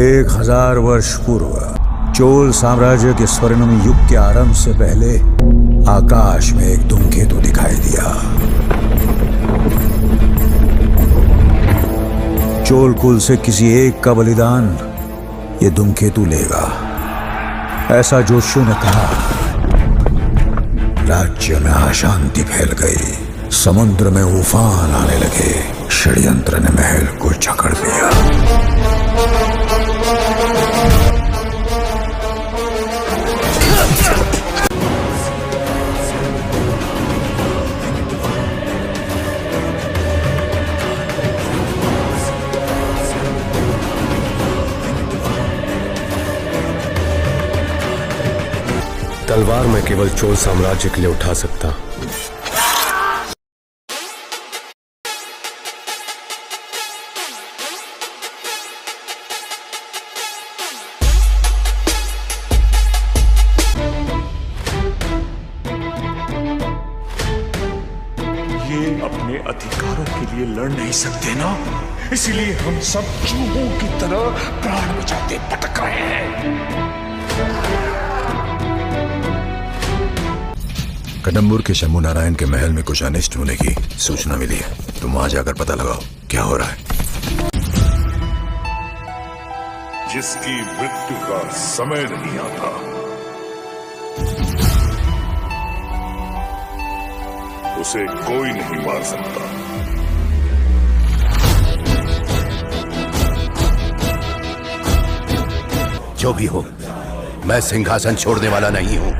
एक हजार वर्ष पूर्व चोल साम्राज्य के स्वर्णम युग के आरंभ से पहले आकाश में एक धूमकेतु दिखाई दिया चोल कुल से किसी एक का बलिदान ये धूमकेतु लेगा ऐसा जोशु ने कहा राज्य में अशांति फैल गई समुद्र में उफान आने लगे षड्यंत्र ने महल को जकड़ दिया तलवार मैं केवल चोल साम्राज्य के लिए उठा सकता ये अपने अधिकारों के लिए लड़ नहीं सकते ना इसलिए हम सब चूहों की तरह प्राण बचाते पटक रहे हैं कदम्बूर के शंभू नारायण के महल में कुछ अनिष्ट होने की सूचना मिली है तुम वहां जाकर पता लगाओ क्या हो रहा है जिसकी मृत्यु का समय नहीं आता उसे कोई नहीं मार सकता जो भी हो मैं सिंहासन छोड़ने वाला नहीं हूं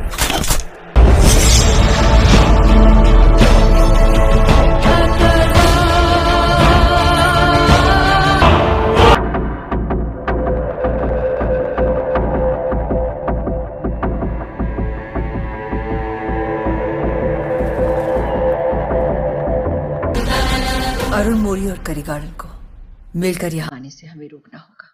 मिलकर यहाँ आने से हमें रोकना होगा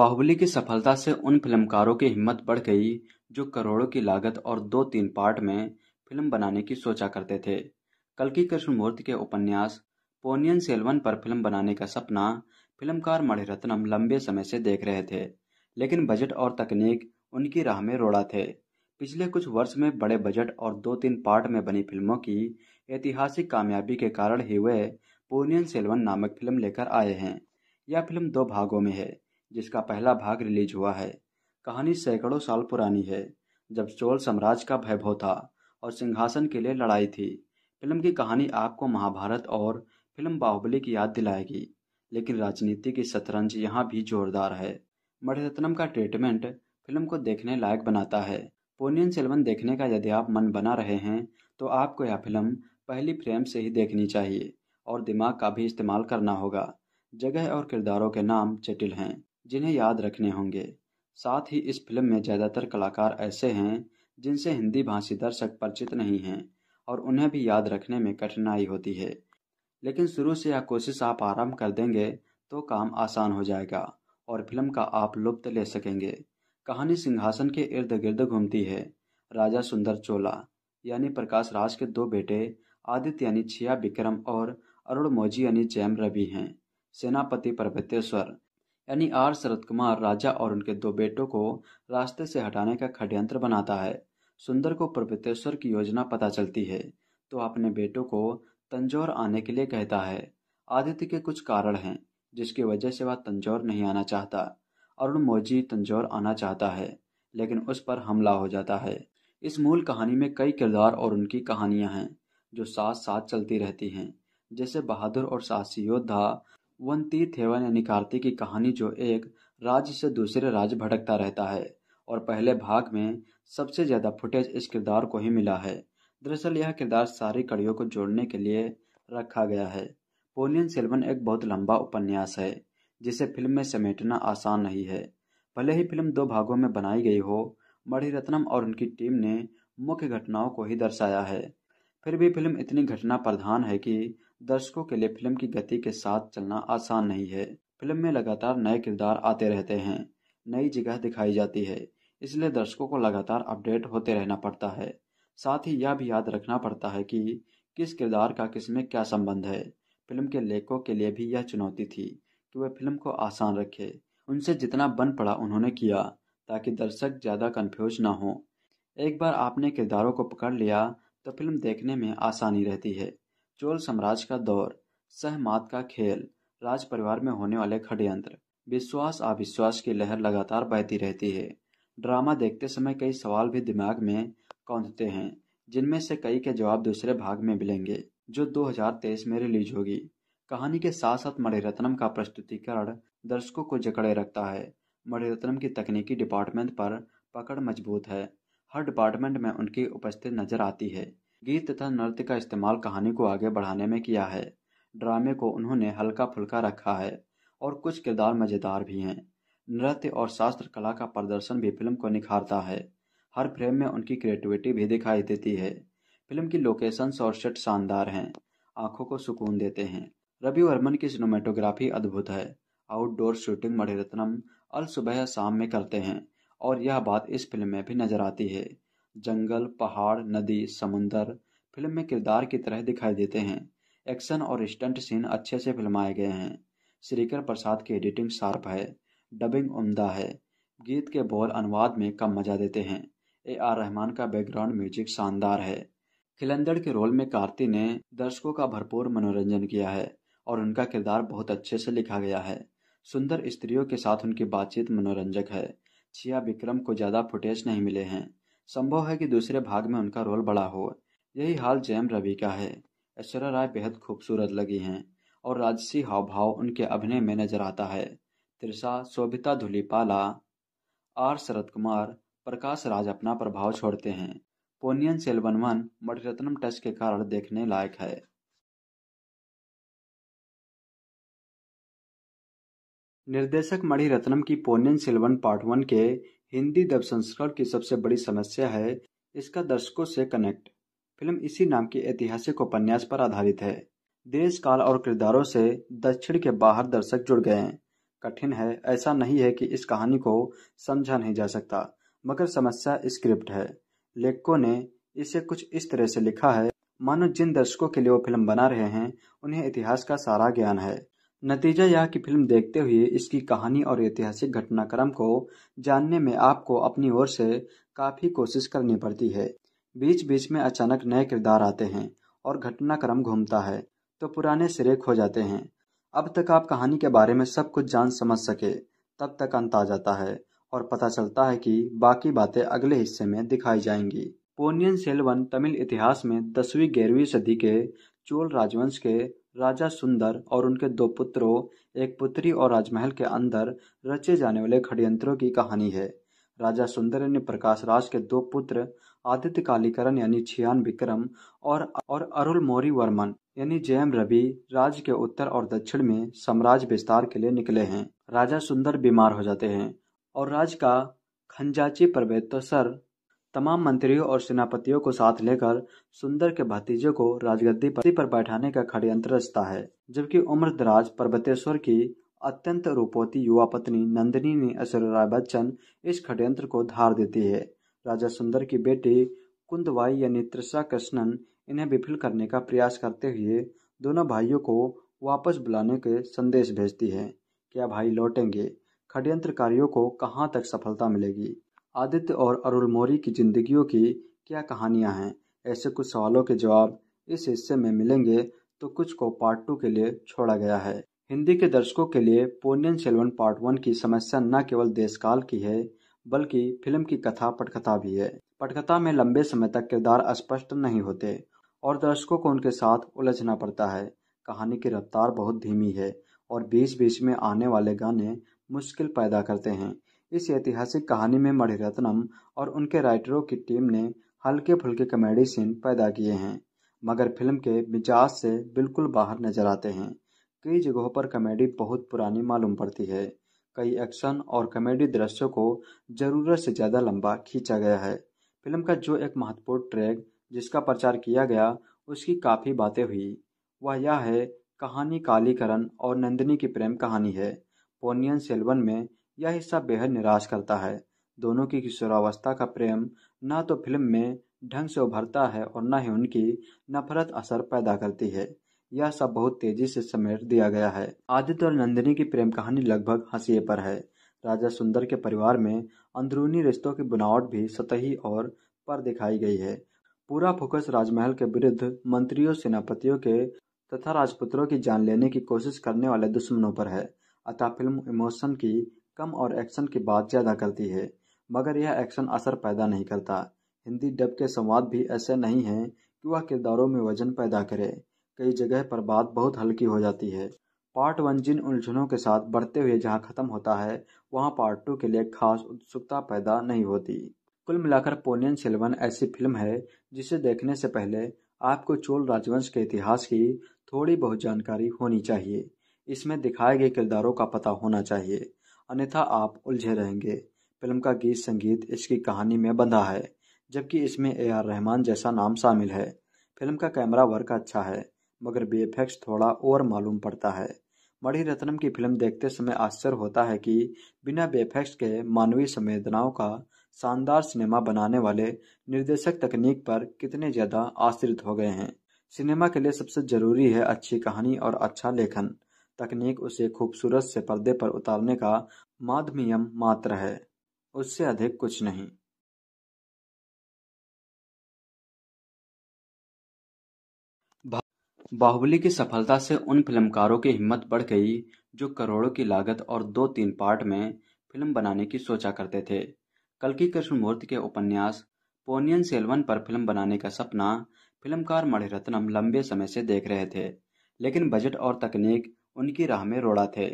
बाहुबली की सफलता से उन फिल्मकारों की हिम्मत बढ़ गई जो करोड़ों की लागत और दो तीन पार्ट में फिल्म बनाने की सोचा करते थे कल्कि कृष्णमूर्ति के उपन्यास पोनियन सेल्वन पर फिल्म बनाने का सपना फिल्मकार मणिरत्नम लंबे समय से देख रहे थे लेकिन बजट और तकनीक उनकी राह में रोड़ा थे पिछले कुछ वर्ष में बड़े बजट और दो तीन पार्ट में बनी फिल्मों की ऐतिहासिक कामयाबी के कारण ही वे पोनियन सेल्वन नामक फिल्म लेकर आए हैं यह फिल्म दो भागों में है जिसका पहला भाग रिलीज हुआ है कहानी सैकड़ों साल पुरानी है जब चोल साम्राज्य का वैभव था और सिंहासन के लिए लड़ाई थी फिल्म की कहानी आपको महाभारत और फिल्म बाहुबली की याद दिलाएगी लेकिन राजनीति की शतरंज यहाँ भी जोरदार है मणिरत्नम का ट्रीटमेंट फिल्म को देखने लायक बनाता है पोनियन सेल्वन देखने का यदि आप मन बना रहे हैं तो आपको यह फिल्म पहली फ्रेम से ही देखनी चाहिए और दिमाग का भी इस्तेमाल करना होगा जगह और किरदारों के नाम जटिल हैं जिन्हें याद रखने होंगे साथ ही इस फिल्म में ज़्यादातर कलाकार ऐसे हैं जिनसे हिंदी भाषी दर्शक परिचित नहीं हैं और उन्हें भी याद रखने में कठिनाई होती है लेकिन शुरू से यह कोशिश आप आराम कर देंगे तो काम आसान हो जाएगा और फिल्म का आप लुप्त ले सकेंगे कहानी सिंहासन के इर्द गिर्द घूमती है राजा सुंदर चोला यानी प्रकाश राज के दो बेटे आदित्य यानी छिया विक्रम और अरुण मौजी यानी जैम रवि हैं सेनापति पर्वतेश्वर यानी आर शरद कुमार राजा और उनके दो बेटों को रास्ते से हटाने का षड्यंत्र बनाता है सुंदर को प्रभुतेश्वर की योजना पता चलती है तो अपने बेटों को तंजौर आने के लिए कहता है आदित्य के कुछ कारण हैं जिसकी वजह से वह तंजौर नहीं आना चाहता अरुण मोजी तंजौर आना चाहता है लेकिन उस पर हमला हो जाता है इस मूल कहानी में कई किरदार और उनकी कहानियां हैं जो साथ साथ चलती रहती हैं जैसे बहादुर और साहसी योद्धा वंती थेवन यानी कार्तिक की कहानी जो एक राज्य से दूसरे राज्य भटकता रहता है और पहले भाग में सबसे ज़्यादा फुटेज इस किरदार को ही मिला है दरअसल यह किरदार सारी कड़ियों को जोड़ने के लिए रखा गया है पोनियन सेल्वन एक बहुत लंबा उपन्यास है जिसे फिल्म में समेटना आसान नहीं है भले ही फिल्म दो भागों में बनाई गई हो मणिरत्नम और उनकी टीम ने मुख्य घटनाओं को ही दर्शाया है फिर भी फिल्म इतनी घटना प्रधान है कि दर्शकों के लिए फिल्म की गति के साथ चलना आसान नहीं है फिल्म में लगातार नए किरदार आते रहते हैं नई जगह दिखाई जाती है इसलिए दर्शकों को लगातार अपडेट होते रहना पड़ता है साथ ही यह भी याद रखना पड़ता है कि किस किरदार का किस में क्या संबंध है फिल्म के लेखकों के लिए भी यह चुनौती थी कि वह फिल्म को आसान रखे उनसे जितना बन पड़ा उन्होंने किया ताकि दर्शक ज़्यादा कन्फ्यूज ना हो एक बार आपने किरदारों को पकड़ लिया तो फिल्म देखने में आसानी रहती है चोल साम्राज्य का दौर सहमात का खेल राज परिवार में होने वाले षड्यंत्र विश्वास अविश्वास की लहर लगातार बहती रहती है ड्रामा देखते समय कई सवाल भी दिमाग में कौंधते हैं जिनमें से कई के जवाब दूसरे भाग में मिलेंगे जो 2023 में रिलीज होगी कहानी के साथ साथ मणिरत्नम का प्रस्तुतिकरण दर्शकों को जकड़े रखता है मणिरत्नम की तकनीकी डिपार्टमेंट पर पकड़ मजबूत है हर डिपार्टमेंट में उनकी उपस्थिति नजर आती है गीत तथा नृत्य का इस्तेमाल कहानी को आगे बढ़ाने में किया है ड्रामे को उन्होंने हल्का फुल्का रखा है और कुछ किरदार मज़ेदार भी हैं नृत्य और शास्त्र कला का प्रदर्शन भी फिल्म को निखारता है हर फ्रेम में उनकी क्रिएटिविटी भी दिखाई देती है फिल्म की लोकेशंस और शट शानदार हैं आंखों को सुकून देते हैं रवि वर्मन की सिनेमेटोग्राफी अद्भुत है आउटडोर शूटिंग मणिरत्नम अल सुबह शाम में करते हैं और यह बात इस फिल्म में भी नजर आती है जंगल पहाड़ नदी समुंदर फिल्म में किरदार की तरह दिखाई देते हैं एक्शन और स्टंट सीन अच्छे से फिल्माए गए हैं श्रीकर प्रसाद की एडिटिंग शार्प है डबिंग उमदा है गीत के बोल अनुवाद में कम मजा देते हैं ए आर रहमान का बैकग्राउंड म्यूजिक शानदार है खिलंदड़ के रोल में कार्ति ने दर्शकों का भरपूर मनोरंजन किया है और उनका किरदार बहुत अच्छे से लिखा गया है सुंदर स्त्रियों के साथ उनकी बातचीत मनोरंजक है छिया विक्रम को ज़्यादा फुटेज नहीं मिले हैं संभव है कि दूसरे भाग में उनका रोल बड़ा हो यही हाल जैम रवि का है ऐश्वर्या राय बेहद खूबसूरत लगी हैं और राजसी हावभाव उनके अभिनय में नजर आता है त्रिषा शोभिता धुलीपाला आर शरद कुमार प्रकाश राज अपना प्रभाव छोड़ते हैं पोनियन सेलवन वन मणिरत्नम टच के कारण देखने लायक है निर्देशक मणिरत्नम की पोनियन सिल्वन पार्ट वन के हिंदी दब संस्करण की सबसे बड़ी समस्या है इसका दर्शकों से कनेक्ट फिल्म इसी नाम के ऐतिहासिक उपन्यास पर आधारित है देश काल और किरदारों से दक्षिण के बाहर दर्शक जुड़ गए हैं कठिन है ऐसा नहीं है कि इस कहानी को समझा नहीं जा सकता मगर समस्या स्क्रिप्ट है लेखकों ने इसे कुछ इस तरह से लिखा है मानो जिन दर्शकों के लिए वो फिल्म बना रहे हैं उन्हें इतिहास का सारा ज्ञान है नतीजा यह कि फिल्म देखते हुए इसकी कहानी और ऐतिहासिक घटनाक्रम को जानने में आपको अपनी ओर से काफ़ी कोशिश करनी पड़ती है बीच बीच में अचानक नए किरदार आते हैं और घटनाक्रम घूमता है तो पुराने सिरे खो जाते हैं अब तक आप कहानी के बारे में सब कुछ जान समझ सके तब तक अंत आ जाता है और पता चलता है कि बाकी बातें अगले हिस्से में दिखाई जाएंगी पोनियन सेल्वन तमिल इतिहास में दसवीं ग्यारहवीं सदी के चोल राजवंश के राजा सुंदर और उनके दो पुत्रों एक पुत्री और राजमहल के अंदर रचे जाने वाले षड्यंत्रों की कहानी है राजा सुंदर ने प्रकाश राज के दो पुत्र आदित्य कालीकरण यानी छियान विक्रम और और अरुल मौरी वर्मन यानी जयम रवि राज्य के उत्तर और दक्षिण में साम्राज्य विस्तार के लिए निकले हैं राजा सुंदर बीमार हो जाते हैं और राज का खंजाची पर्वतोसर तमाम मंत्रियों और सेनापतियों को साथ लेकर सुंदर के भतीजे को राजगद्दी पर बैठाने का खड़यंत्र रचता है जबकि उम्र दराज पर्वतेश्वर की अत्यंत रूपोती युवा पत्नी नंदिनी ने ऐश्वर्या बच्चन इस खड़यंत्र को धार देती है राजा सुंदर की बेटी कुंदवाई यानी त्रिषा कृष्णन इन्हें विफल करने का प्रयास करते हुए दोनों भाइयों को वापस बुलाने के संदेश भेजती है क्या भाई लौटेंगे षड्यंत्रकारियों को कहाँ तक सफलता मिलेगी आदित्य और अरुल मौर्य की जिंदगियों की क्या कहानियां हैं ऐसे कुछ सवालों के जवाब इस हिस्से में मिलेंगे तो कुछ को पार्ट टू के लिए छोड़ा गया है हिंदी के दर्शकों के लिए पोनियन सेल्वन पार्ट वन की समस्या न केवल देशकाल की है बल्कि फिल्म की कथा पटकथा भी है पटकथा में लंबे समय तक किरदार स्पष्ट नहीं होते और दर्शकों को उनके साथ उलझना पड़ता है कहानी की रफ्तार बहुत धीमी है और बीच बीच में आने वाले गाने मुश्किल पैदा करते हैं इस ऐतिहासिक कहानी में मणिरत्नम और उनके राइटरों की टीम ने हल्के फुल्के कॉमेडी सीन पैदा किए हैं मगर फिल्म के मिजाज से बिल्कुल बाहर नजर आते हैं कई जगहों पर कॉमेडी बहुत पुरानी मालूम पड़ती है कई एक्शन और कॉमेडी दृश्यों को ज़रूरत से ज़्यादा लंबा खींचा गया है फिल्म का जो एक महत्वपूर्ण ट्रैक जिसका प्रचार किया गया उसकी काफ़ी बातें हुई वह यह है कहानी कालीकरण और नंदिनी की प्रेम कहानी है पोनियन सेल्वन में यह हिस्सा बेहद निराश करता है दोनों की किशोरावस्था का प्रेम न तो फिल्म में ढंग से उभरता है और न ही उनकी नफरत असर पैदा करती है यह सब बहुत तेजी से समेट दिया गया है आदित्य और नंदिनी की प्रेम कहानी लगभग हंसिए पर है राजा सुंदर के परिवार में अंदरूनी रिश्तों की बुनावट भी सतही और पर दिखाई गई है पूरा फोकस राजमहल के विरुद्ध मंत्रियों सेनापतियों के तथा राजपुत्रों की जान लेने की कोशिश करने वाले दुश्मनों पर है अतः फिल्म इमोशन की कम और एक्शन की बात ज़्यादा करती है मगर यह एक्शन असर पैदा नहीं करता हिंदी डब के संवाद भी ऐसे नहीं हैं कि वह किरदारों में वजन पैदा करे कई जगह पर बात बहुत हल्की हो जाती है पार्ट वन जिन उलझनों के साथ बढ़ते हुए जहाँ ख़त्म होता है वहाँ पार्ट टू के लिए खास उत्सुकता पैदा नहीं होती कुल मिलाकर पोनियन सेल्वन ऐसी फिल्म है जिसे देखने से पहले आपको चोल राजवंश के इतिहास की थोड़ी बहुत जानकारी होनी चाहिए इसमें दिखाए गए किरदारों का पता होना चाहिए अन्यथा आप उलझे रहेंगे फिल्म का गीत संगीत इसकी कहानी में बंधा है जबकि इसमें ए आर रहमान जैसा नाम शामिल है फिल्म का कैमरा वर्क अच्छा है मगर बेफेक्स थोड़ा और मालूम पड़ता है मढ़ी रत्नम की फिल्म देखते समय आश्चर्य होता है कि बिना बेफेक्स के मानवीय संवेदनाओं का शानदार सिनेमा बनाने वाले निर्देशक तकनीक पर कितने ज़्यादा आश्रित हो गए हैं सिनेमा के लिए सबसे ज़रूरी है अच्छी कहानी और अच्छा लेखन तकनीक उसे खूबसूरत से पर्दे पर उतारने का माध्यम मात्र है उससे अधिक कुछ नहीं बाहुबली की सफलता से उन फिल्मकारों की हिम्मत बढ़ गई जो करोड़ों की लागत और दो तीन पार्ट में फिल्म बनाने की सोचा करते थे कृष्ण कृष्णमूर्ति के उपन्यास पोनियन सेल्वन पर फिल्म बनाने का सपना फिल्मकार मणिरत्नम लंबे समय से देख रहे थे लेकिन बजट और तकनीक उनकी राह में रोड़ा थे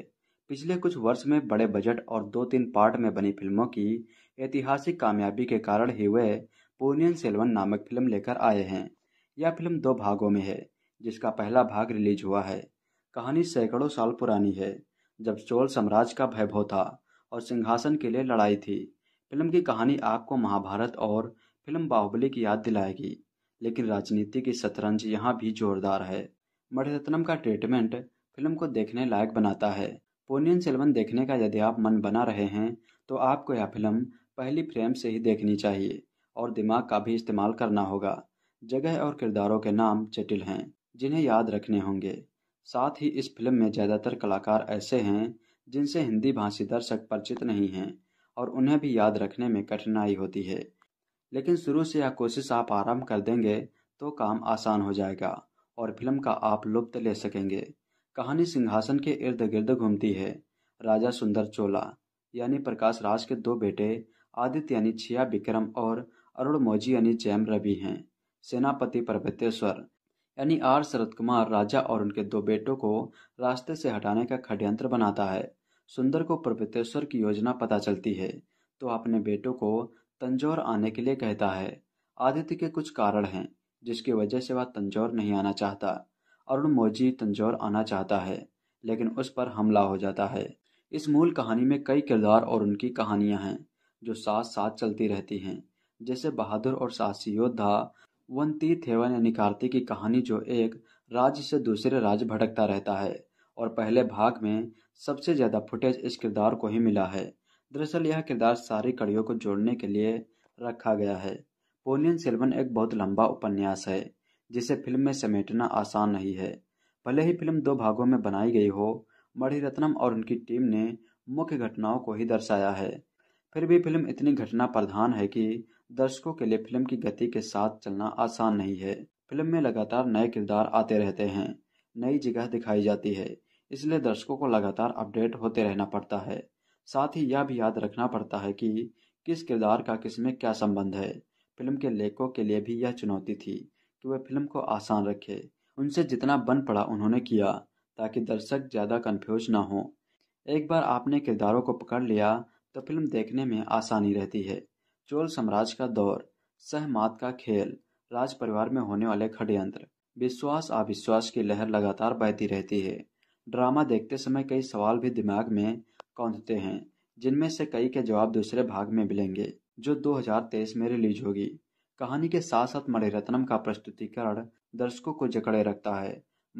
पिछले कुछ वर्ष में बड़े बजट और दो तीन पार्ट में बनी फिल्मों की ऐतिहासिक कामयाबी के कारण ही वे पोनियन सेल्वन नामक फिल्म लेकर आए हैं यह फिल्म दो भागों में है जिसका पहला भाग रिलीज हुआ है कहानी सैकड़ों साल पुरानी है जब चोल साम्राज्य का वैभव था और सिंहासन के लिए लड़ाई थी फिल्म की कहानी आपको महाभारत और फिल्म बाहुबली की याद दिलाएगी लेकिन राजनीति की शतरंज यहाँ भी जोरदार है मणिरत्नम का ट्रीटमेंट फिल्म को देखने लायक बनाता है पोनियन सेल्वन देखने का यदि आप मन बना रहे हैं तो आपको यह फिल्म पहली फ्रेम से ही देखनी चाहिए और दिमाग का भी इस्तेमाल करना होगा जगह और किरदारों के नाम जटिल हैं जिन्हें याद रखने होंगे साथ ही इस फिल्म में ज़्यादातर कलाकार ऐसे हैं जिनसे हिंदी भाषी दर्शक परिचित नहीं हैं और उन्हें भी याद रखने में कठिनाई होती है लेकिन शुरू से यह कोशिश आप आराम कर देंगे तो काम आसान हो जाएगा और फिल्म का आप लुप्त ले सकेंगे कहानी सिंहासन के इर्द गिर्द घूमती है राजा सुंदर चोला यानी प्रकाश राज के दो बेटे आदित्य यानी छिया विक्रम और अरुण मौजी यानी जैम रवि हैं सेनापति पर्वतेश्वर यानी आर शरद कुमार राजा और उनके दो बेटों को रास्ते से हटाने का खड्यंत्र बनाता है सुंदर को पर्वतेश्वर की योजना पता चलती है तो अपने बेटों को तंजौर आने के लिए कहता है आदित्य के कुछ कारण हैं जिसकी वजह से वह तंजौर नहीं आना चाहता अरुण मोजी तंजौर आना चाहता है लेकिन उस पर हमला हो जाता है इस मूल कहानी में कई किरदार और उनकी कहानियां हैं जो साथ साथ चलती रहती हैं जैसे बहादुर और साहसी योद्धा वंती थेवन यानी कार्तिक की कहानी जो एक राज्य से दूसरे राज्य भटकता रहता है और पहले भाग में सबसे ज़्यादा फुटेज इस किरदार को ही मिला है दरअसल यह किरदार सारी कड़ियों को जोड़ने के लिए रखा गया है पोनियन सेल्वन एक बहुत लंबा उपन्यास है जिसे फिल्म में समेटना आसान नहीं है भले ही फिल्म दो भागों में बनाई गई हो मढ़ी रत्नम और उनकी टीम ने मुख्य घटनाओं को ही दर्शाया है फिर भी फिल्म इतनी घटना प्रधान है कि दर्शकों के लिए फिल्म की गति के साथ चलना आसान नहीं है फिल्म में लगातार नए किरदार आते रहते हैं नई जगह दिखाई जाती है इसलिए दर्शकों को लगातार अपडेट होते रहना पड़ता है साथ ही यह भी याद रखना पड़ता है कि किस किरदार का किस में क्या संबंध है फिल्म के लेखकों के लिए भी यह चुनौती थी कि वह फिल्म को आसान रखे उनसे जितना बन पड़ा उन्होंने किया ताकि दर्शक ज़्यादा कन्फ्यूज ना हो एक बार आपने किरदारों को पकड़ लिया तो फिल्म देखने में आसानी रहती है चोल साम्राज्य का दौर सहमात का खेल राज परिवार में होने वाले खडयंत्र विश्वास अविश्वास की लहर लगातार बहती रहती है ड्रामा देखते समय कई सवाल भी दिमाग में कौंधते हैं जिनमें से कई के जवाब दूसरे भाग में मिलेंगे जो 2023 में रिलीज होगी कहानी के साथ साथ मणिरत्नम का प्रस्तुतिकरण दर्शकों को जकड़े रखता है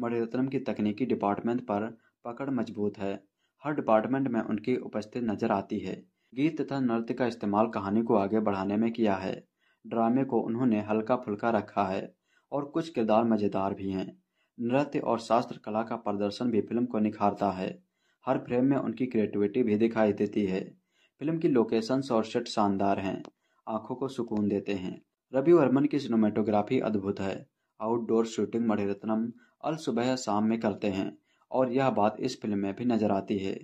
मणिरत्नम की तकनीकी डिपार्टमेंट पर पकड़ मजबूत है हर डिपार्टमेंट में उनकी उपस्थिति नजर आती है गीत तथा नृत्य का इस्तेमाल कहानी को आगे बढ़ाने में किया है ड्रामे को उन्होंने हल्का फुल्का रखा है और कुछ किरदार मज़ेदार भी हैं नृत्य और शास्त्र कला का प्रदर्शन भी फिल्म को निखारता है हर फ्रेम में उनकी क्रिएटिविटी भी दिखाई देती है फिल्म की लोकेशंस और सेट शानदार हैं आंखों को सुकून देते हैं रवि वर्मन की सिनेमाटोग्राफी अद्भुत है आउटडोर शूटिंग मणिरत्नम अल सुबह शाम में करते हैं और यह बात इस फिल्म में भी नजर आती है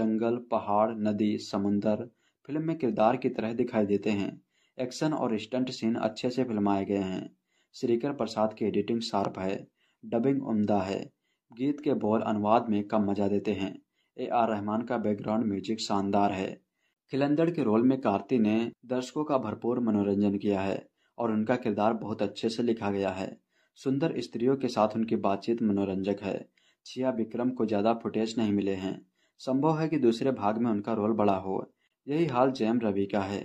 जंगल पहाड़ नदी समुंदर फिल्म में किरदार की तरह दिखाई देते हैं एक्शन और स्टंट सीन अच्छे से फिल्माए गए हैं श्रीकर प्रसाद की एडिटिंग शार्प है डबिंग उम्दा है गीत के बोल अनुवाद में कम मजा देते हैं ए आर रहमान का बैकग्राउंड म्यूजिक शानदार है खिलंदड़ के रोल में कार्ति ने दर्शकों का भरपूर मनोरंजन किया है और उनका किरदार बहुत अच्छे से लिखा गया है सुंदर स्त्रियों के साथ उनकी बातचीत मनोरंजक है छिया विक्रम को ज़्यादा फुटेज नहीं मिले हैं संभव है कि दूसरे भाग में उनका रोल बड़ा हो यही हाल जयम रवि का है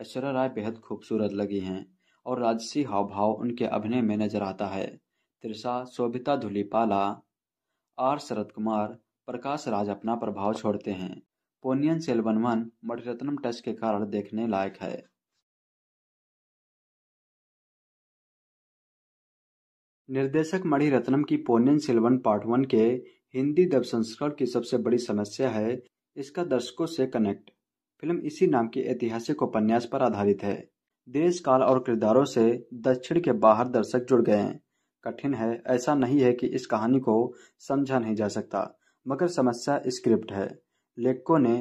ऐश्वर्या राय बेहद खूबसूरत लगी हैं और राजसी हाव भाव उनके अभिनय में नजर आता है त्रिषा शोभिता धुलीपाला आर शरद कुमार प्रकाश राज अपना प्रभाव छोड़ते हैं पोनियन सेल्वनवन मणिरत्नम टच के कारण देखने लायक है निर्देशक मणिरत्नम की पोनियन सिल्वन पार्ट वन के हिंदी दब संस्करण की सबसे बड़ी समस्या है इसका दर्शकों से कनेक्ट फिल्म इसी नाम के ऐतिहासिक उपन्यास पर आधारित है देश काल और किरदारों से दक्षिण के बाहर दर्शक जुड़ गए हैं कठिन है ऐसा नहीं है कि इस कहानी को समझा नहीं जा सकता मगर समस्या स्क्रिप्ट है लेखकों ने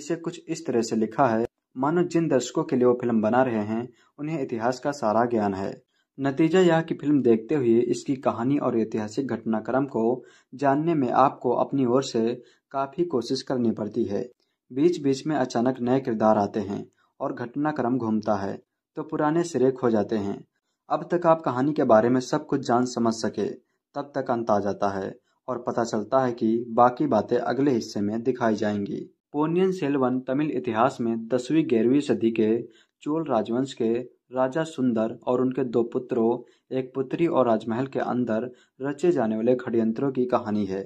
इसे कुछ इस तरह से लिखा है मानो जिन दर्शकों के लिए वो फिल्म बना रहे हैं उन्हें इतिहास का सारा ज्ञान है नतीजा यह कि फिल्म देखते हुए इसकी कहानी और ऐतिहासिक घटनाक्रम को जानने में आपको अपनी ओर से काफ़ी कोशिश करनी पड़ती है बीच बीच में अचानक नए किरदार आते हैं और घटनाक्रम घूमता है तो पुराने सिरे खो जाते हैं अब तक आप कहानी के बारे में सब कुछ जान समझ सके तब तक अंत आ जाता है और पता चलता है कि बाकी बातें अगले हिस्से में दिखाई जाएंगी पोनियन सेल्वन तमिल इतिहास में दसवीं ग्यारहवीं सदी के चोल राजवंश के राजा सुंदर और उनके दो पुत्रों एक पुत्री और राजमहल के अंदर रचे जाने वाले षड्यंत्रों की कहानी है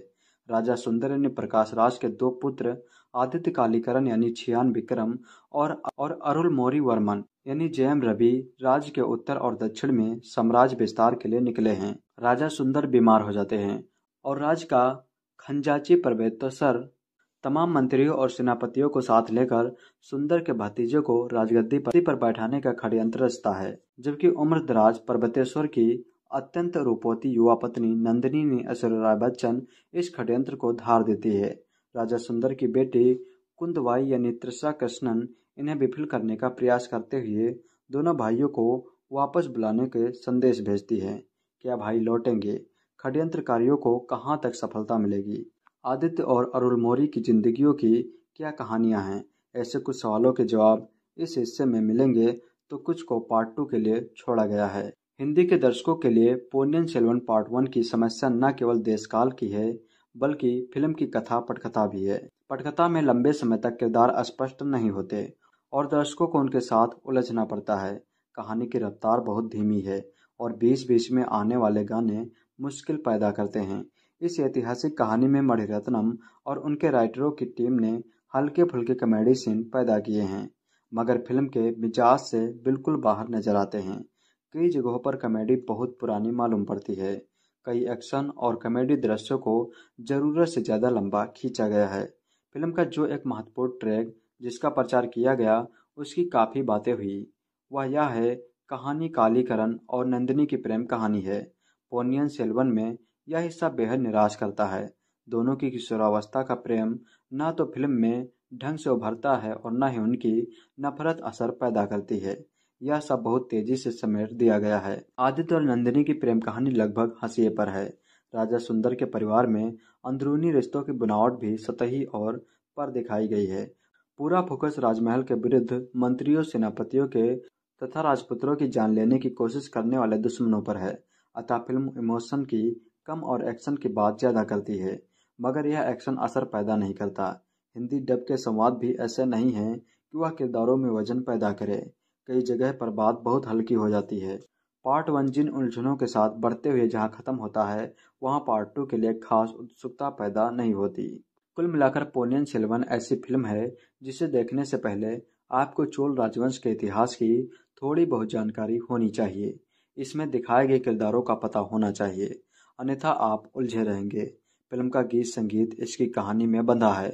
राजा सुंदर ने प्रकाश राज के दो पुत्र आदित्य कालीकरण यानी छियान विक्रम और और अरुल मौरी वर्मन यानी जयम रवि राज्य के उत्तर और दक्षिण में साम्राज्य विस्तार के लिए निकले हैं राजा सुंदर बीमार हो जाते हैं और राज का खंजाची पर्वतसर तमाम मंत्रियों और सेनापतियों को साथ लेकर सुंदर के भतीजे को राजगद्दी पति पर बैठाने का खडयंत्र रचता है जबकि उम्रदराज पर्वतेश्वर की अत्यंत रूपोती युवा पत्नी नंदिनी ने राय बच्चन इस षड्यंत्र को धार देती है राजा सुंदर की बेटी कुंदवाई यानी त्रिषा कृष्णन इन्हें विफल करने का प्रयास करते हुए दोनों भाइयों को वापस बुलाने के संदेश भेजती है क्या भाई लौटेंगे षड्यंत्रकारियों को कहाँ तक सफलता मिलेगी आदित्य और अरुल मौर्य की जिंदगियों की क्या कहानियां हैं ऐसे कुछ सवालों के जवाब इस हिस्से में मिलेंगे तो कुछ को पार्ट टू के लिए छोड़ा गया है हिंदी के दर्शकों के लिए पोनियन सेलवन पार्ट वन की समस्या न केवल देशकाल की है बल्कि फिल्म की कथा पटकथा भी है पटकथा में लंबे समय तक किरदार स्पष्ट नहीं होते और दर्शकों को उनके साथ उलझना पड़ता है कहानी की रफ्तार बहुत धीमी है और बीच बीच में आने वाले गाने मुश्किल पैदा करते हैं इस ऐतिहासिक कहानी में मणिरत्नम और उनके राइटरों की टीम ने हल्के फुल्के कॉमेडी सीन पैदा किए हैं मगर फिल्म के मिजाज से बिल्कुल बाहर नजर आते हैं कई जगहों पर कॉमेडी बहुत पुरानी मालूम पड़ती है कई एक्शन और कॉमेडी दृश्यों को ज़रूरत से ज़्यादा लंबा खींचा गया है फिल्म का जो एक महत्वपूर्ण ट्रैक जिसका प्रचार किया गया उसकी काफ़ी बातें हुई वह यह है कहानी कालीकरण और नंदिनी की प्रेम कहानी है पोनियन सेल्वन में यह हिस्सा बेहद निराश करता है दोनों की किशोरावस्था का प्रेम न तो फिल्म में ढंग से उभरता है और न ही उनकी नफरत असर पैदा करती है यह सब बहुत तेजी से समेट दिया गया है आदित्य और नंदिनी की प्रेम कहानी लगभग हंसिए पर है राजा सुंदर के परिवार में अंदरूनी रिश्तों की बनावट भी सतही और पर दिखाई गई है पूरा फोकस राजमहल के विरुद्ध मंत्रियों सेनापतियों के तथा राजपुत्रों की जान लेने की कोशिश करने वाले दुश्मनों पर है अतः फिल्म इमोशन की कम और एक्शन की बात ज़्यादा करती है मगर यह एक्शन असर पैदा नहीं करता हिंदी डब के संवाद भी ऐसे नहीं हैं कि वह किरदारों में वजन पैदा करे कई जगह पर बात बहुत हल्की हो जाती है पार्ट वन जिन उलझनों के साथ बढ़ते हुए जहाँ खत्म होता है वहाँ पार्ट टू के लिए खास उत्सुकता पैदा नहीं होती कुल मिलाकर पोनियन सेल्वन ऐसी फिल्म है जिसे देखने से पहले आपको चोल राजवंश के इतिहास की थोड़ी बहुत जानकारी होनी चाहिए इसमें दिखाए गए किरदारों का पता होना चाहिए अन्यथा आप उलझे रहेंगे फिल्म का गीत संगीत इसकी कहानी में बंधा है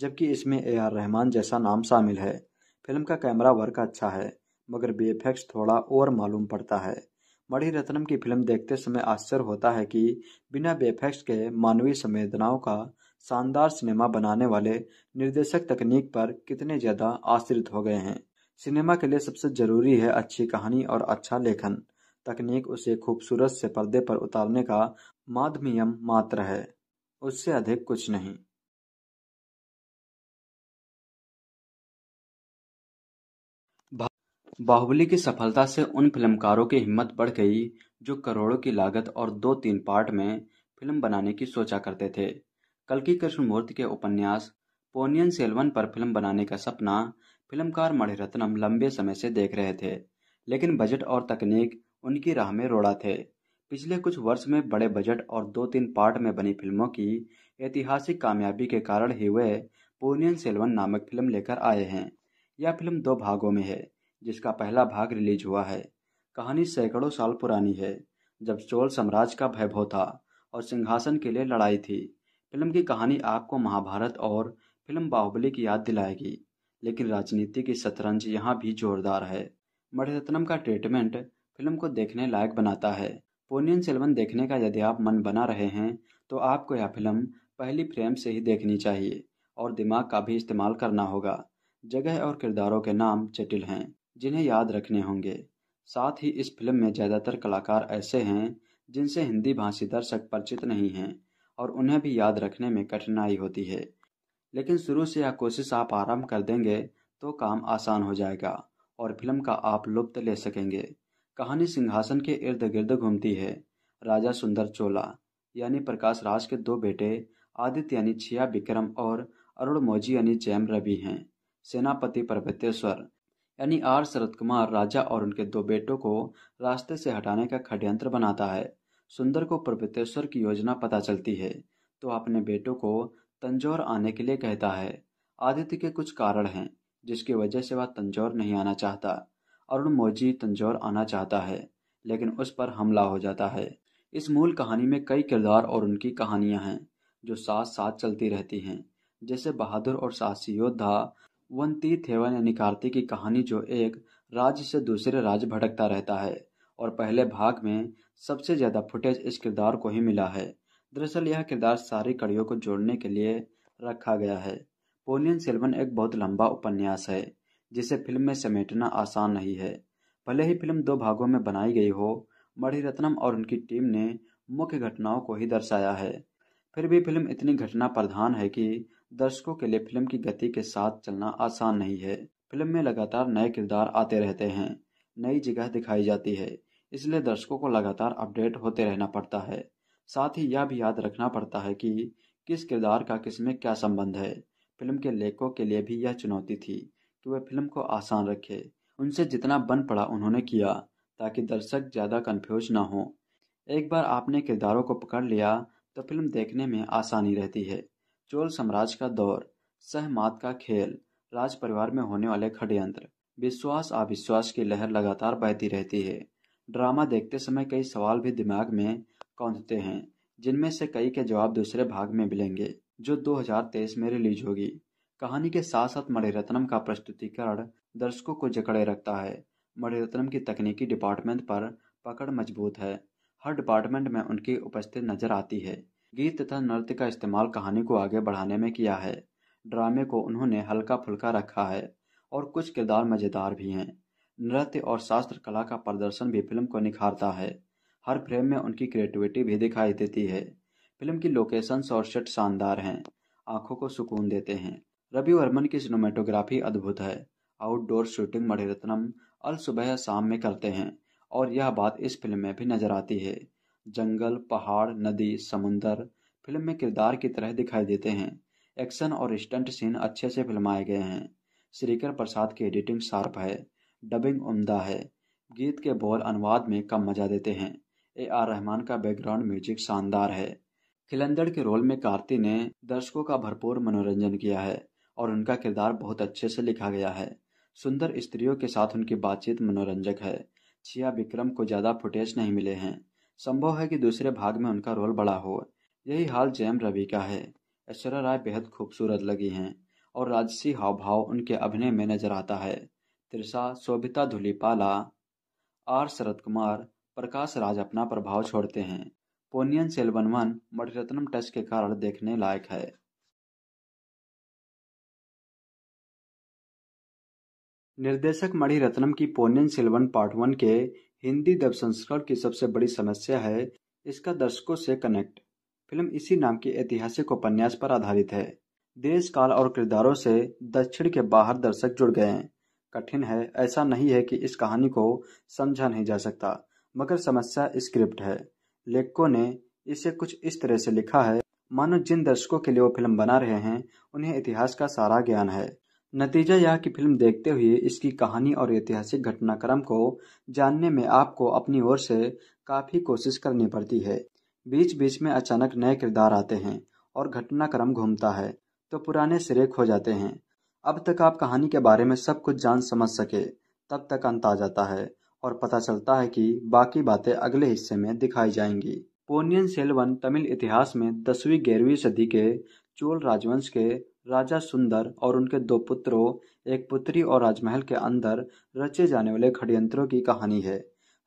जबकि इसमें ए आर रहमान जैसा नाम शामिल है फिल्म का कैमरा वर्क अच्छा है मगर बेफेक्स थोड़ा और मालूम पड़ता है मणि रत्नम की फिल्म देखते समय आश्चर्य होता है कि बिना बेफेक्स के मानवीय संवेदनाओं का शानदार सिनेमा बनाने वाले निर्देशक तकनीक पर कितने ज़्यादा आश्रित हो गए हैं सिनेमा के लिए सबसे ज़रूरी है अच्छी कहानी और अच्छा लेखन तकनीक उसे खूबसूरत से पर्दे पर उतारने का माध्यम मात्र है उससे अधिक कुछ नहीं बाहुबली की सफलता से उन फिल्मकारों की हिम्मत बढ़ गई जो करोड़ों की लागत और दो तीन पार्ट में फिल्म बनाने की सोचा करते थे कल कृष्ण कृष्णमूर्ति के उपन्यास पोनियन सेलवन पर फिल्म बनाने का सपना फिल्मकार मणिरत्नम लंबे समय से देख रहे थे लेकिन बजट और तकनीक उनकी राह में रोड़ा थे पिछले कुछ वर्ष में बड़े बजट और दो तीन पार्ट में बनी फिल्मों की ऐतिहासिक कामयाबी के कारण ही वे पोनियन सेलवन नामक फिल्म लेकर आए हैं यह फिल्म दो भागों में है जिसका पहला भाग रिलीज हुआ है कहानी सैकड़ों साल पुरानी है जब चोल साम्राज्य का वैभव था और सिंहासन के लिए लड़ाई थी फिल्म की कहानी आपको महाभारत और फिल्म बाहुबली की याद दिलाएगी लेकिन राजनीति की शतरंज यहाँ भी जोरदार है मणिरत्नम का ट्रीटमेंट फिल्म को देखने लायक बनाता है पोनियन सेल्वन देखने का यदि आप मन बना रहे हैं तो आपको यह फिल्म पहली फ्रेम से ही देखनी चाहिए और दिमाग का भी इस्तेमाल करना होगा जगह और किरदारों के नाम जटिल हैं जिन्हें याद रखने होंगे साथ ही इस फिल्म में ज़्यादातर कलाकार ऐसे हैं जिनसे हिंदी भाषी दर्शक परिचित नहीं हैं और उन्हें भी याद रखने में कठिनाई होती है लेकिन शुरू से यह कोशिश आप आराम कर देंगे तो काम आसान हो जाएगा और फिल्म का आप लुप्त ले सकेंगे कहानी सिंहासन के इर्द गिर्द घूमती है राजा सुंदर चोला यानी प्रकाश राज के दो बेटे आदित्य यानी छिया विक्रम और अरुण मौजी यानी जैम रवि हैं सेनापति पर्वतेश्वर यानी आर शरद कुमार राजा और उनके दो बेटों को रास्ते से हटाने का षड्यंत्र बनाता है सुंदर को पर्वतेश्वर की योजना पता चलती है तो अपने बेटों को तंजौर आने के लिए कहता है आदित्य के कुछ कारण हैं जिसकी वजह से वह तंजौर नहीं आना चाहता अरुण मोजी तंजौर आना चाहता है लेकिन उस पर हमला हो जाता है इस मूल कहानी में कई किरदार और उनकी कहानियां हैं जो साथ साथ चलती रहती हैं जैसे बहादुर और साहसी योद्धा वंती थेवन यानी कार्तिक की कहानी जो एक राज्य से दूसरे राज्य भटकता रहता है और पहले भाग में सबसे ज़्यादा फुटेज इस किरदार को ही मिला है दरअसल यह किरदार सारी कड़ियों को जोड़ने के लिए रखा गया है पोलियन सेलवन एक बहुत लंबा उपन्यास है जिसे फिल्म में समेटना आसान नहीं है भले ही फिल्म दो भागों में बनाई गई हो मणिरत्नम और उनकी टीम ने मुख्य घटनाओं को ही दर्शाया है फिर भी फिल्म इतनी घटना प्रधान है कि दर्शकों के लिए फिल्म की गति के साथ चलना आसान नहीं है फिल्म में लगातार नए किरदार आते रहते हैं नई जगह दिखाई जाती है इसलिए दर्शकों को लगातार अपडेट होते रहना पड़ता है साथ ही यह भी याद रखना पड़ता है कि किस किरदार का किसमें क्या संबंध है फिल्म के लेखकों के लिए भी यह चुनौती थी कि वह फिल्म को आसान रखे उनसे जितना बन पड़ा उन्होंने किया ताकि दर्शक ज़्यादा कन्फ्यूज ना हो एक बार आपने किरदारों को पकड़ लिया तो फिल्म देखने में आसानी रहती है चोल साम्राज्य का दौर सहमात का खेल राज परिवार में होने वाले षडयंत्र विश्वास अविश्वास की लहर लगातार बहती रहती है ड्रामा देखते समय कई सवाल भी दिमाग में कौंधते हैं जिनमें से कई के जवाब दूसरे भाग में मिलेंगे जो 2023 में रिलीज होगी कहानी के साथ साथ मणिरत्नम का प्रस्तुतिकरण दर्शकों को जकड़े रखता है मणिरत्नम की तकनीकी डिपार्टमेंट पर पकड़ मजबूत है हर डिपार्टमेंट में उनकी उपस्थिति नजर आती है गीत तथा नृत्य का इस्तेमाल कहानी को आगे बढ़ाने में किया है ड्रामे को उन्होंने हल्का फुल्का रखा है और कुछ किरदार मज़ेदार भी हैं नृत्य और शास्त्र कला का प्रदर्शन भी फिल्म को निखारता है हर फ्रेम में उनकी क्रिएटिविटी भी दिखाई देती है फिल्म की लोकेशंस और शट शानदार हैं आंखों को सुकून देते हैं रवि वर्मन की सिनेमाटोग्राफी अद्भुत है आउटडोर शूटिंग मणिरत्नम अल सुबह शाम में करते हैं और यह बात इस फिल्म में भी नजर आती है जंगल पहाड़ नदी समुंदर फिल्म में किरदार की तरह दिखाई देते हैं एक्शन और स्टंट सीन अच्छे से फिल्माए गए हैं श्रीकर प्रसाद की एडिटिंग शार्प है डबिंग उमदा है गीत के बोल अनुवाद में कम मजा देते हैं ए आर रहमान का बैकग्राउंड म्यूजिक शानदार है खिलंदड़ के रोल में कार्ति ने दर्शकों का भरपूर मनोरंजन किया है और उनका किरदार बहुत अच्छे से लिखा गया है सुंदर स्त्रियों के साथ उनकी बातचीत मनोरंजक है छिया विक्रम को ज़्यादा फुटेज नहीं मिले हैं संभव है कि दूसरे भाग में उनका रोल बड़ा हो यही हाल जयम रवि का है ऐश्वर्या राय बेहद खूबसूरत लगी हैं और राजसी हाव भाव उनके अभिनय में नजर आता है त्रिषा शोभिता धुलीपाला आर शरद कुमार प्रकाश राज अपना प्रभाव छोड़ते हैं पोनियन सेल्वनवन मणिरत्नम टच के कारण देखने लायक है निर्देशक मणिरत्नम की पोनियन सिल्वन पार्ट वन के हिंदी दब संस्करण की सबसे बड़ी समस्या है इसका दर्शकों से कनेक्ट फिल्म इसी नाम के ऐतिहासिक उपन्यास पर आधारित है देश काल और किरदारों से दक्षिण के बाहर दर्शक जुड़ गए कठिन है ऐसा नहीं है कि इस कहानी को समझा नहीं जा सकता मगर समस्या स्क्रिप्ट है लेखकों ने इसे कुछ इस तरह से लिखा है मानो जिन दर्शकों के लिए वो फिल्म बना रहे हैं उन्हें इतिहास का सारा ज्ञान है नतीजा यह कि फिल्म देखते हुए इसकी कहानी और ऐतिहासिक घटनाक्रम को जानने में आपको अपनी ओर से काफ़ी कोशिश करनी पड़ती है बीच बीच में अचानक नए किरदार आते हैं और घटनाक्रम घूमता है तो पुराने सिरे खो जाते हैं अब तक आप कहानी के बारे में सब कुछ जान समझ सके तब तक अंत आ जाता है और पता चलता है कि बाकी बातें अगले हिस्से में दिखाई जाएंगी पोनियन सेल्वन तमिल इतिहास में दसवीं ग्यारहवीं सदी के चोल राजवंश के राजा सुंदर और उनके दो पुत्रों एक पुत्री और राजमहल के अंदर रचे जाने वाले खड़यंत्रों की कहानी है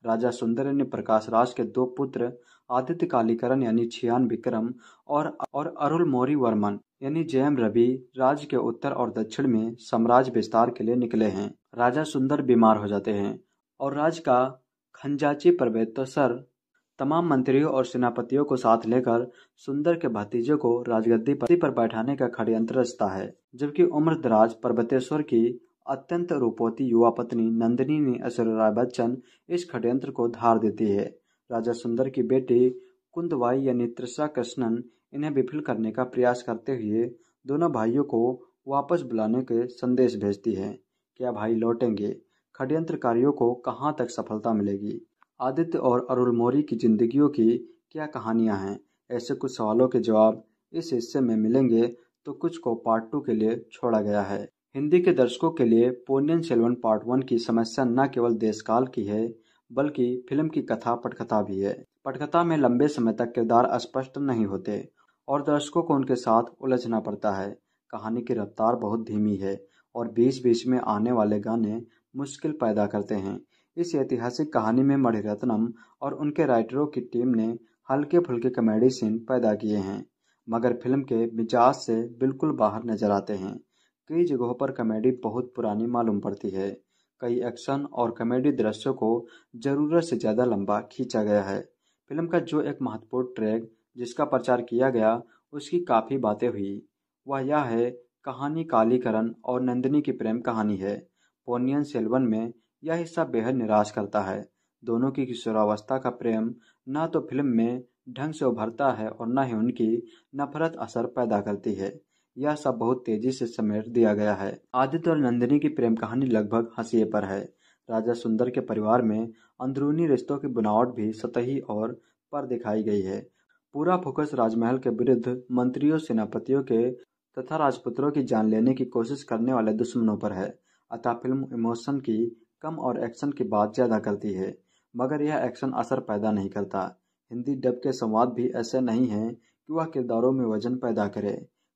राजा सुंदर ने प्रकाश राज के दो पुत्र आदित्य कालीकरण यानी छियान विक्रम और और अरुल मौरी वर्मन यानी जयम रवि राज्य के उत्तर और दक्षिण में साम्राज्य विस्तार के लिए निकले हैं राजा सुंदर बीमार हो जाते हैं और राज का खंजाची पर्वतसर तो तमाम मंत्रियों और सेनापतियों को साथ लेकर सुंदर के भतीजे को राजगद्दी पर बैठाने का खड़यंत्र रचता है जबकि दराज पर्वतेश्वर की अत्यंत रूपोती युवा पत्नी नंदिनी ने असुर राय बच्चन इस खडयंत्र को धार देती है राजा सुंदर की बेटी कुंदवाई यानी त्रिषा कृष्णन इन्हें विफल करने का प्रयास करते हुए दोनों भाइयों को वापस बुलाने के संदेश भेजती है क्या भाई लौटेंगे षड्यंत्रकारियों को कहाँ तक सफलता मिलेगी आदित्य और अरुल मौर्य की जिंदगियों की क्या कहानियां हैं ऐसे कुछ सवालों के जवाब इस हिस्से में मिलेंगे तो कुछ को पार्ट टू के लिए छोड़ा गया है हिंदी के दर्शकों के लिए पोनियन सेल्वन पार्ट वन की समस्या न केवल देशकाल की है बल्कि फिल्म की कथा पटकथा भी है पटकथा में लंबे समय तक किरदार स्पष्ट नहीं होते और दर्शकों को उनके साथ उलझना पड़ता है कहानी की रफ्तार बहुत धीमी है और बीच बीच में आने वाले गाने मुश्किल पैदा करते हैं इस ऐतिहासिक कहानी में मणिरत्नम और उनके राइटरों की टीम ने हल्के फुल्के कॉमेडी सीन पैदा किए हैं मगर फिल्म के मिजाज से बिल्कुल बाहर नजर आते हैं कई जगहों पर कॉमेडी बहुत पुरानी मालूम पड़ती है कई एक्शन और कॉमेडी दृश्यों को ज़रूरत से ज़्यादा लंबा खींचा गया है फिल्म का जो एक महत्वपूर्ण ट्रैक जिसका प्रचार किया गया उसकी काफ़ी बातें हुई वह यह है कहानी कालीकरण और नंदिनी की प्रेम कहानी है पोनियन सेल्वन में यह हिस्सा बेहद निराश करता है दोनों की किशोरावस्था का प्रेम न तो फिल्म में ढंग से उभरता है और न ही उनकी नफरत असर पैदा करती है यह सब बहुत तेजी से समेट दिया गया है आदित्य और नंदिनी की प्रेम कहानी लगभग हंसिए पर है राजा सुंदर के परिवार में अंदरूनी रिश्तों की बनावट भी सतही और पर दिखाई गई है पूरा फोकस राजमहल के विरुद्ध मंत्रियों सेनापतियों के तथा राजपुत्रों की जान लेने की कोशिश करने वाले दुश्मनों पर है अतः फिल्म इमोशन की कम और एक्शन की बात ज़्यादा करती है मगर यह एक्शन असर पैदा नहीं करता हिंदी डब के संवाद भी ऐसे नहीं हैं कि वह किरदारों में वजन पैदा करे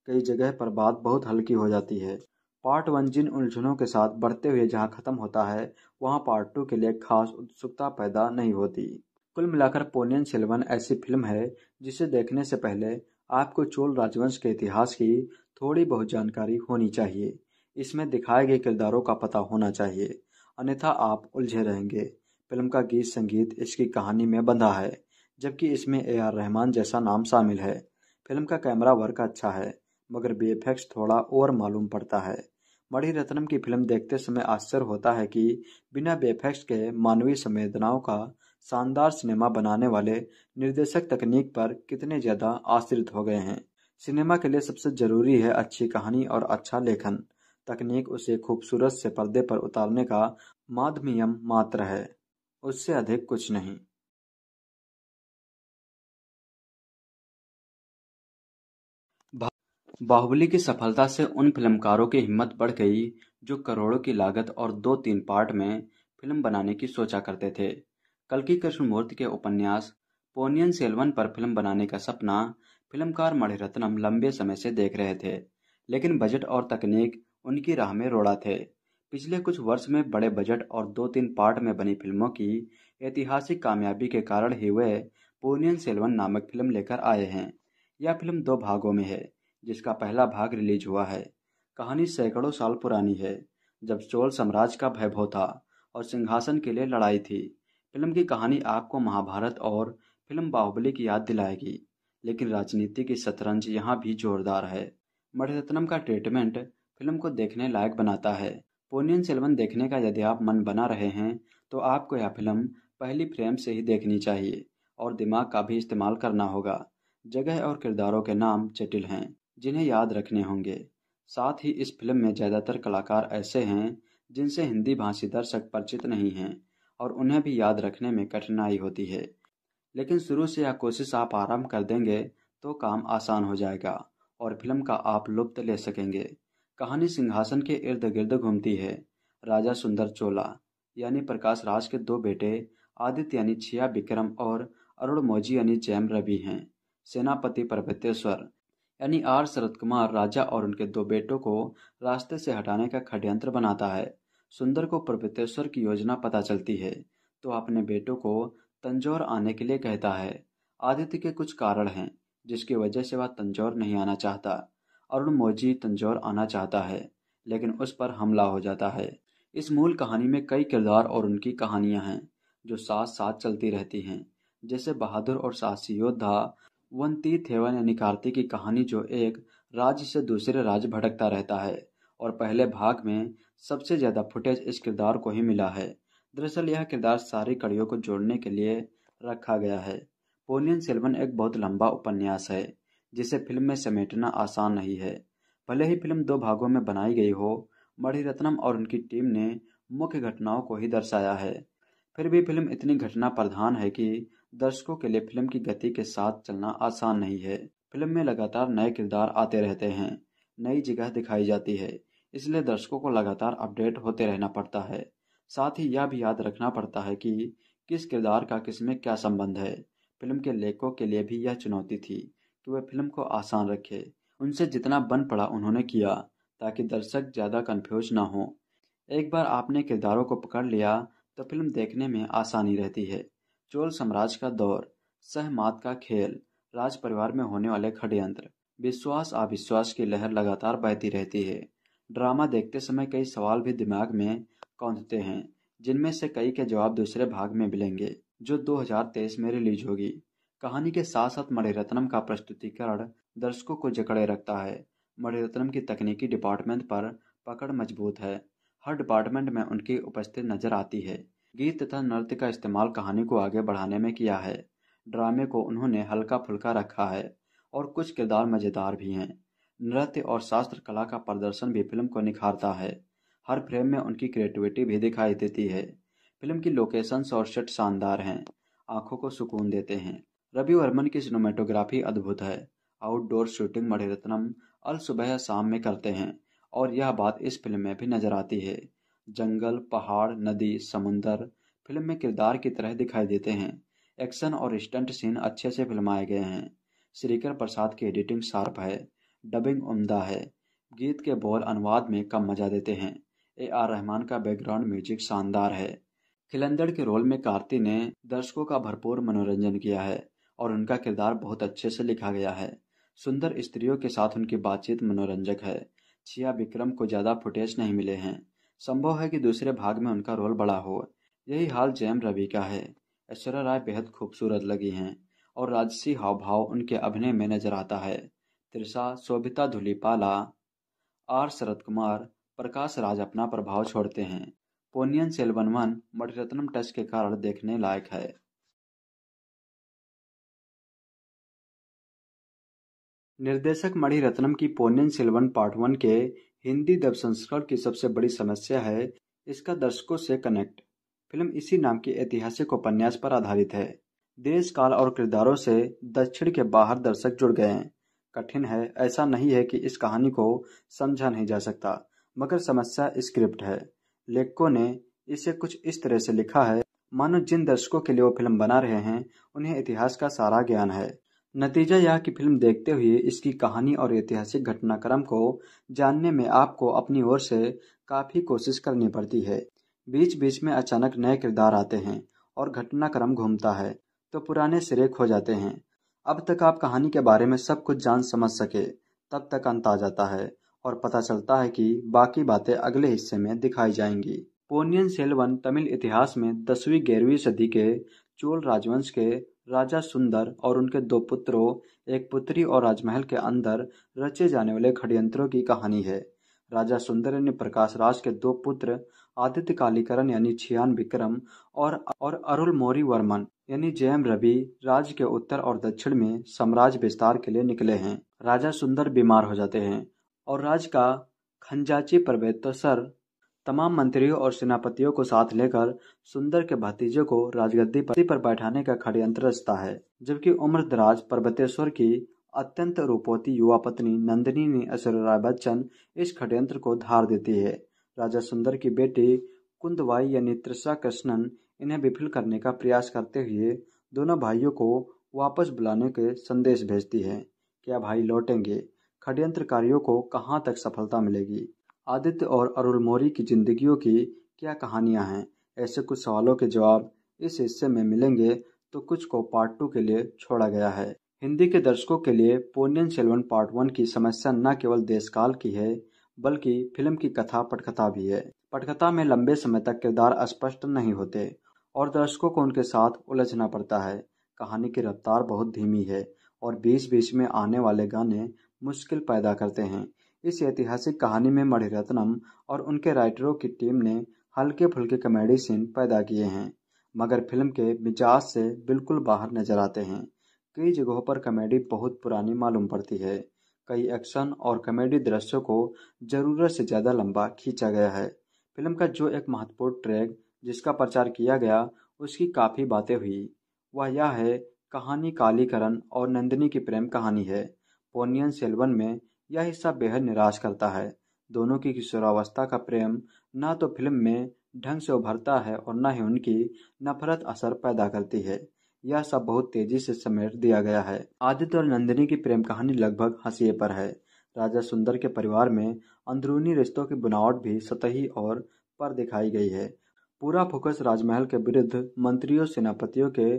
कई जगह पर बात बहुत हल्की हो जाती है पार्ट वन जिन उलझनों के साथ बढ़ते हुए जहाँ खत्म होता है वहाँ पार्ट टू के लिए खास उत्सुकता पैदा नहीं होती कुल मिलाकर पोनियन सेलवन ऐसी फिल्म है जिसे देखने से पहले आपको चोल राजवंश के इतिहास की थोड़ी बहुत जानकारी होनी चाहिए इसमें दिखाए गए किरदारों का पता होना चाहिए अन्यथा आप उलझे रहेंगे फिल्म का गीत संगीत इसकी कहानी में बंधा है जबकि इसमें ए आर रहमान जैसा नाम शामिल है फिल्म का कैमरा वर्क अच्छा है मगर बी थोड़ा और मालूम पड़ता है मढ़ी रत्नम की फिल्म देखते समय आश्चर्य होता है कि बिना बेफेक्स के मानवीय संवेदनाओं का शानदार सिनेमा बनाने वाले निर्देशक तकनीक पर कितने ज़्यादा आश्रित हो गए हैं सिनेमा के लिए सबसे ज़रूरी है अच्छी कहानी और अच्छा लेखन तकनीक उसे खूबसूरत से पर्दे पर उतारने का माध्यम मात्र है उससे अधिक कुछ नहीं बाहुबली की सफलता से उन फिल्मकारों की हिम्मत बढ़ गई जो करोड़ों की लागत और दो तीन पार्ट में फिल्म बनाने की सोचा करते थे कलकी कृष्णमूर्ति के उपन्यास पोनियन सेलवन पर फिल्म बनाने का सपना फिल्मकार मणिरत्नम लंबे समय से देख रहे थे लेकिन बजट और तकनीक उनकी राह में रोड़ा थे पिछले कुछ वर्ष में बड़े बजट और दो तीन पार्ट में बनी फिल्मों की ऐतिहासिक कामयाबी के कारण ही वे पोनियन सेल्वन नामक फिल्म लेकर आए हैं यह फिल्म दो भागों में है जिसका पहला भाग रिलीज हुआ है कहानी सैकड़ों साल पुरानी है जब चोल साम्राज्य का वैभव था और सिंहासन के लिए लड़ाई थी फिल्म की कहानी आपको महाभारत और फिल्म बाहुबली की याद दिलाएगी लेकिन राजनीति की शतरंज यहाँ भी जोरदार है मठरत्नम का ट्रीटमेंट फिल्म को देखने लायक बनाता है पोनियन सेल्वन देखने का यदि आप मन बना रहे हैं तो आपको यह फिल्म पहली फ्रेम से ही देखनी चाहिए और दिमाग का भी इस्तेमाल करना होगा जगह और किरदारों के नाम जटिल हैं जिन्हें याद रखने होंगे साथ ही इस फिल्म में ज़्यादातर कलाकार ऐसे हैं जिनसे हिंदी भाषी दर्शक परिचित नहीं हैं और उन्हें भी याद रखने में कठिनाई होती है लेकिन शुरू से यह कोशिश आप आराम कर देंगे तो काम आसान हो जाएगा और फिल्म का आप लुप्त ले सकेंगे कहानी सिंहासन के इर्द गिर्द घूमती है राजा सुंदर चोला यानी प्रकाश राज के दो बेटे आदित्य यानी छिया विक्रम और अरुण मौजी यानी जैम रवि हैं सेनापति पर्वतेश्वर यानी आर शरद कुमार राजा और उनके दो बेटों को रास्ते से हटाने का खड्यंत्र बनाता है सुंदर को पर्वतेश्वर की योजना पता चलती है तो अपने बेटों को तंजौर आने के लिए कहता है आदित्य के कुछ कारण हैं जिसकी वजह से वह तंजौर नहीं आना चाहता अरुण मोजी तंजौर आना चाहता है लेकिन उस पर हमला हो जाता है इस मूल कहानी में कई किरदार और उनकी कहानियां हैं जो साथ साथ चलती रहती हैं जैसे बहादुर और साहसी योद्धा वंती थेवन यानी कार्ती की कहानी जो एक राज्य से दूसरे राज्य भटकता रहता है और पहले भाग में सबसे ज़्यादा फुटेज इस किरदार को ही मिला है दरअसल यह किरदार सारी कड़ियों को जोड़ने के लिए रखा गया है पोनियन सेल्वन एक बहुत लंबा उपन्यास है जिसे फिल्म में समेटना आसान नहीं है भले ही फिल्म दो भागों में बनाई गई हो मणिरत्नम और उनकी टीम ने मुख्य घटनाओं को ही दर्शाया है फिर भी फिल्म इतनी घटना प्रधान है कि दर्शकों के लिए फिल्म की गति के साथ चलना आसान नहीं है फिल्म में लगातार नए किरदार आते रहते हैं नई जगह दिखाई जाती है इसलिए दर्शकों को लगातार अपडेट होते रहना पड़ता है साथ ही यह भी याद रखना पड़ता है कि किस किरदार का किसमें क्या संबंध है फिल्म के लेखकों के लिए भी यह चुनौती थी कि वह फिल्म को आसान रखे उनसे जितना बन पड़ा उन्होंने किया ताकि दर्शक ज़्यादा कन्फ्यूज ना हो एक बार आपने किरदारों को पकड़ लिया तो फिल्म देखने में आसानी रहती है चोल साम्राज्य का दौर सहमात का खेल राज परिवार में होने वाले खडयंत्र विश्वास अविश्वास की लहर लगातार बहती रहती है ड्रामा देखते समय कई सवाल भी दिमाग में कौंधते हैं जिनमें से कई के जवाब दूसरे भाग में मिलेंगे जो 2023 में रिलीज होगी कहानी के साथ साथ मणिरत्नम का प्रस्तुतिकरण दर्शकों को जकड़े रखता है मणिरत्नम की तकनीकी डिपार्टमेंट पर पकड़ मजबूत है हर डिपार्टमेंट में उनकी उपस्थिति नजर आती है गीत तथा नृत्य का इस्तेमाल कहानी को आगे बढ़ाने में किया है ड्रामे को उन्होंने हल्का फुल्का रखा है और कुछ किरदार मज़ेदार भी हैं नृत्य और शास्त्र कला का प्रदर्शन भी फिल्म को निखारता है हर फ्रेम में उनकी क्रिएटिविटी भी दिखाई देती है फिल्म की लोकेशंस और शट शानदार हैं आंखों को सुकून देते हैं रवि वर्मन की सिनेमाटोग्राफी अद्भुत है आउटडोर शूटिंग मणिरत्नम अल सुबह शाम में करते हैं और यह बात इस फिल्म में भी नजर आती है जंगल पहाड़ नदी समुंदर फिल्म में किरदार की तरह दिखाई देते हैं एक्शन और स्टंट सीन अच्छे से फिल्माए गए हैं श्रीकर प्रसाद की एडिटिंग शार्प है डबिंग उम्दा है गीत के बोल अनुवाद में कम मजा देते हैं ए आर रहमान का बैकग्राउंड म्यूजिक शानदार है खिलंदड़ के रोल में कार्ति ने दर्शकों का भरपूर मनोरंजन किया है और उनका किरदार बहुत अच्छे से लिखा गया है सुंदर स्त्रियों के साथ उनकी बातचीत मनोरंजक है छिया विक्रम को ज़्यादा फुटेज नहीं मिले हैं संभव है कि दूसरे भाग में उनका रोल बड़ा हो यही हाल जयम रवि का है ऐश्वर्या राय बेहद खूबसूरत लगी हैं और राजसी हावभाव उनके अभिनय में नजर आता है त्रिषा शोभिता धुलीपाला आर शरद कुमार प्रकाश राज अपना प्रभाव छोड़ते हैं पोनियन सेल्वन वन मणिरत्नम टच के कारण देखने लायक है निर्देशक मणिरत्नम की पोनियन सिल्वन पार्ट वन के हिंदी दब संस्करण की सबसे बड़ी समस्या है इसका दर्शकों से कनेक्ट फिल्म इसी नाम के ऐतिहासिक उपन्यास पर आधारित है देश काल और किरदारों से दक्षिण के बाहर दर्शक जुड़ गए हैं कठिन है ऐसा नहीं है कि इस कहानी को समझा नहीं जा सकता मगर समस्या स्क्रिप्ट है लेखकों ने इसे कुछ इस तरह से लिखा है मानो जिन दर्शकों के लिए वो फिल्म बना रहे हैं उन्हें इतिहास का सारा ज्ञान है नतीजा यह कि फिल्म देखते हुए इसकी कहानी और ऐतिहासिक घटनाक्रम को जानने में आपको अपनी ओर से काफ़ी कोशिश करनी पड़ती है बीच बीच में अचानक नए किरदार आते हैं और घटनाक्रम घूमता है तो पुराने सिरे खो जाते हैं अब तक आप कहानी के बारे में सब कुछ जान समझ सके तब तक अंत आ जाता है और पता चलता है कि बाकी बातें अगले हिस्से में दिखाई जाएंगी पोनियन सेल्वन तमिल इतिहास में दसवीं ग्यारहवीं सदी के चोल राजवंश के राजा सुंदर और उनके दो पुत्रों एक पुत्री और राजमहल के अंदर रचे जाने वाले खडयंत्रों की कहानी है राजा सुंदर ने प्रकाश राज के दो पुत्र आदित्य कालीकरण यानी छियान विक्रम और और अरुल मौरी वर्मन यानी जयम रवि राज्य के उत्तर और दक्षिण में साम्राज्य विस्तार के लिए निकले हैं राजा सुंदर बीमार हो जाते हैं और राज का खंजाची पर्वतोसर तमाम मंत्रियों और सेनापतियों को साथ लेकर सुंदर के भतीजे को राजगद्दी पर बैठाने का षड्यंत्र रचता है जबकि दराज पर्वतेश्वर की अत्यंत रूपोती युवा पत्नी नंदिनी ने ऐश्वर्या बच्चन इस षड्यंत्र को धार देती है राजा सुंदर की बेटी कुंदवाई यानी त्रिषा कृष्णन इन्हें विफल करने का प्रयास करते हुए दोनों भाइयों को वापस बुलाने के संदेश भेजती है क्या भाई लौटेंगे षड्यंत्रकारियों को कहाँ तक सफलता मिलेगी आदित्य और अरुल मौर्य की जिंदगियों की क्या कहानियां हैं ऐसे कुछ सवालों के जवाब इस हिस्से में मिलेंगे तो कुछ को पार्ट टू के लिए छोड़ा गया है हिंदी के दर्शकों के लिए पोनियन सेल्वन पार्ट वन की समस्या न केवल देशकाल की है बल्कि फिल्म की कथा पटकथा भी है पटकथा में लंबे समय तक किरदार स्पष्ट नहीं होते और दर्शकों को उनके साथ उलझना पड़ता है कहानी की रफ्तार बहुत धीमी है और बीच बीच में आने वाले गाने मुश्किल पैदा करते हैं इस ऐतिहासिक कहानी में मणिरत्नम और उनके राइटरों की टीम ने हल्के फुल्के कॉमेडी सीन पैदा किए हैं मगर फिल्म के मिजाज से बिल्कुल बाहर नजर आते हैं कई जगहों पर कॉमेडी बहुत पुरानी मालूम पड़ती है कई एक्शन और कॉमेडी दृश्यों को ज़रूरत से ज़्यादा लंबा खींचा गया है फिल्म का जो एक महत्वपूर्ण ट्रैक जिसका प्रचार किया गया उसकी काफ़ी बातें हुई वह यह है कहानी कालीकरण और नंदिनी की प्रेम कहानी है पोनियन सेल्वन में यह हिस्सा बेहद निराश करता है दोनों की किशोरावस्था का प्रेम न तो फिल्म में ढंग से उभरता है और न ही उनकी नफरत असर पैदा करती है यह सब बहुत तेजी से समेट दिया गया है आदित्य और नंदिनी की प्रेम कहानी लगभग हंसिए पर है राजा सुंदर के परिवार में अंदरूनी रिश्तों की बुनावट भी सतही और पर दिखाई गई है पूरा फोकस राजमहल के विरुद्ध मंत्रियों सेनापतियों के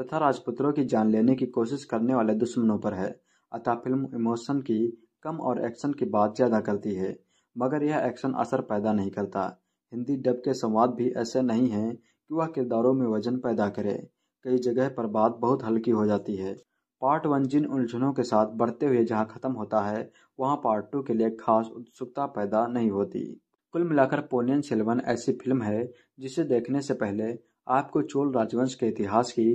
तथा राजपुत्रों की जान लेने की कोशिश करने वाले दुश्मनों पर है अतः फिल्म इमोशन की कम और एक्शन की बात ज़्यादा करती है मगर यह एक्शन असर पैदा नहीं करता हिंदी डब के संवाद भी ऐसे नहीं हैं कि वह किरदारों में वजन पैदा करे कई जगह पर बात बहुत हल्की हो जाती है पार्ट वन जिन उलझनों के साथ बढ़ते हुए जहाँ ख़त्म होता है वहाँ पार्ट टू के लिए खास उत्सुकता पैदा नहीं होती कुल मिलाकर पोनियन सेलवन ऐसी फिल्म है जिसे देखने से पहले आपको चोल राजवंश के इतिहास की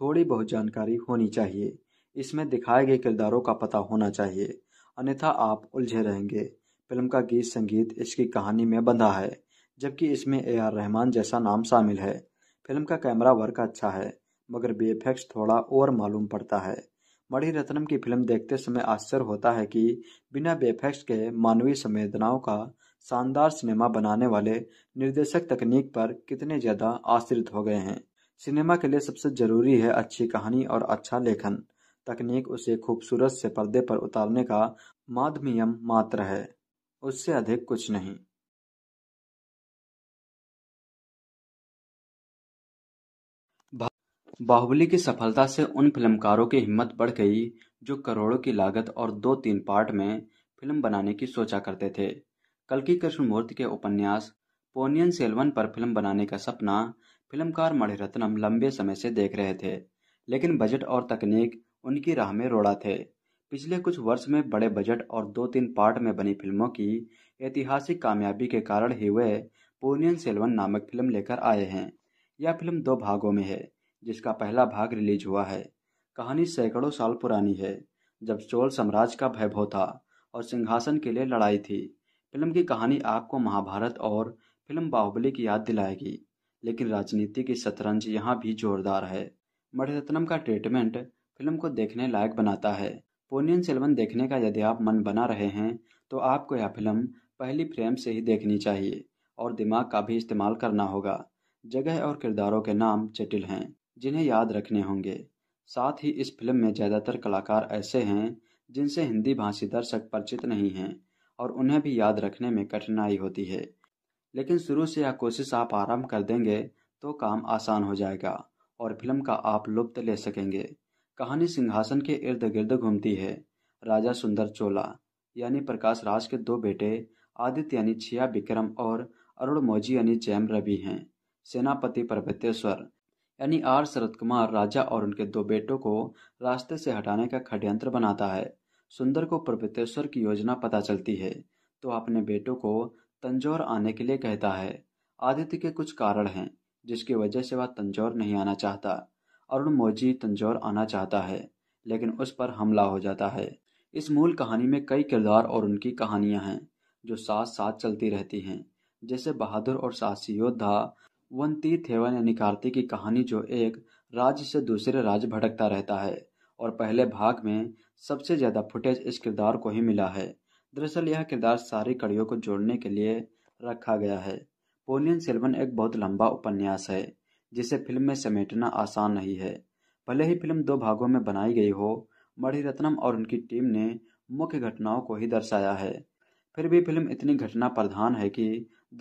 थोड़ी बहुत जानकारी होनी चाहिए इसमें दिखाए गए किरदारों का पता होना चाहिए अन्यथा आप उलझे रहेंगे फिल्म का गीत संगीत इसकी कहानी में बंधा है जबकि इसमें ए आर रहमान जैसा नाम शामिल है फिल्म का कैमरा वर्क अच्छा है मगर बेफेक्स थोड़ा और मालूम पड़ता है मणि रत्नम की फिल्म देखते समय आश्चर्य होता है कि बिना बेफेक्स के मानवीय संवेदनाओं का शानदार सिनेमा बनाने वाले निर्देशक तकनीक पर कितने ज़्यादा आश्रित हो गए हैं सिनेमा के लिए सबसे ज़रूरी है अच्छी कहानी और अच्छा लेखन तकनीक उसे खूबसूरत से पर्दे पर उतारने का माध्यम मात्र है उससे अधिक कुछ नहीं बाहुबली की सफलता से उन फिल्मकारों की हिम्मत बढ़ गई जो करोड़ों की लागत और दो तीन पार्ट में फिल्म बनाने की सोचा करते थे कृष्ण कृष्णमूर्ति के उपन्यास पोनियन सेल्वन पर फिल्म बनाने का सपना फिल्मकार मणिरत्नम लंबे समय से देख रहे थे लेकिन बजट और तकनीक उनकी राह में रोड़ा थे पिछले कुछ वर्ष में बड़े बजट और दो तीन पार्ट में बनी फिल्मों की ऐतिहासिक कामयाबी के कारण ही वे पूर्णियन सेल्वन नामक फिल्म लेकर आए हैं यह फिल्म दो भागों में है जिसका पहला भाग रिलीज हुआ है कहानी सैकड़ों साल पुरानी है जब चोल साम्राज्य का वैभव था और सिंहासन के लिए लड़ाई थी फिल्म की कहानी आपको महाभारत और फिल्म बाहुबली की याद दिलाएगी लेकिन राजनीति की शतरंज यहाँ भी जोरदार है मणिरत्नम का ट्रीटमेंट फिल्म को देखने लायक बनाता है पोनियन सेल्वन देखने का यदि आप मन बना रहे हैं तो आपको यह फिल्म पहली फ्रेम से ही देखनी चाहिए और दिमाग का भी इस्तेमाल करना होगा जगह और किरदारों के नाम जटिल हैं जिन्हें याद रखने होंगे साथ ही इस फिल्म में ज़्यादातर कलाकार ऐसे हैं जिनसे हिंदी भाषी दर्शक परिचित नहीं हैं और उन्हें भी याद रखने में कठिनाई होती है लेकिन शुरू से यह कोशिश आप आराम कर देंगे तो काम आसान हो जाएगा और फिल्म का आप लुप्त ले सकेंगे कहानी सिंहासन के इर्द गिर्द घूमती है राजा सुंदर चोला यानी प्रकाश राज के दो बेटे आदित्य यानी छिया विक्रम और अरुण मौजी यानी जैम रवि हैं सेनापति पर्वतेश्वर यानी आर शरद कुमार राजा और उनके दो बेटों को रास्ते से हटाने का खड्यंत्र बनाता है सुंदर को पर्वतेश्वर की योजना पता चलती है तो अपने बेटों को तंजौर आने के लिए कहता है आदित्य के कुछ कारण हैं जिसकी वजह से वह तंजौर नहीं आना चाहता अरुण मोजी तंजौर आना चाहता है लेकिन उस पर हमला हो जाता है इस मूल कहानी में कई किरदार और उनकी कहानियां हैं जो साथ साथ चलती रहती हैं जैसे बहादुर और साहसी योद्धा वंती थेवन या निकारती की कहानी जो एक राज्य से दूसरे राज्य भटकता रहता है और पहले भाग में सबसे ज़्यादा फुटेज इस किरदार को ही मिला है दरअसल यह किरदार सारी कड़ियों को जोड़ने के लिए रखा गया है पोनियन सेल्वन एक बहुत लंबा उपन्यास है जिसे फिल्म में समेटना आसान नहीं है भले ही फिल्म दो भागों में बनाई गई हो मढ़ी रत्नम और उनकी टीम ने मुख्य घटनाओं को ही दर्शाया है फिर भी फिल्म इतनी घटना प्रधान है कि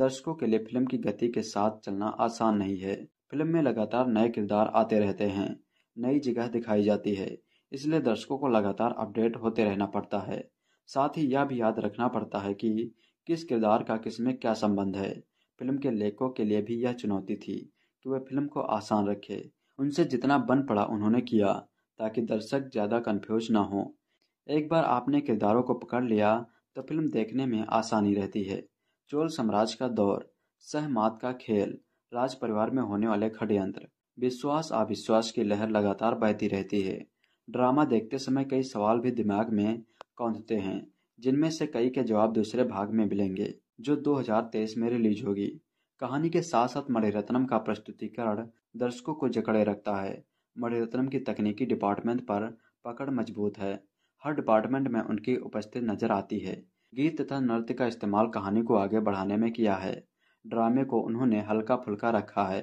दर्शकों के लिए फिल्म की गति के साथ चलना आसान नहीं है फिल्म में लगातार नए किरदार आते रहते हैं नई जगह दिखाई जाती है इसलिए दर्शकों को लगातार अपडेट होते रहना पड़ता है साथ ही यह भी याद रखना पड़ता है कि किस किरदार का किस में क्या संबंध है फिल्म के लेखकों के लिए भी यह चुनौती थी कि वह फिल्म को आसान रखे उनसे जितना बन पड़ा उन्होंने किया ताकि दर्शक ज़्यादा कन्फ्यूज ना हो एक बार आपने किरदारों को पकड़ लिया तो फिल्म देखने में आसानी रहती है चोल साम्राज्य का दौर सहमात का खेल राज परिवार में होने वाले खडयंत्र विश्वास अविश्वास की लहर लगातार बहती रहती है ड्रामा देखते समय कई सवाल भी दिमाग में कौंधते हैं जिनमें से कई के जवाब दूसरे भाग में मिलेंगे जो 2023 में रिलीज होगी कहानी के साथ साथ मणिरत्नम का प्रस्तुतिकरण दर्शकों को जकड़े रखता है मणिरत्नम की तकनीकी डिपार्टमेंट पर पकड़ मजबूत है हर डिपार्टमेंट में उनकी उपस्थिति नजर आती है गीत तथा नृत्य का इस्तेमाल कहानी को आगे बढ़ाने में किया है ड्रामे को उन्होंने हल्का फुल्का रखा है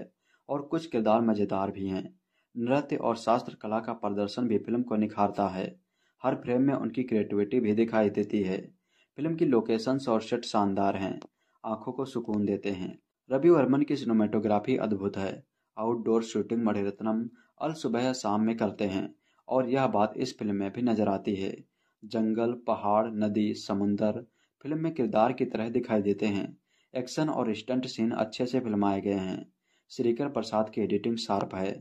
और कुछ किरदार मज़ेदार भी हैं नृत्य और शास्त्र कला का प्रदर्शन भी फिल्म को निखारता है हर फ्रेम में उनकी क्रिएटिविटी भी दिखाई देती है फिल्म की लोकेशंस और सेट शानदार हैं आंखों को सुकून देते हैं रवि वर्मन की सिनेमाटोग्राफी अद्भुत है आउटडोर शूटिंग मणिरत्नम अल सुबह शाम में करते हैं और यह बात इस फिल्म में भी नजर आती है जंगल पहाड़ नदी समुंदर फिल्म में किरदार की तरह दिखाई देते हैं एक्शन और स्टंट सीन अच्छे से फिल्माए गए हैं श्रीकर प्रसाद की एडिटिंग शार्प है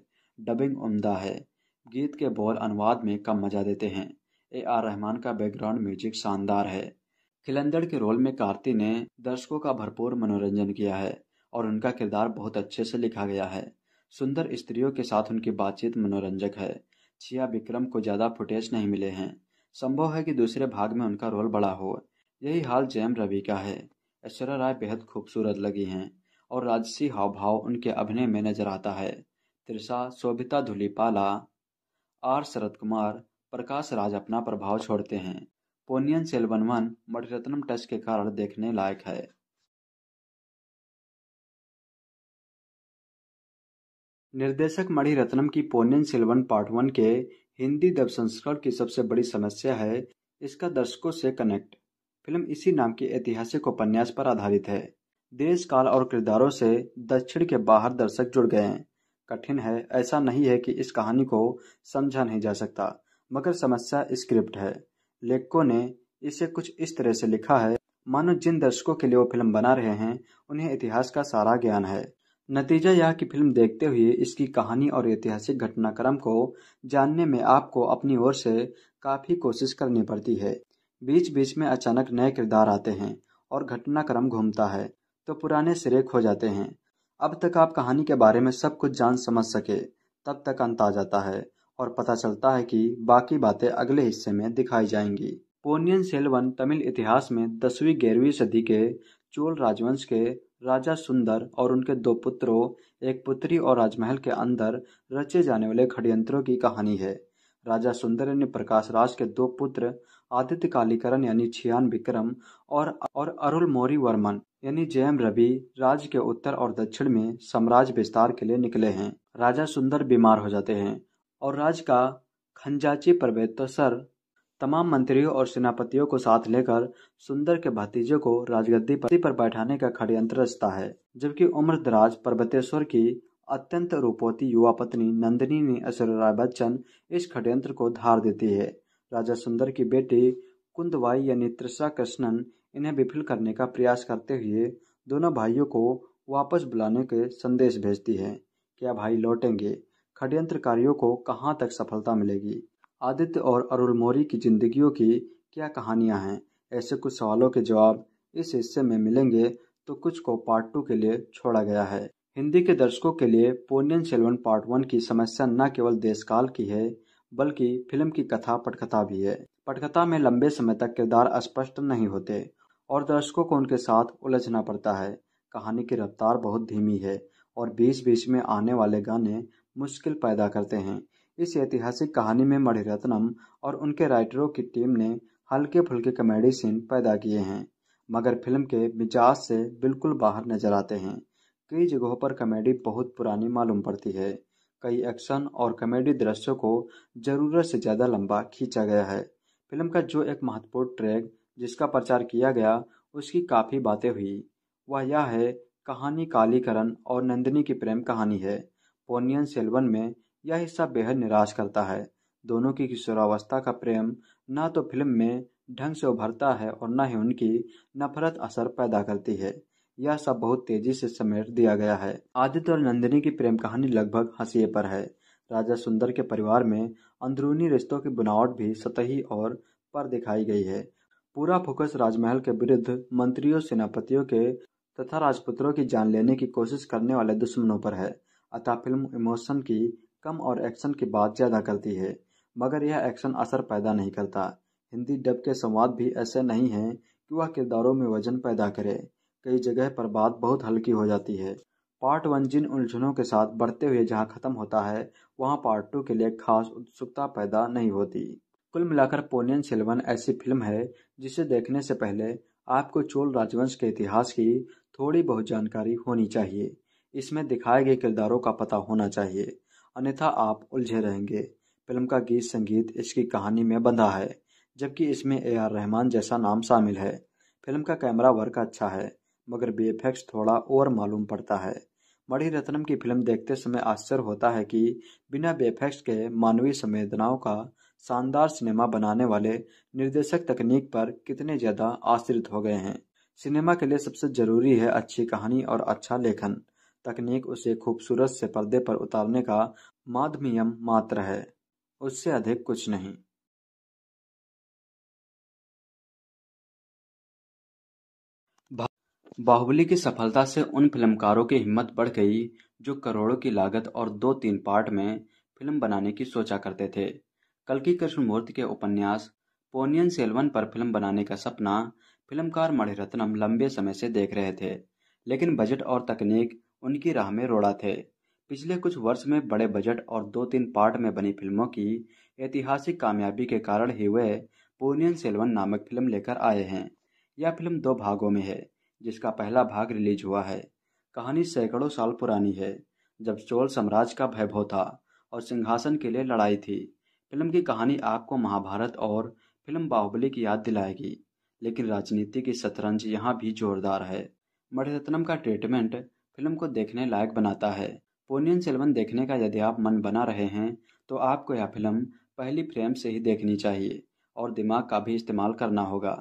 डबिंग उमदा है गीत के बोल अनुवाद में कम मजा देते हैं ए आर रहमान का बैकग्राउंड म्यूजिक शानदार है खिलंदड़ के रोल में कार्ति ने दर्शकों का भरपूर मनोरंजन किया है और उनका किरदार बहुत अच्छे से लिखा गया है सुंदर स्त्रियों के साथ उनकी बातचीत मनोरंजक है छिया विक्रम को ज़्यादा फुटेज नहीं मिले हैं संभव है कि दूसरे भाग में उनका रोल बड़ा हो यही हाल जयम रवि का है ऐश्वर्या राय बेहद खूबसूरत लगी हैं और राजसी हाव भाव उनके अभिनय में नजर आता है त्रिषा शोभिता धुलीपाला आर शरद कुमार प्रकाश राज अपना प्रभाव छोड़ते हैं पोनियन सेल्वनवन मणिरत्नम टच के कारण देखने लायक है निर्देशक मणिरत्नम की पोनियन सिल्वन पार्ट वन के हिंदी दब संस्करण की सबसे बड़ी समस्या है इसका दर्शकों से कनेक्ट फिल्म इसी नाम के ऐतिहासिक उपन्यास पर आधारित है देश काल और किरदारों से दक्षिण के बाहर दर्शक जुड़ गए हैं कठिन है ऐसा नहीं है कि इस कहानी को समझा नहीं जा सकता मगर समस्या स्क्रिप्ट है लेखकों ने इसे कुछ इस तरह से लिखा है मानो जिन दर्शकों के लिए वो फिल्म बना रहे हैं उन्हें इतिहास का सारा ज्ञान है नतीजा यह कि फिल्म देखते हुए इसकी कहानी और ऐतिहासिक घटनाक्रम को जानने में आपको अपनी ओर से काफ़ी कोशिश करनी पड़ती है बीच बीच में अचानक नए किरदार आते हैं और घटनाक्रम घूमता है तो पुराने सिरे खो जाते हैं अब तक आप कहानी के बारे में सब कुछ जान समझ सके तब तक अंत आ जाता है और पता चलता है कि बाकी बातें अगले हिस्से में दिखाई जाएंगी पोनियन सेल्वन तमिल इतिहास में दसवीं ग्यारहवीं सदी के चोल राजवंश के राजा सुंदर और उनके दो पुत्रों एक पुत्री और राजमहल के अंदर रचे जाने वाले षड्यंत्रों की कहानी है राजा सुंदर ने प्रकाश राज के दो पुत्र आदित्य कालीकरण यानी छियान विक्रम और और अरुल मौरी वर्मन यानी जयम रवि राज्य के उत्तर और दक्षिण में साम्राज्य विस्तार के लिए निकले हैं राजा सुंदर बीमार हो जाते हैं और राज का खंजाची पर्वतसर तमाम मंत्रियों और सेनापतियों को साथ लेकर सुंदर के भतीजे को राजगद्दी पर बैठाने का षड्यंत्र रचता है जबकि उम्र दराज पर्वतेश्वर की अत्यंत रूपोती युवा पत्नी नंदिनी ने राय बच्चन इस षड्यंत्र को धार देती है राजा सुंदर की बेटी कुंदवाई यानी त्रिषा कृष्णन इन्हें विफल करने का प्रयास करते हुए दोनों भाइयों को वापस बुलाने के संदेश भेजती है क्या भाई लौटेंगे षड्यंत्रकारियों को कहाँ तक सफलता मिलेगी आदित्य और अरुल मौर्य की जिंदगियों की क्या कहानियां हैं ऐसे कुछ सवालों के जवाब इस हिस्से में मिलेंगे तो कुछ को पार्ट टू के लिए छोड़ा गया है हिंदी के दर्शकों के लिए पोनियन सेल्वन पार्ट वन की समस्या न केवल देशकाल की है बल्कि फिल्म की कथा पटकथा भी है पटकथा में लंबे समय तक किरदार स्पष्ट नहीं होते और दर्शकों को उनके साथ उलझना पड़ता है कहानी की रफ्तार बहुत धीमी है और बीच बीच में आने वाले गाने मुश्किल पैदा करते हैं इस ऐतिहासिक कहानी में मणिरत्नम और उनके राइटरों की टीम ने हल्के फुल्के कॉमेडी सीन पैदा किए हैं मगर फिल्म के मिजाज से बिल्कुल बाहर नजर आते हैं कई जगहों पर कॉमेडी बहुत पुरानी मालूम पड़ती है कई एक्शन और कॉमेडी दृश्यों को ज़रूरत से ज़्यादा लंबा खींचा गया है फिल्म का जो एक महत्वपूर्ण ट्रैक जिसका प्रचार किया गया उसकी काफ़ी बातें हुई वह यह है कहानी कालीकरण और नंदिनी की प्रेम कहानी है पोनियन सेल्वन में यह हिस्सा बेहद निराश करता है दोनों की किशोरावस्था का प्रेम न तो फिल्म में ढंग से उभरता है और न ही उनकी नफरत असर पैदा करती है यह सब बहुत तेजी से समेट दिया गया है आदित्य और नंदिनी की प्रेम कहानी लगभग हंसिए पर है राजा सुंदर के परिवार में अंदरूनी रिश्तों की बुनावट भी सतही और पर दिखाई गई है पूरा फोकस राजमहल के विरुद्ध मंत्रियों सेनापतियों के तथा राजपुत्रों की जान लेने की कोशिश करने वाले दुश्मनों पर है अतः फिल्म इमोशन की कम और एक्शन की बात ज़्यादा करती है मगर यह एक्शन असर पैदा नहीं करता हिंदी डब के संवाद भी ऐसे नहीं हैं कि वह किरदारों में वजन पैदा करे कई जगह पर बात बहुत हल्की हो जाती है पार्ट वन जिन उलझनों के साथ बढ़ते हुए जहाँ खत्म होता है वहाँ पार्ट टू के लिए खास उत्सुकता पैदा नहीं होती कुल मिलाकर पोनियन सेल्वन ऐसी फिल्म है जिसे देखने से पहले आपको चोल राजवंश के इतिहास की थोड़ी बहुत जानकारी होनी चाहिए इसमें दिखाए गए किरदारों का पता होना चाहिए अन्यथा आप उलझे रहेंगे फिल्म का गीत संगीत इसकी कहानी में बंधा है जबकि इसमें ए आर रहमान जैसा नाम शामिल है फिल्म का कैमरा वर्क अच्छा है मगर बेफेक्स थोड़ा और मालूम पड़ता है मणि रत्नम की फिल्म देखते समय आश्चर्य होता है कि बिना बेफेक्स के मानवीय संवेदनाओं का शानदार सिनेमा बनाने वाले निर्देशक तकनीक पर कितने ज़्यादा आश्रित हो गए हैं सिनेमा के लिए सबसे ज़रूरी है अच्छी कहानी और अच्छा लेखन तकनीक उसे खूबसूरत से पर्दे पर उतारने का माध्यम मात्र है उससे अधिक कुछ नहीं बाहुबली की सफलता से उन फिल्मकारों की हिम्मत बढ़ गई जो करोड़ों की लागत और दो तीन पार्ट में फिल्म बनाने की सोचा करते थे कल कृष्ण कृष्णमूर्ति के उपन्यास पोनियन सेलवन पर फिल्म बनाने का सपना फिल्मकार मणिरत्नम लंबे समय से देख रहे थे लेकिन बजट और तकनीक उनकी राह में रोड़ा थे पिछले कुछ वर्ष में बड़े बजट और दो तीन पार्ट में बनी फिल्मों की ऐतिहासिक कामयाबी के कारण ही वे पूनियन सेलवन नामक फिल्म लेकर आए हैं यह फिल्म दो भागों में है जिसका पहला भाग रिलीज हुआ है कहानी सैकड़ों साल पुरानी है जब चोल साम्राज्य का वैभव था और सिंहासन के लिए लड़ाई थी फिल्म की कहानी आपको महाभारत और फिल्म बाहुबली की याद दिलाएगी लेकिन राजनीति की शतरंज यहाँ भी जोरदार है मणिरत्नम का ट्रीटमेंट फिल्म को देखने लायक बनाता है पोनियन सेल्वन देखने का यदि आप मन बना रहे हैं तो आपको यह फिल्म पहली फ्रेम से ही देखनी चाहिए और दिमाग का भी इस्तेमाल करना होगा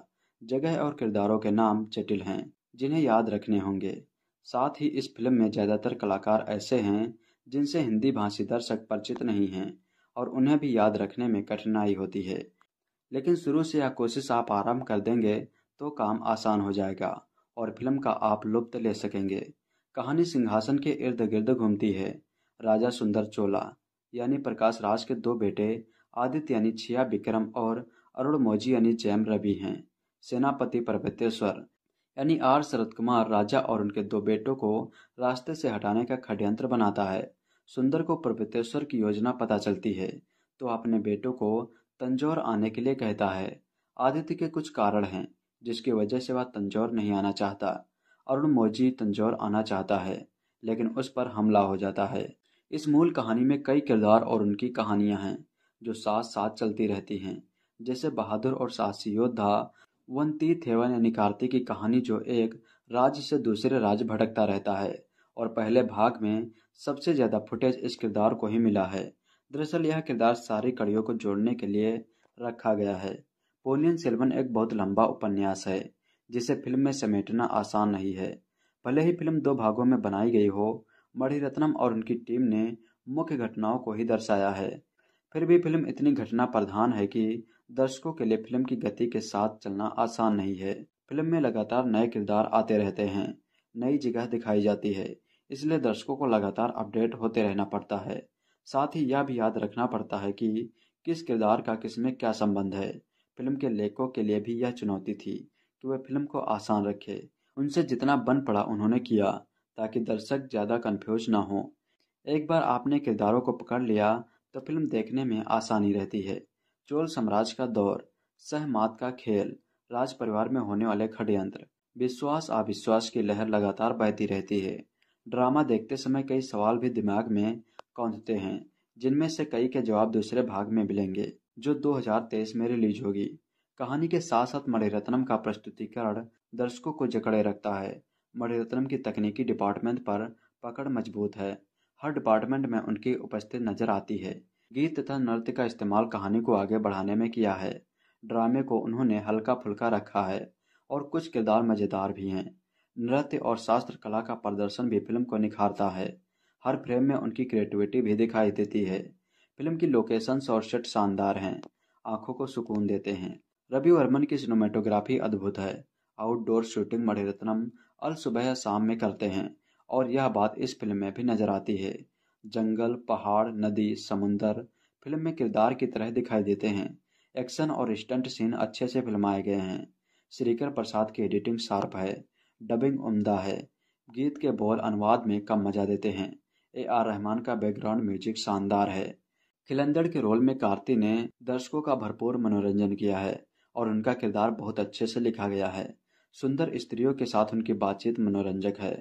जगह और किरदारों के नाम जटिल हैं जिन्हें याद रखने होंगे साथ ही इस फिल्म में ज़्यादातर कलाकार ऐसे हैं जिनसे हिंदी भाषी दर्शक परिचित नहीं हैं और उन्हें भी याद रखने में कठिनाई होती है लेकिन शुरू से यह कोशिश आप आराम कर देंगे तो काम आसान हो जाएगा और फिल्म का आप लुप्त ले सकेंगे कहानी सिंहासन के इर्द गिर्द घूमती है राजा सुंदर चोला यानी प्रकाश राज के दो बेटे आदित्य यानी छिया विक्रम और अरुण मौजी यानी जैम रवि हैं सेनापति पर्वतेश्वर यानी आर शरद कुमार राजा और उनके दो बेटों को रास्ते से हटाने का खड्यंत्र बनाता है सुंदर को पर्वतेश्वर की योजना पता चलती है तो अपने बेटों को तंजौर आने के लिए कहता है आदित्य के कुछ कारण हैं जिसकी वजह से वह तंजौर नहीं आना चाहता अरुण मोजी तंजौर आना चाहता है लेकिन उस पर हमला हो जाता है इस मूल कहानी में कई किरदार और उनकी कहानियां हैं जो साथ साथ चलती रहती हैं जैसे बहादुर और साहसी योद्धा वंती थेवन यानी कार्तिक की कहानी जो एक राज्य से दूसरे राज्य भटकता रहता है और पहले भाग में सबसे ज़्यादा फुटेज इस किरदार को ही मिला है दरअसल यह किरदार सारी कड़ियों को जोड़ने के लिए रखा गया है पोलियन सेलवन एक बहुत लंबा उपन्यास है जिसे फिल्म में समेटना आसान नहीं है भले ही फिल्म दो भागों में बनाई गई हो मणिरत्नम और उनकी टीम ने मुख्य घटनाओं को ही दर्शाया है फिर भी फिल्म इतनी घटना प्रधान है कि दर्शकों के लिए फिल्म की गति के साथ चलना आसान नहीं है फिल्म में लगातार नए किरदार आते रहते हैं नई जगह दिखाई जाती है इसलिए दर्शकों को लगातार अपडेट होते रहना पड़ता है साथ ही यह भी याद रखना पड़ता है कि किस किरदार का किसमें क्या संबंध है फिल्म के लेखकों के लिए भी यह चुनौती थी कि तो वह फिल्म को आसान रखे उनसे जितना बन पड़ा उन्होंने किया ताकि दर्शक ज़्यादा कन्फ्यूज ना हो एक बार आपने किरदारों को पकड़ लिया तो फिल्म देखने में आसानी रहती है चोल साम्राज्य का दौर सहमात का खेल राज परिवार में होने वाले षडयंत्र विश्वास अविश्वास की लहर लगातार बहती रहती है ड्रामा देखते समय कई सवाल भी दिमाग में कौंधते हैं जिनमें से कई के जवाब दूसरे भाग में मिलेंगे जो 2023 में रिलीज होगी कहानी के साथ साथ मणिरत्नम का प्रस्तुतिकरण दर्शकों को जकड़े रखता है मणिरत्नम की तकनीकी डिपार्टमेंट पर पकड़ मजबूत है हर डिपार्टमेंट में उनकी उपस्थिति नजर आती है गीत तथा नृत्य का इस्तेमाल कहानी को आगे बढ़ाने में किया है ड्रामे को उन्होंने हल्का फुल्का रखा है और कुछ किरदार मज़ेदार भी हैं नृत्य और शास्त्र कला का प्रदर्शन भी फिल्म को निखारता है हर फ्रेम में उनकी क्रिएटिविटी भी दिखाई देती है फिल्म की लोकेशंस और सेट शानदार हैं आंखों को सुकून देते हैं रवि वर्मन की सिनेमाटोग्राफी अद्भुत है आउटडोर शूटिंग मणिरत्नम अल सुबह शाम में करते हैं और यह बात इस फिल्म में भी नजर आती है जंगल पहाड़ नदी समुंदर फिल्म में किरदार की तरह दिखाई देते हैं एक्शन और स्टंट सीन अच्छे से फिल्माए गए हैं श्रीकर प्रसाद की एडिटिंग शार्प है डबिंग उमदा है गीत के बोल अनुवाद में कम मजा देते हैं ए आर रहमान का बैकग्राउंड म्यूजिक शानदार है खिलंदड़ के रोल में कार्ति ने दर्शकों का भरपूर मनोरंजन किया है और उनका किरदार बहुत अच्छे से लिखा गया है सुंदर स्त्रियों के साथ उनकी बातचीत मनोरंजक है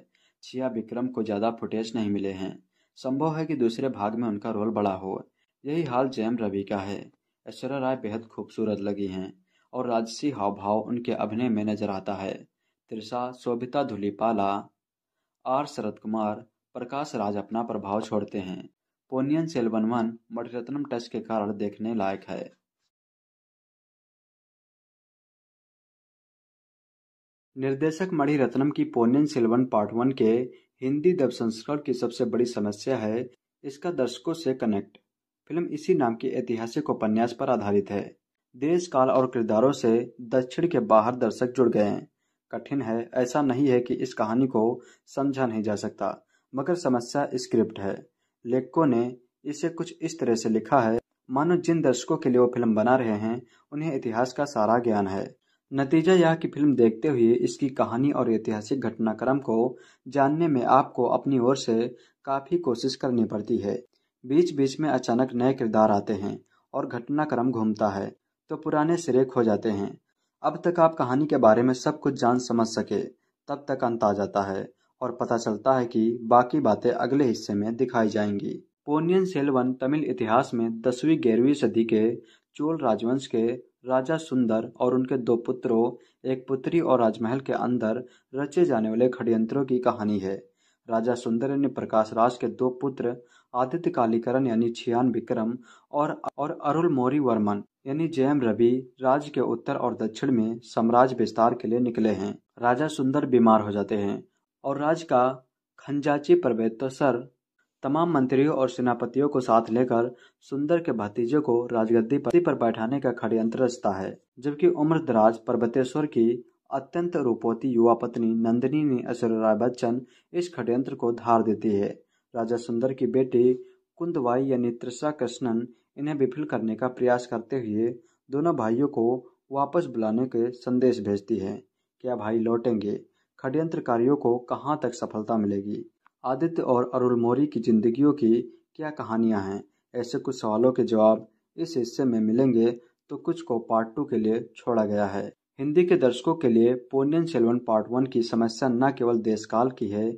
छिया विक्रम को ज़्यादा फुटेज नहीं मिले हैं संभव है कि दूसरे भाग में उनका रोल बड़ा हो यही हाल जयम रवि का है ऐश्वर्या राय बेहद खूबसूरत लगी हैं और राजसी हाव भाव उनके अभिनय में नजर आता है त्रिषा शोभिता धुलीपाला आर शरद कुमार प्रकाश राज अपना प्रभाव छोड़ते हैं पोनियन सेलवनवन मणिरत्नम टच के कारण देखने लायक है निर्देशक मणिरत्नम की पोनियन सिल्वन पार्ट वन के हिंदी दब संस्करण की सबसे बड़ी समस्या है इसका दर्शकों से कनेक्ट फिल्म इसी नाम के ऐतिहासिक उपन्यास पर आधारित है देश काल और किरदारों से दक्षिण के बाहर दर्शक जुड़ गए कठिन है ऐसा नहीं है कि इस कहानी को समझा नहीं जा सकता मगर समस्या स्क्रिप्ट है लेखकों ने इसे कुछ इस तरह से लिखा है मानो जिन दर्शकों के लिए वो फिल्म बना रहे हैं उन्हें इतिहास का सारा ज्ञान है नतीजा यह कि फिल्म देखते हुए इसकी कहानी और ऐतिहासिक घटनाक्रम को जानने में आपको अपनी ओर से काफ़ी कोशिश करनी पड़ती है बीच बीच में अचानक नए किरदार आते हैं और घटनाक्रम घूमता है तो पुराने सिरे खो जाते हैं अब तक आप कहानी के बारे में सब कुछ जान समझ सके तब तक अंत आ जाता है और पता चलता है कि बाकी बातें अगले हिस्से में दिखाई जाएंगी पोनियन सेल्वन तमिल इतिहास में दसवीं ग्यारहवीं सदी के चोल राजवंश के राजा सुंदर और उनके दो पुत्रों एक पुत्री और राजमहल के अंदर रचे जाने वाले षड्यंत्रों की कहानी है राजा सुंदर ने प्रकाश राज के दो पुत्र आदित्य कालीकरण यानी छियान विक्रम और और अरुल मौरी वर्मन यानी जयम रवि राज्य के उत्तर और दक्षिण में साम्राज्य विस्तार के लिए निकले हैं राजा सुंदर बीमार हो जाते हैं और राज का खंजाची पर्वतसर तो तमाम मंत्रियों और सेनापतियों को साथ लेकर सुंदर के भतीजे को राजगद्दी पर बैठाने का षडयंत्र रचता है जबकि उम्र दराज पर्वतेश्वर की अत्यंत रूपोती युवा पत्नी नंदिनी ने ऐश्वर्या राय बच्चन इस षड्यंत्र को धार देती है राजा सुंदर की बेटी कुंदवाई यानी त्रिषा कृष्णन इन्हें विफल करने का प्रयास करते हुए दोनों भाइयों को वापस बुलाने के संदेश भेजती है क्या भाई लौटेंगे षड्यंत्रकारियों को कहाँ तक सफलता मिलेगी आदित्य और अरुल मौर्य की जिंदगियों की क्या कहानियां हैं ऐसे कुछ सवालों के जवाब इस हिस्से में मिलेंगे तो कुछ को पार्ट टू के लिए छोड़ा गया है हिंदी के दर्शकों के लिए पोनियन सेल्वन पार्ट वन की समस्या न केवल देशकाल की है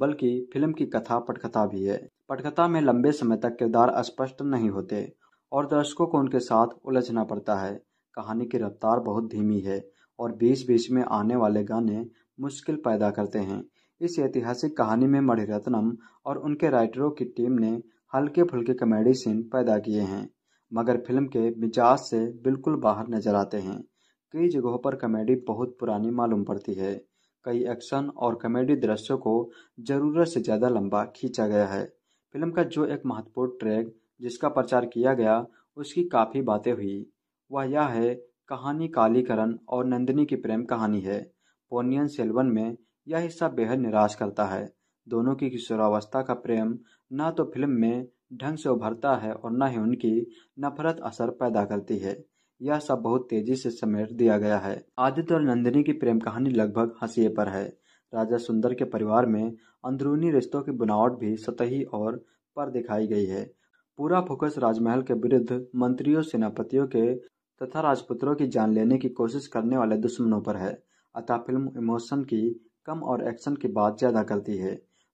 बल्कि फिल्म की कथा पटकथा भी है पटकथा में लंबे समय तक किरदार स्पष्ट नहीं होते और दर्शकों को उनके साथ उलझना पड़ता है कहानी की रफ्तार बहुत धीमी है और बीच बीच में आने वाले गाने मुश्किल पैदा करते हैं इस ऐतिहासिक कहानी में मणिरत्नम और उनके राइटरों की टीम ने हल्के फुल्के कॉमेडी सीन पैदा किए हैं मगर फिल्म के मिजाज से बिल्कुल बाहर नजर आते हैं कई जगहों पर कॉमेडी बहुत पुरानी मालूम पड़ती है कई एक्शन और कॉमेडी दृश्यों को ज़रूरत से ज़्यादा लंबा खींचा गया है फिल्म का जो एक महत्वपूर्ण ट्रैक जिसका प्रचार किया गया उसकी काफ़ी बातें हुई वह यह है कहानी कालीकरण और नंदिनी की प्रेम कहानी है पोनियन सेल्वन में यह हिस्सा बेहद निराश करता है दोनों की किशोरावस्था का प्रेम न तो फिल्म में ढंग से उभरता है और न ही उनकी नफरत असर पैदा करती है यह सब बहुत तेजी से समेट दिया गया है आदित्य और नंदिनी की प्रेम कहानी लगभग हंसिए पर है राजा सुंदर के परिवार में अंदरूनी रिश्तों की बनावट भी सतही और पर दिखाई गई है पूरा फोकस राजमहल के विरुद्ध मंत्रियों सेनापतियों के तथा राजपुत्रों की जान लेने की कोशिश करने वाले दुश्मनों पर है अतः फिल्म इमोशन की कम और एक्शन की बात ज़्यादा करती है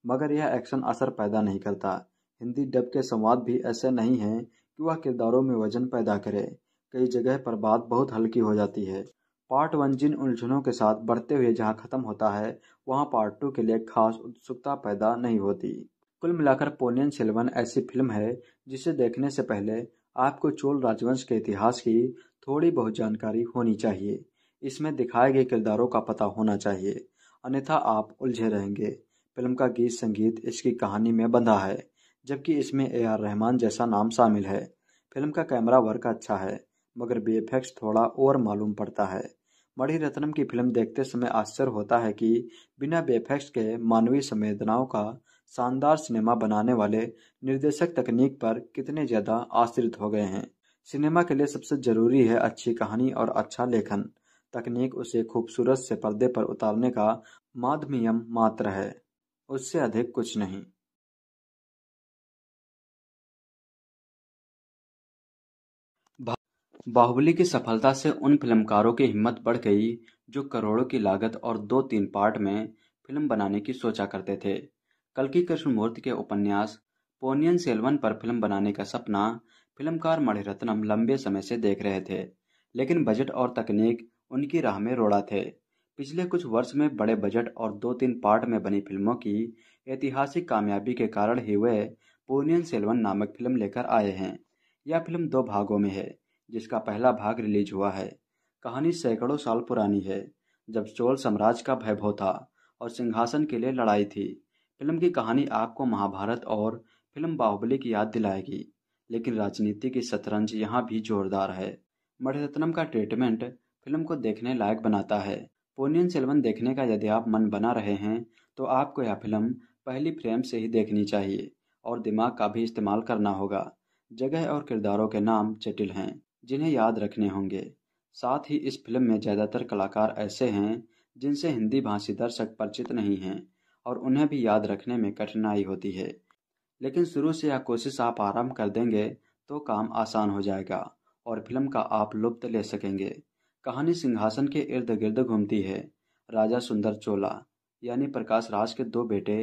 मगर यह एक्शन असर पैदा नहीं करता हिंदी डब के संवाद भी ऐसे नहीं हैं कि वह किरदारों में वजन पैदा करे कई जगह पर बात बहुत हल्की हो जाती है पार्ट वन जिन उलझनों के साथ बढ़ते हुए जहाँ खत्म होता है वहाँ पार्ट टू के लिए खास उत्सुकता पैदा नहीं होती कुल मिलाकर पोनियन सेल्वन ऐसी फिल्म है जिसे देखने से पहले आपको चोल राजवंश के इतिहास की थोड़ी बहुत जानकारी होनी चाहिए इसमें दिखाए गए किरदारों का पता होना चाहिए अन्यथा आप उलझे रहेंगे फिल्म का गीत संगीत इसकी कहानी में बंधा है जबकि इसमें ए आर रहमान जैसा नाम शामिल है फिल्म का कैमरा वर्क अच्छा है मगर बी थोड़ा और मालूम पड़ता है मढ़ी रत्नम की फिल्म देखते समय आश्चर्य होता है कि बिना बेफेक्स के मानवीय संवेदनाओं का शानदार सिनेमा बनाने वाले निर्देशक तकनीक पर कितने ज़्यादा आश्रित हो गए हैं सिनेमा के लिए सबसे ज़रूरी है अच्छी कहानी और अच्छा लेखन तकनीक उसे खूबसूरत से पर्दे पर उतारने का माध्यम मात्र है उससे अधिक कुछ नहीं बाहुबली की सफलता से उन फिल्मकारों की हिम्मत बढ़ गई जो करोड़ों की लागत और दो तीन पार्ट में फिल्म बनाने की सोचा करते थे कलकी कृष्णमूर्ति के उपन्यास पोनियन सेलवन पर फिल्म बनाने का सपना फिल्मकार मणिरत्नम लंबे समय से देख रहे थे लेकिन बजट और तकनीक उनकी राह में रोड़ा थे पिछले कुछ वर्ष में बड़े बजट और दो तीन पार्ट में बनी फिल्मों की ऐतिहासिक कामयाबी के कारण ही वे पोनियन सेल्वन नामक फिल्म लेकर आए हैं यह फिल्म दो भागों में है जिसका पहला भाग रिलीज हुआ है कहानी सैकड़ों साल पुरानी है जब चोल साम्राज्य का वैभव था और सिंहासन के लिए लड़ाई थी फिल्म की कहानी आपको महाभारत और फिल्म बाहुबली की याद दिलाएगी लेकिन राजनीति की शतरंज यहाँ भी जोरदार है मठरत्नम का ट्रीटमेंट फिल्म को देखने लायक बनाता है पोनियन सेल्वन देखने का यदि आप मन बना रहे हैं तो आपको यह फिल्म पहली फ्रेम से ही देखनी चाहिए और दिमाग का भी इस्तेमाल करना होगा जगह और किरदारों के नाम जटिल हैं जिन्हें याद रखने होंगे साथ ही इस फिल्म में ज़्यादातर कलाकार ऐसे हैं जिनसे हिंदी भाषी दर्शक परिचित नहीं हैं और उन्हें भी याद रखने में कठिनाई होती है लेकिन शुरू से यह कोशिश आप आराम कर देंगे तो काम आसान हो जाएगा और फिल्म का आप लुप्त ले सकेंगे कहानी सिंहासन के इर्द गिर्द घूमती है राजा सुंदर चोला यानी प्रकाश राज के दो बेटे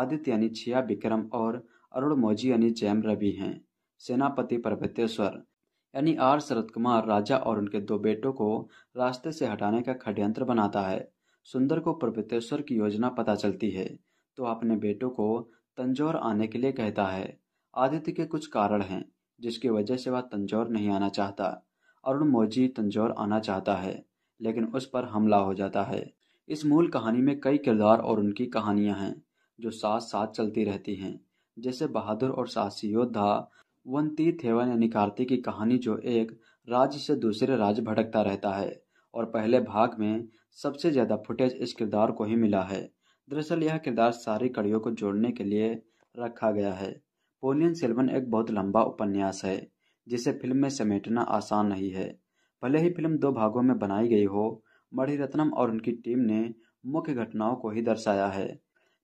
आदित्य यानी छिया विक्रम और अरुण मौजी यानी जैम रवि हैं सेनापति पर्वतेश्वर यानी आर शरद कुमार राजा और उनके दो बेटों को रास्ते से हटाने का खड्यंत्र बनाता है सुंदर को पर्वतेश्वर की योजना पता चलती है तो अपने बेटों को तंजौर आने के लिए कहता है आदित्य के कुछ कारण हैं जिसकी वजह से वह तंजौर नहीं आना चाहता अरुण मोजी तंजौर आना चाहता है लेकिन उस पर हमला हो जाता है इस मूल कहानी में कई किरदार और उनकी कहानियां हैं जो साथ साथ चलती रहती हैं जैसे बहादुर और साहसी योद्धा वंती थेवन यानी कार्तिक की कहानी जो एक राज्य से दूसरे राज्य भटकता रहता है और पहले भाग में सबसे ज़्यादा फुटेज इस किरदार को ही मिला है दरअसल यह किरदार सारी कड़ियों को जोड़ने के लिए रखा गया है पोनियन सेल्वन एक बहुत लंबा उपन्यास है जिसे फिल्म में समेटना आसान नहीं है भले ही फिल्म दो भागों में बनाई गई हो मणिरत्नम और उनकी टीम ने मुख्य घटनाओं को ही दर्शाया है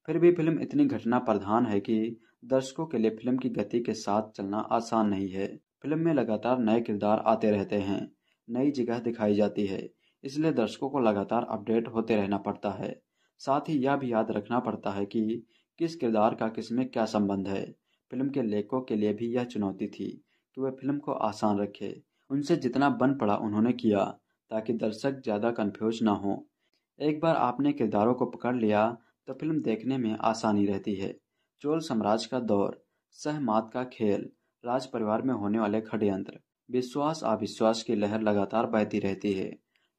फिर भी फिल्म इतनी घटना प्रधान है कि दर्शकों के लिए फिल्म की गति के साथ चलना आसान नहीं है फिल्म में लगातार नए किरदार आते रहते हैं नई जगह दिखाई जाती है इसलिए दर्शकों को लगातार अपडेट होते रहना पड़ता है साथ ही यह भी याद रखना पड़ता है कि किस किरदार का किसमें क्या संबंध है फिल्म के लेखकों के लिए भी यह चुनौती थी कि वह फिल्म को आसान रखे उनसे जितना बन पड़ा उन्होंने किया ताकि दर्शक ज़्यादा कन्फ्यूज ना हो एक बार आपने किरदारों को पकड़ लिया तो फिल्म देखने में आसानी रहती है चोल साम्राज्य का दौर सहमात का खेल राज परिवार में होने वाले खडयंत्र विश्वास अविश्वास की लहर लगातार बहती रहती है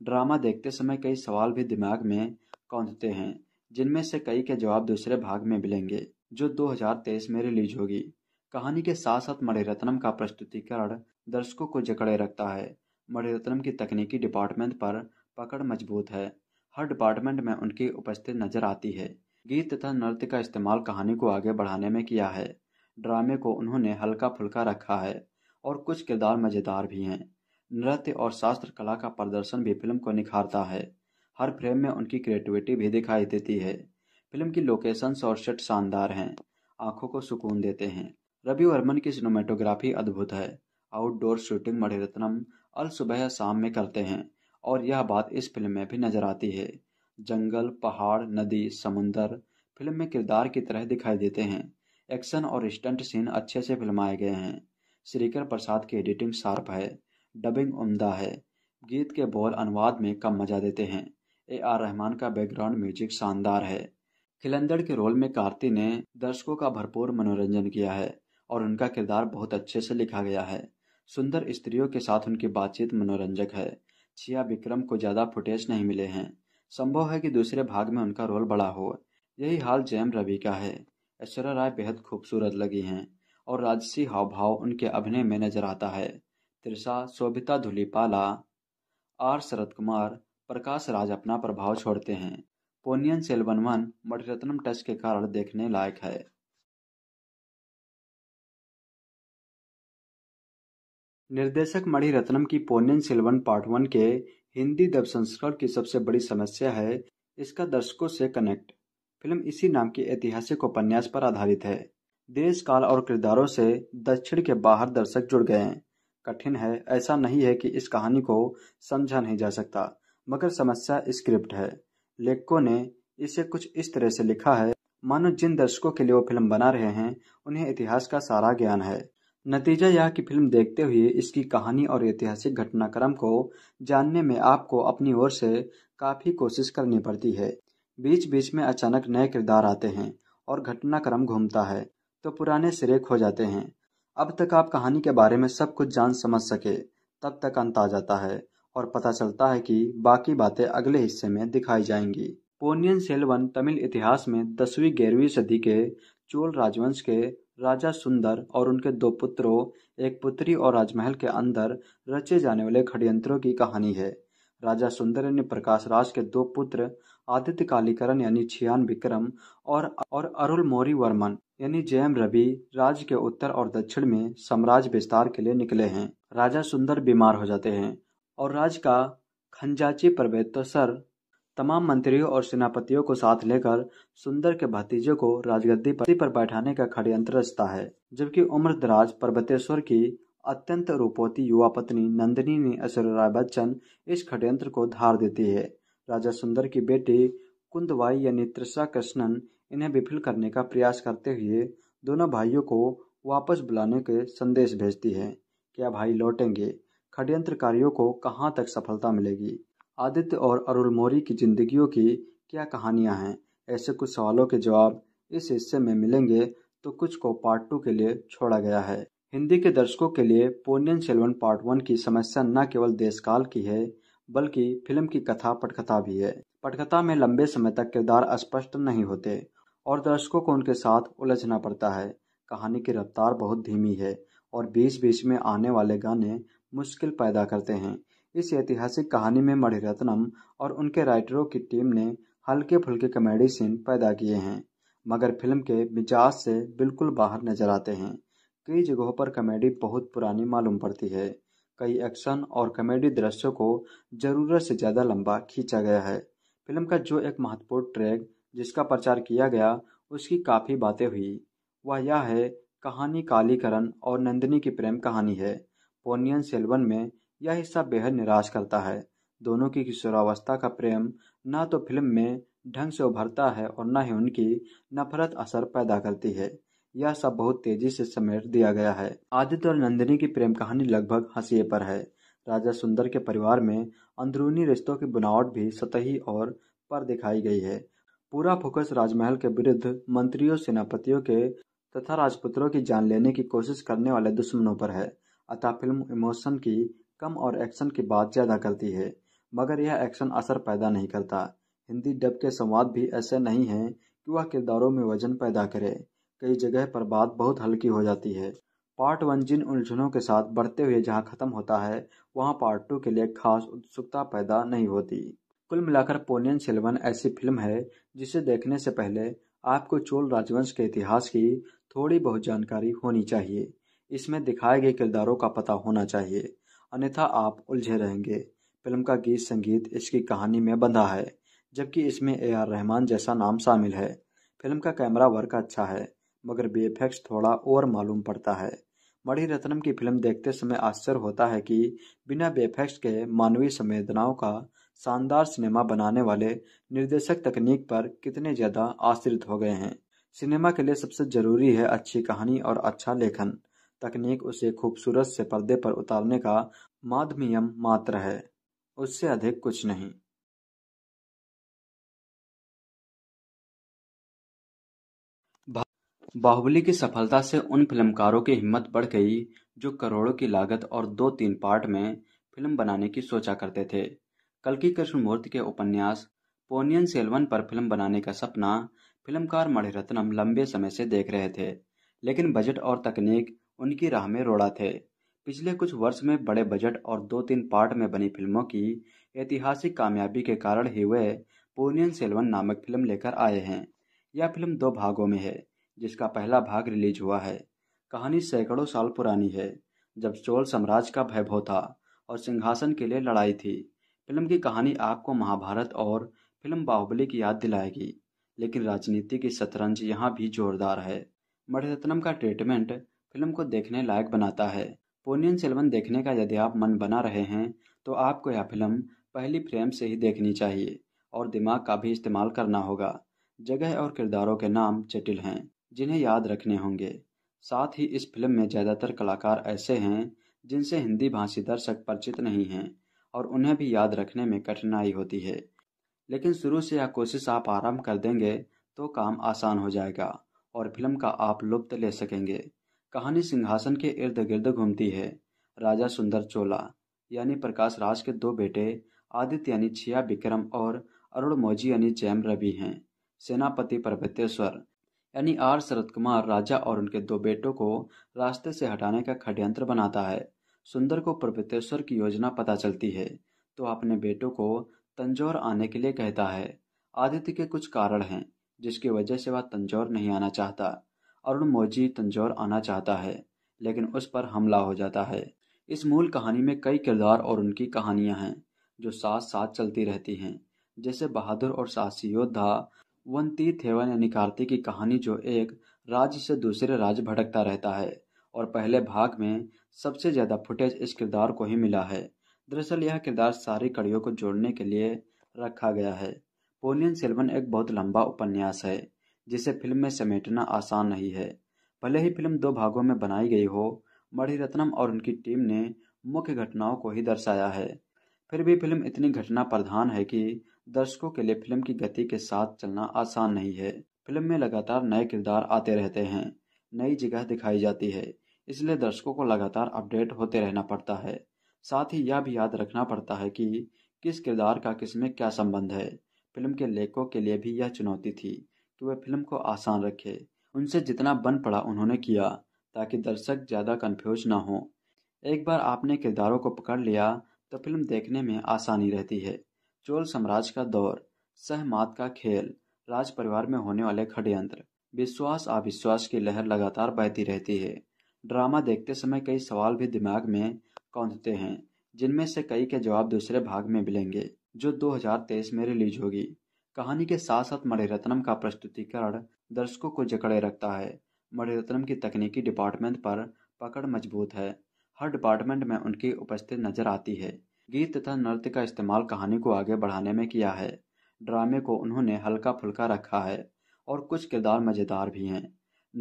ड्रामा देखते समय कई सवाल भी दिमाग में कौंधते हैं जिनमें से कई के जवाब दूसरे भाग में मिलेंगे जो 2023 में रिलीज होगी कहानी के साथ साथ मणिरत्नम का प्रस्तुतिकरण दर्शकों को जकड़े रखता है मणिरत्नम की तकनीकी डिपार्टमेंट पर पकड़ मजबूत है हर डिपार्टमेंट में उनकी उपस्थिति नजर आती है गीत तथा नृत्य का इस्तेमाल कहानी को आगे बढ़ाने में किया है ड्रामे को उन्होंने हल्का फुल्का रखा है और कुछ किरदार मज़ेदार भी हैं नृत्य और शास्त्र कला का प्रदर्शन भी फिल्म को निखारता है हर फ्रेम में उनकी क्रिएटिविटी भी दिखाई देती है फिल्म की लोकेशंस और सेट शानदार हैं आंखों को सुकून देते हैं रवि वर्मन की सिनेमाटोग्राफी अद्भुत है आउटडोर शूटिंग मणिरत्नम अल सुबह शाम में करते हैं और यह बात इस फिल्म में भी नजर आती है जंगल पहाड़ नदी समुंदर फिल्म में किरदार की तरह दिखाई देते हैं एक्शन और स्टंट सीन अच्छे से फिल्माए गए हैं श्रीकर प्रसाद की एडिटिंग शार्प है डबिंग उम्दा है गीत के बोल अनुवाद में कम मजा देते हैं ए आर रहमान का बैकग्राउंड म्यूजिक शानदार है खिलंदड़ के रोल में कार्ति ने दर्शकों का भरपूर मनोरंजन किया है और उनका किरदार बहुत अच्छे से लिखा गया है सुंदर स्त्रियों के साथ उनकी बातचीत मनोरंजक है छिया विक्रम को ज़्यादा फुटेज नहीं मिले हैं संभव है कि दूसरे भाग में उनका रोल बड़ा हो यही हाल जयम रवि का है ऐश्वर्या राय बेहद खूबसूरत लगी हैं और राजसी हावभाव उनके अभिनय में नजर आता है त्रिषा शोभिता धुलीपाला आर शरद कुमार प्रकाश राज अपना प्रभाव छोड़ते हैं पोनियन सेल्वन वन मणिरत्नम टच के कारण देखने लायक है निर्देशक मणिरत्नम की पोनियन सिल्वन पार्ट वन के हिंदी दब संस्करण की सबसे बड़ी समस्या है इसका दर्शकों से कनेक्ट फिल्म इसी नाम के ऐतिहासिक उपन्यास पर आधारित है देश काल और किरदारों से दक्षिण के बाहर दर्शक जुड़ गए हैं कठिन है ऐसा नहीं है कि इस कहानी को समझा नहीं जा सकता मगर समस्या स्क्रिप्ट है लेखकों ने इसे कुछ इस तरह से लिखा है मानो जिन दर्शकों के लिए वो फिल्म बना रहे हैं उन्हें इतिहास का सारा ज्ञान है नतीजा यह कि फिल्म देखते हुए इसकी कहानी और ऐतिहासिक घटनाक्रम को जानने में आपको अपनी ओर से काफ़ी कोशिश करनी पड़ती है बीच बीच में अचानक नए किरदार आते हैं और घटनाक्रम घूमता है तो पुराने सिरे खो जाते हैं अब तक आप कहानी के बारे में सब कुछ जान समझ सके तब तक अंत आ जाता है और पता चलता है कि बाकी बातें अगले हिस्से में दिखाई जाएंगी पोनियन सेल्वन तमिल इतिहास में दसवीं ग्यारहवीं सदी के चोल राजवंश के राजा सुंदर और उनके दो पुत्रों एक पुत्री और राजमहल के अंदर रचे जाने वाले खड़यंत्रों की कहानी है राजा सुंदर ने प्रकाश राज के दो पुत्र आदित्य कालीकरण यानी छियान विक्रम और और अरुल मौरी वर्मन यानी जयम रवि राज्य के उत्तर और दक्षिण में साम्राज्य विस्तार के लिए निकले हैं राजा सुंदर बीमार हो जाते हैं और राज का खंजाची पर्वतोसर तमाम मंत्रियों और सेनापतियों को साथ लेकर सुंदर के भतीजे को राजगद्दी पर बैठाने का षड्यंत्र रचता है जबकि दराज पर्वतेश्वर की अत्यंत रूपोती युवा पत्नी नंदिनी ने ऐश्वर्या बच्चन इस षड्यंत्र को धार देती है राजा सुंदर की बेटी कुंदवाई यानी त्रिषा कृष्णन इन्हें विफल करने का प्रयास करते हुए दोनों भाइयों को वापस बुलाने के संदेश भेजती है क्या भाई लौटेंगे षड्यंत्रकारियों को कहाँ तक सफलता मिलेगी आदित्य और अरुल मौर्य की जिंदगियों की क्या कहानियां हैं ऐसे कुछ सवालों के जवाब इस हिस्से में मिलेंगे तो कुछ को पार्ट टू के लिए छोड़ा गया है हिंदी के दर्शकों के लिए पोनियन सेल्वन पार्ट वन की समस्या न केवल देशकाल की है बल्कि फिल्म की कथा पटकथा भी है पटकथा में लंबे समय तक किरदार स्पष्ट नहीं होते और दर्शकों को उनके साथ उलझना पड़ता है कहानी की रफ्तार बहुत धीमी है और बीच बीच में आने वाले गाने मुश्किल पैदा करते हैं इस ऐतिहासिक कहानी में मणिरत्नम और उनके राइटरों की टीम ने हल्के फुल्के कॉमेडी सीन पैदा किए हैं मगर फिल्म के मिजाज से बिल्कुल बाहर नजर आते हैं कई जगहों पर कॉमेडी बहुत पुरानी मालूम पड़ती है कई एक्शन और कॉमेडी दृश्यों को ज़रूरत से ज़्यादा लंबा खींचा गया है फिल्म का जो एक महत्वपूर्ण ट्रैक जिसका प्रचार किया गया उसकी काफ़ी बातें हुई वह यह है कहानी कालीकरण और नंदिनी की प्रेम कहानी है पोनियन सेल्वन में यह हिस्सा बेहद निराश करता है दोनों की किशोरावस्था का प्रेम न तो फिल्म में ढंग से उभरता है और न ही उनकी नफरत असर पैदा करती है यह सब बहुत तेजी से समेट दिया गया है आदित्य और नंदिनी की प्रेम कहानी लगभग हंसिए पर है राजा सुंदर के परिवार में अंदरूनी रिश्तों की बुनावट भी सतही और पर दिखाई गई है पूरा फोकस राजमहल के विरुद्ध मंत्रियों सेनापतियों के तथा राजपुत्रों की जान लेने की कोशिश करने वाले दुश्मनों पर है अतः फिल्म इमोशन की कम और एक्शन की बात ज़्यादा करती है मगर यह एक्शन असर पैदा नहीं करता हिंदी डब के संवाद भी ऐसे नहीं हैं कि वह किरदारों में वजन पैदा करे कई जगह पर बात बहुत हल्की हो जाती है पार्ट वन जिन उलझनों के साथ बढ़ते हुए जहाँ ख़त्म होता है वहाँ पार्ट टू के लिए खास उत्सुकता पैदा नहीं होती कुल मिलाकर पोनियन सेलवन ऐसी फिल्म है जिसे देखने से पहले आपको चोल राजवंश के इतिहास की थोड़ी बहुत जानकारी होनी चाहिए इसमें दिखाए गए किरदारों का पता होना चाहिए अन्यथा आप उलझे रहेंगे फिल्म का गीत संगीत इसकी कहानी में बंधा है जबकि इसमें ए आर रहमान जैसा नाम शामिल है फिल्म का कैमरा वर्क अच्छा है मगर बेफेक्स थोड़ा और मालूम पड़ता है मणि रत्नम की फिल्म देखते समय आश्चर्य होता है कि बिना बेफेक्स के मानवीय संवेदनाओं का शानदार सिनेमा बनाने वाले निर्देशक तकनीक पर कितने ज़्यादा आश्रित हो गए हैं सिनेमा के लिए सबसे ज़रूरी है अच्छी कहानी और अच्छा लेखन तकनीक उसे खूबसूरत से पर्दे पर उतारने का माध्यम मात्र है उससे अधिक कुछ नहीं बाहुबली की सफलता से उन फिल्मकारों की हिम्मत बढ़ गई जो करोड़ों की लागत और दो तीन पार्ट में फिल्म बनाने की सोचा करते थे कृष्ण कृष्णमूर्ति के उपन्यास पोनियन सेल्वन पर फिल्म बनाने का सपना फिल्मकार मणिरत्नम लंबे समय से देख रहे थे लेकिन बजट और तकनीक उनकी राह में रोड़ा थे पिछले कुछ वर्ष में बड़े बजट और दो तीन पार्ट में बनी फिल्मों की ऐतिहासिक कामयाबी के कारण ही वे पूनियन सेल्वन नामक फिल्म लेकर आए हैं यह फिल्म दो भागों में है जिसका पहला भाग रिलीज हुआ है कहानी सैकड़ों साल पुरानी है जब चोल साम्राज्य का वैभव था और सिंहासन के लिए लड़ाई थी फिल्म की कहानी आपको महाभारत और फिल्म बाहुबली की याद दिलाएगी लेकिन राजनीति की शतरंज यहाँ भी जोरदार है मणिरत्नम का ट्रीटमेंट फिल्म को देखने लायक बनाता है पोनियन सेल्वन देखने का यदि आप मन बना रहे हैं तो आपको यह फिल्म पहली फ्रेम से ही देखनी चाहिए और दिमाग का भी इस्तेमाल करना होगा जगह और किरदारों के नाम जटिल हैं जिन्हें याद रखने होंगे साथ ही इस फिल्म में ज़्यादातर कलाकार ऐसे हैं जिनसे हिंदी भाषी दर्शक परिचित नहीं हैं और उन्हें भी याद रखने में कठिनाई होती है लेकिन शुरू से यह कोशिश आप आराम कर देंगे तो काम आसान हो जाएगा और फिल्म का आप लुप्त ले सकेंगे कहानी सिंहासन के इर्द गिर्द घूमती है राजा सुंदर चोला यानी प्रकाश राज के दो बेटे आदित्य यानी छिया विक्रम और अरुण मौजी यानी जैम रवि हैं सेनापति पर्वतेश्वर यानी आर शरद कुमार राजा और उनके दो बेटों को रास्ते से हटाने का खड्यंत्र बनाता है सुंदर को पर्वतेश्वर की योजना पता चलती है तो अपने बेटों को तंजौर आने के लिए कहता है आदित्य के कुछ कारण हैं जिसकी वजह से वह तंजौर नहीं आना चाहता अरुण मोजी तंजौर आना चाहता है लेकिन उस पर हमला हो जाता है इस मूल कहानी में कई किरदार और उनकी कहानियां हैं जो साथ साथ चलती रहती हैं जैसे बहादुर और साहसी योद्धा वंती थेवन यानी कार्तिक की कहानी जो एक राज्य से दूसरे राज्य भटकता रहता है और पहले भाग में सबसे ज़्यादा फुटेज इस किरदार को ही मिला है दरअसल यह किरदार सारी कड़ियों को जोड़ने के लिए रखा गया है पोनियन सेल्वन एक बहुत लंबा उपन्यास है जिसे फिल्म में समेटना आसान नहीं है भले ही फिल्म दो भागों में बनाई गई हो मढ़ी रत्नम और उनकी टीम ने मुख्य घटनाओं को ही दर्शाया है फिर भी फिल्म इतनी घटना प्रधान है कि दर्शकों के लिए फिल्म की गति के साथ चलना आसान नहीं है फिल्म में लगातार नए किरदार आते रहते हैं नई जगह दिखाई जाती है इसलिए दर्शकों को लगातार अपडेट होते रहना पड़ता है साथ ही यह भी याद रखना पड़ता है कि किस किरदार का किस में क्या संबंध है फिल्म के लेखकों के लिए भी यह चुनौती थी कि वह फिल्म को आसान रखे उनसे जितना बन पड़ा उन्होंने किया ताकि दर्शक ज़्यादा कन्फ्यूज ना हो एक बार आपने किरदारों को पकड़ लिया तो फिल्म देखने में आसानी रहती है चोल साम्राज्य का दौर सहमात का खेल राज परिवार में होने वाले खडयंत्र विश्वास अविश्वास की लहर लगातार बहती रहती है ड्रामा देखते समय कई सवाल भी दिमाग में कौंधते हैं जिनमें से कई के जवाब दूसरे भाग में मिलेंगे जो 2023 में रिलीज होगी कहानी के साथ साथ मणिरत्नम का प्रस्तुतिकरण दर्शकों को जकड़े रखता है मणिरत्नम की तकनीकी डिपार्टमेंट पर पकड़ मजबूत है हर डिपार्टमेंट में उनकी उपस्थिति नजर आती है गीत तथा नृत्य का इस्तेमाल कहानी को आगे बढ़ाने में किया है ड्रामे को उन्होंने हल्का फुल्का रखा है और कुछ किरदार मज़ेदार भी हैं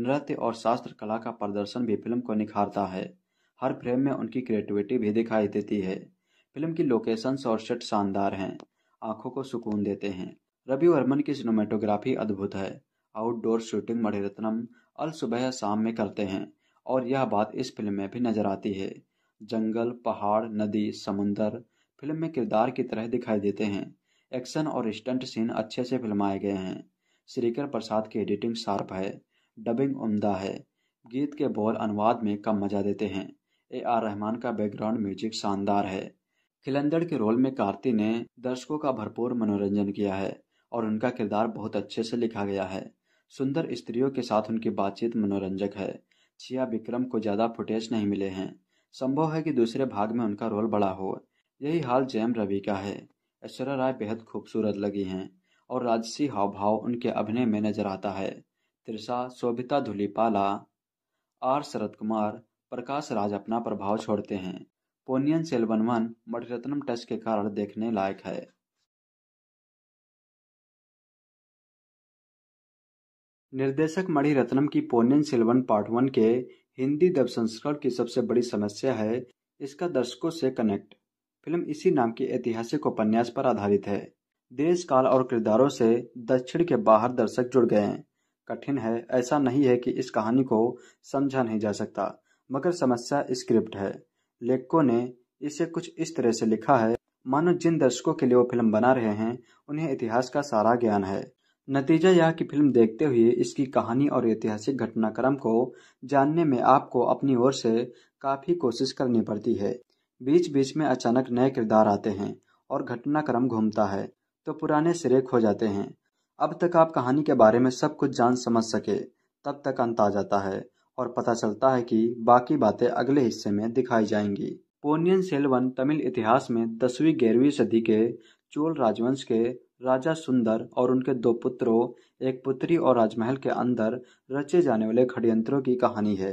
नृत्य और शास्त्र कला का प्रदर्शन भी फिल्म को निखारता है हर फ्रेम में उनकी क्रिएटिविटी भी दिखाई देती है फिल्म की लोकेशंस और शट शानदार हैं आंखों को सुकून देते हैं रवि वर्मन की सिनेमाटोग्राफी अद्भुत है आउटडोर शूटिंग मणिरत्नम अल सुबह शाम में करते हैं और यह बात इस फिल्म में भी नजर आती है जंगल पहाड़ नदी समुंदर फिल्म में किरदार की तरह दिखाई देते हैं एक्शन और स्टंट सीन अच्छे से फिल्माए गए हैं श्रीकर प्रसाद की एडिटिंग शार्प है डबिंग उम्दा है गीत के बोल अनुवाद में कम मजा देते हैं ए आर रहमान का बैकग्राउंड म्यूजिक शानदार है खिलंदड़ के रोल में कार्ति ने दर्शकों का भरपूर मनोरंजन किया है और उनका किरदार बहुत अच्छे से लिखा गया है सुंदर स्त्रियों के साथ उनकी बातचीत मनोरंजक है छिया विक्रम को ज़्यादा फुटेज नहीं मिले हैं संभव है कि दूसरे भाग में उनका रोल बड़ा हो यही हाल जैम रवि का है ऐश्वर्या राय बेहद खूबसूरत लगी हैं और राजसी हाव भाव उनके अभिनय में नजर आता है त्रिषा शोभिता धुलीपाला आर शरद कुमार प्रकाश राज अपना प्रभाव छोड़ते हैं पोनियन सेल्वनवन मणिरत्नम टच के कारण देखने लायक है निर्देशक मणिरत्नम की पोनियन सिल्वन पार्ट वन के हिंदी दब संस्करण की सबसे बड़ी समस्या है इसका दर्शकों से कनेक्ट फिल्म इसी नाम के ऐतिहासिक उपन्यास पर आधारित है देश काल और किरदारों से दक्षिण के बाहर दर्शक जुड़ गए हैं कठिन है ऐसा नहीं है कि इस कहानी को समझा नहीं जा सकता मगर समस्या स्क्रिप्ट है लेखकों ने इसे कुछ इस तरह से लिखा है मानो जिन दर्शकों के लिए वो फिल्म बना रहे हैं उन्हें इतिहास का सारा ज्ञान है नतीजा यह कि फिल्म देखते हुए इसकी कहानी और ऐतिहासिक घटनाक्रम को जानने में आपको अपनी ओर से काफ़ी कोशिश करनी पड़ती है बीच बीच में अचानक नए किरदार आते हैं और घटनाक्रम घूमता है तो पुराने सिरे खो जाते हैं अब तक आप कहानी के बारे में सब कुछ जान समझ सके तब तक अंत आ जाता है और पता चलता है कि बाकी बातें अगले हिस्से में दिखाई जाएंगी पोनियन सेल्वन तमिल इतिहास में दसवीं ग्यारहवीं सदी के चोल राजवंश के राजा सुंदर और उनके दो पुत्रों एक पुत्री और राजमहल के अंदर रचे जाने वाले षड्यंत्रों की कहानी है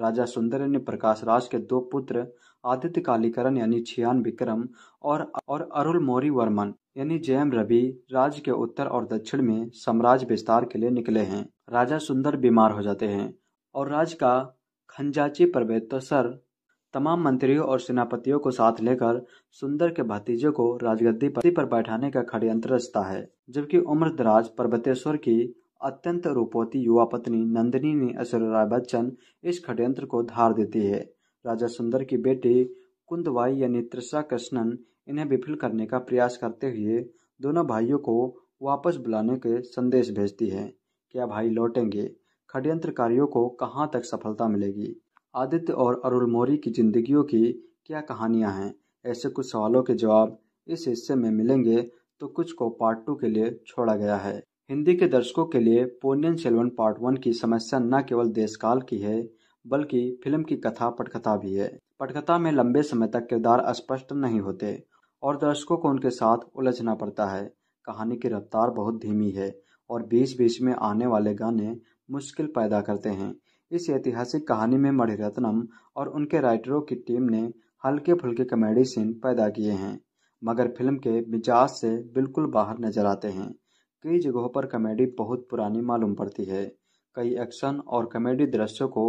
राजा सुंदर ने प्रकाश राज के दो पुत्र आदित्य कालीकरण यानी छियान विक्रम और और अरुल मौरी वर्मन यानी जयम रवि राज्य के उत्तर और दक्षिण में साम्राज्य विस्तार के लिए निकले हैं राजा सुंदर बीमार हो जाते हैं और राज का खंजाची पर्वतसर तमाम मंत्रियों और सेनापतियों को साथ लेकर सुंदर के भतीजे को राजगद्दी पति पर बैठाने का षड्यंत्र रचता है जबकि उम्रदराज पर्वतेश्वर की अत्यंत रूपोती युवा पत्नी नंदिनी ने राय बच्चन इस षड्यंत्र को धार देती है राजा सुंदर की बेटी कुंदवाई यानी त्रिषा कृष्णन इन्हें विफल करने का प्रयास करते हुए दोनों भाइयों को वापस बुलाने के संदेश भेजती है क्या भाई लौटेंगे षड्यंत्रकारियों को कहाँ तक सफलता मिलेगी आदित्य और अरुल मौर्य की जिंदगियों की क्या कहानियां हैं ऐसे कुछ सवालों के जवाब इस हिस्से में मिलेंगे तो कुछ को पार्ट टू के लिए छोड़ा गया है हिंदी के दर्शकों के लिए पोनियन सेल्वन पार्ट वन की समस्या न केवल देशकाल की है बल्कि फिल्म की कथा पटकथा भी है पटकथा में लंबे समय तक किरदार स्पष्ट नहीं होते और दर्शकों को उनके साथ उलझना पड़ता है कहानी की रफ्तार बहुत धीमी है और बीच बीच में आने वाले गाने मुश्किल पैदा करते हैं इस ऐतिहासिक कहानी में मणिरत्नम और उनके राइटरों की टीम ने हल्के फुल्के कॉमेडी सीन पैदा किए हैं मगर फिल्म के मिजाज से बिल्कुल बाहर नजर आते हैं कई जगहों पर कॉमेडी बहुत पुरानी मालूम पड़ती है कई एक्शन और कॉमेडी दृश्यों को